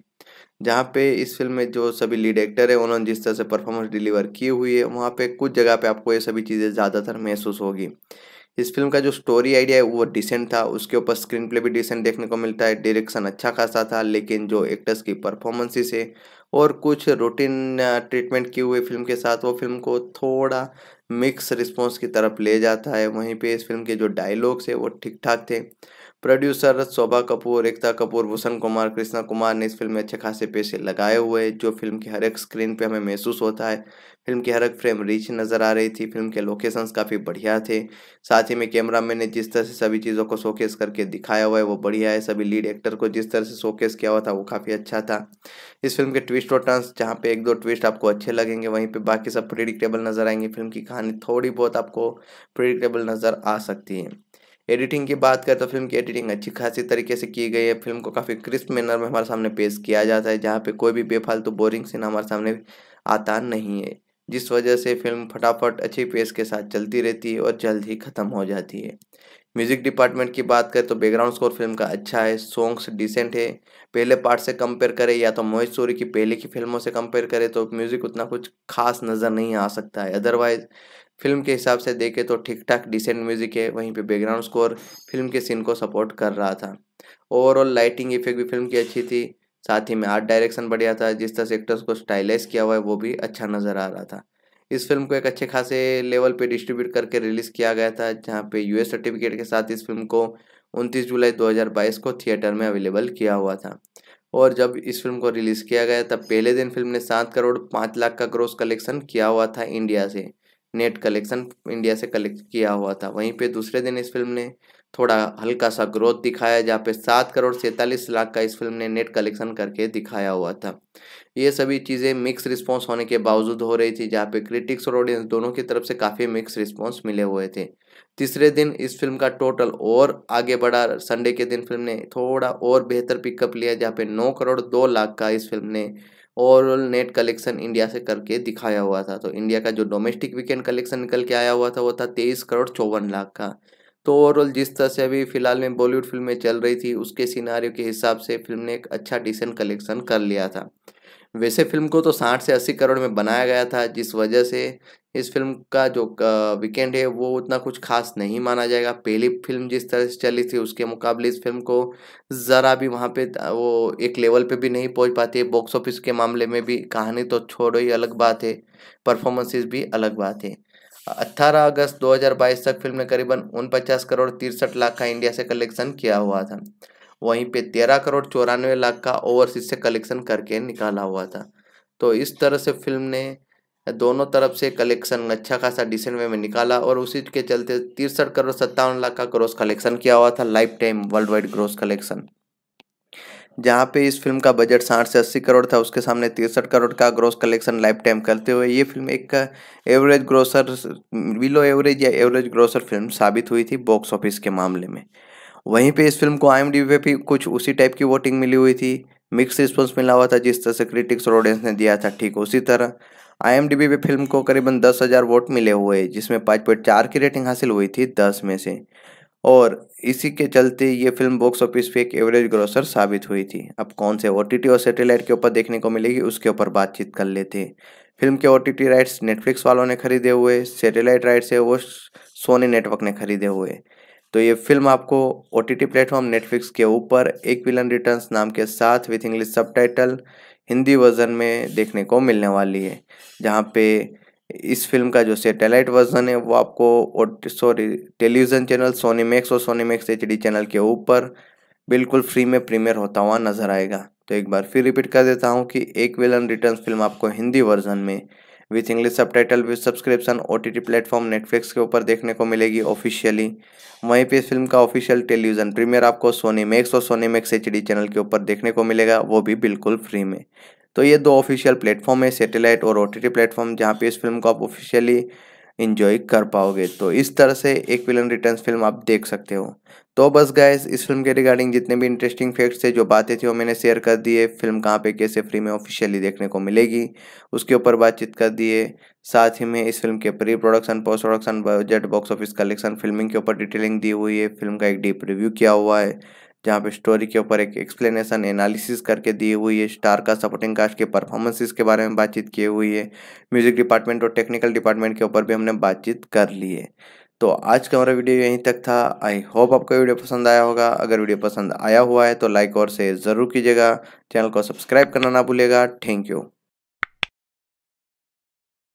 जहाँ पे इस फिल्म में जो सभी लीड एक्टर है उन्होंने जिस तरह से परफॉर्मेंस डिलीवर की हुई है वहाँ पे कुछ जगह पे आपको ये सभी चीज़ें ज़्यादातर महसूस होगी इस फिल्म का जो स्टोरी आइडिया है वो डिसेंट था उसके ऊपर स्क्रीन प्ले भी डिसेंट देखने को मिलता है डायरेक्शन अच्छा खासा था लेकिन जो एक्टर्स की परफॉर्मेंसेस है और कुछ रूटीन ट्रीटमेंट किए हुए फिल्म के साथ वो फिल्म को थोड़ा मिक्स रिस्पॉन्स की तरफ ले जाता है वहीं पर इस फिल्म के जो डायलॉग्स है वो ठीक ठाक थे प्रोड्यूसर शोभा कपूर एकता कपूर भूषण कुमार कृष्णा कुमार ने इस फिल्म में अच्छे खासे पैसे लगाए हुए हैं जो फिल्म के हर एक स्क्रीन पे हमें महसूस होता है फिल्म की हर एक फ्रेम रिच नज़र आ रही थी फिल्म के लोकेशंस काफ़ी बढ़िया थे साथ ही में कैमरा मैन ने जिस तरह से सभी चीज़ों को शोकेस करके दिखाया हुआ है वो बढ़िया है सभी लीड एक्टर को जिस तरह से शोकेस किया हुआ था वो काफ़ी अच्छा था इस फिल्म के ट्विस्ट और टर्न्स जहाँ पे एक दो ट्विस्ट आपको अच्छे लगेंगे वहीं पर बाकी सब प्रिडिक्टेबल नज़र आएंगे फिल्म की कहानी थोड़ी बहुत आपको प्रिडिक्टेबल नज़र आ सकती है एडिटिंग की बात करें तो फिल्म की एडिटिंग अच्छी खासी तरीके से की गई है फिल्म को काफ़ी क्रिस्प मैनर में हमारे सामने पेश किया जाता है जहाँ पर कोई भी बेफालतू बोरिंग सीन हमारे सामने आता नहीं है जिस वजह से फिल्म फटाफट अच्छी पेस के साथ चलती रहती है और जल्द ही ख़त्म हो जाती है म्यूज़िक डिपार्टमेंट की बात करें तो बैकग्राउंड स्कोर फिल्म का अच्छा है सॉन्ग्स डिसेंट है पहले पार्ट से कंपेयर करें या तो मोहित सूरी की पहले की फिल्मों से कंपेयर करें तो म्यूज़िक उतना कुछ खास नज़र नहीं आ सकता है अदरवाइज़ फिल्म के हिसाब से देखें तो ठीक ठाक डिसेंट म्यूज़िक है वहीं पे बैकग्राउंड स्कोर फिल्म के सीन को सपोर्ट कर रहा था ओवरऑल लाइटिंग इफेक्ट भी फिल्म की अच्छी थी साथ ही में आर्ट डायरेक्शन बढ़िया था जिस तरह से एक्टर्स को स्टाइलाइज किया हुआ है वो भी अच्छा नज़र आ रहा था इस फिल्म को एक अच्छे खासे लेवल पे डिस्ट्रीब्यूट करके रिलीज़ किया गया था जहाँ पे यूएस सर्टिफिकेट के साथ इस फिल्म को 29 जुलाई 2022 को थिएटर में अवेलेबल किया हुआ था और जब इस फिल्म को रिलीज़ किया गया तब पहले दिन फिल्म ने सात करोड़ पाँच लाख का ग्रोस कलेक्शन किया हुआ था इंडिया से नेट कलेक्शन इंडिया से कलेक्ट किया हुआ था वहीं पे दूसरे दिन इस फिल्म ने थोड़ा हल्का सा ग्रोथ दिखाया जहाँ पे सात करोड़ सैंतालीस लाख का इस फिल्म ने नेट कलेक्शन करके दिखाया हुआ था ये सभी चीज़ें मिक्स रिस्पॉन्स होने के बावजूद हो रही थी जहाँ पे क्रिटिक्स और ऑडियंस दोनों की तरफ से काफ़ी मिक्स रिस्पॉन्स मिले हुए थे तीसरे दिन इस फिल्म का टोटल और आगे बढ़ा संडे के दिन फिल्म ने थोड़ा और बेहतर पिकअप लिया जहाँ पे नौ करोड़ दो लाख का इस फिल्म ने ओवरऑल नेट कलेक्शन इंडिया से करके दिखाया हुआ था तो इंडिया का जो डोमेस्टिक वीकेंड कलेक्शन निकल के आया हुआ था वो था तेईस करोड़ चौवन लाख का तो ओवरऑल जिस तरह से अभी फिलहाल में बॉलीवुड फिल्में चल रही थी उसके सिनारियों के हिसाब से फिल्म ने एक अच्छा डिसेंट कलेक्शन कर लिया था वैसे फिल्म को तो साठ से अस्सी करोड़ में बनाया गया था जिस वजह से इस फिल्म का जो वीकेंड है वो उतना कुछ खास नहीं माना जाएगा पहली फिल्म जिस तरह से चली थी उसके मुकाबले इस फिल्म को ज़रा भी वहाँ पे वो एक लेवल पे भी नहीं पहुँच पाती है बॉक्स ऑफिस के मामले में भी कहानी तो छोड़ो ही अलग बात है परफॉर्मेंसेस भी अलग बात है 18 अगस्त 2022 तक फिल्म ने करीबन उनपचास करोड़ तिरसठ लाख का इंडिया से कलेक्शन किया हुआ था वहीं पे 13 करोड़ चौरानवे लाख का ओवरसीज से कलेक्शन करके निकाला हुआ था तो इस तरह से फिल्म ने दोनों तरफ से कलेक्शन अच्छा खासा डिसेंट वे में निकाला और उसी के चलते तिरसठ करोड़ सत्तावन लाख का ग्रोस कलेक्शन किया हुआ था lifetime worldwide gross collection जहाँ पे इस फिल्म का बजट साठ से अस्सी करोड़ था उसके सामने तिरसठ करोड़ का ग्रोस कलेक्शन लाइफ टाइम करते हुए ये फिल्म एक एवरेज ग्रोसर बिलो एवरेज या एवरेज ग्रोसर फिल्म साबित हुई थी बॉक्स ऑफिस के मामले में वहीं पे इस फिल्म को आई पे भी कुछ उसी टाइप की वोटिंग मिली हुई थी मिक्स रिस्पॉन्स मिला हुआ था जिस तरह से क्रिटिक्स और ऑडियंस ने दिया था ठीक उसी तरह आई पे फिल्म को करीबन दस हज़ार वोट मिले हुए जिसमें पाँच पॉइंट चार की रेटिंग हासिल हुई थी दस में से और इसी के चलते ये फिल्म बॉक्स ऑफिस पे एक एवरेज ग्रोसर साबित हुई थी अब कौन से ओ और सैटेलाइट के ऊपर देखने को मिलेगी उसके ऊपर बातचीत कर लेते हैं फिल्म के ओ राइट्स नेटफ्लिक्स वालों ने खरीदे हुए सैटेलाइट राइट्स है वो सोनी नेटवर्क ने खरीदे हुए तो ये फिल्म आपको ओ टी प्लेटफॉर्म नेटफ्लिक्स के ऊपर एक विलन रिटर्न्स नाम के साथ विथ इंग्लिश सब हिंदी वर्जन में देखने को मिलने वाली है जहाँ पे इस फिल्म का जो सैटेलाइट वर्जन है वो आपको sorry television channel Sony Max और सोनी मैक्स एच चैनल के ऊपर बिल्कुल फ्री में प्रीमियर होता हुआ नजर आएगा तो एक बार फिर रिपीट कर देता हूँ कि एक विलन रिटर्न फिल्म आपको हिंदी वर्जन में with English subtitle with subscription O T T platform Netflix के ऊपर देखने को मिलेगी ऑफिशियली वहीं पे इस फिल्म का ऑफिशियल टेलीविजन प्रीमियर आपको सोनी मैक्स और सोनी मैक्स एच चैनल के ऊपर देखने को मिलेगा वो भी बिल्कुल फ्री में तो ये दो ऑफिशियल प्लेटफॉर्म है सैटेलाइट और ओ टी प्लेटफॉर्म जहाँ पे इस फिल्म को आप ऑफिशियली इन्जॉय कर पाओगे तो इस तरह से एक विलन रिटर्न फिल्म आप देख सकते हो तो बस गाइस इस फिल्म के रिगार्डिंग जितने भी इंटरेस्टिंग फैक्ट्स थे जो बातें थी वो मैंने शेयर कर दिए फिल्म कहाँ पे कैसे फ्री में ऑफिशियली देखने को मिलेगी उसके ऊपर बातचीत कर दिए साथ ही में इस फिल्म के pre production post production budget box office collection filming के ऊपर डिटेलिंग दी हुई है फिल्म का एक डीप रिव्यू किया हुआ है जहाँ पे स्टोरी के ऊपर एक एक्सप्लेनेशन एनालिसिस करके दी हुई है स्टार का सपोर्टिंग कास्ट के परफॉर्मेंसेस के बारे में बातचीत की हुई है म्यूजिक डिपार्टमेंट और टेक्निकल डिपार्टमेंट के ऊपर भी हमने बातचीत कर ली है तो आज का हमारा वीडियो यहीं तक था आई होप आपको वीडियो पसंद आया होगा अगर वीडियो पसंद आया हुआ है तो लाइक और शेयर ज़रूर कीजिएगा चैनल को सब्सक्राइब करना ना भूलेगा थैंक यू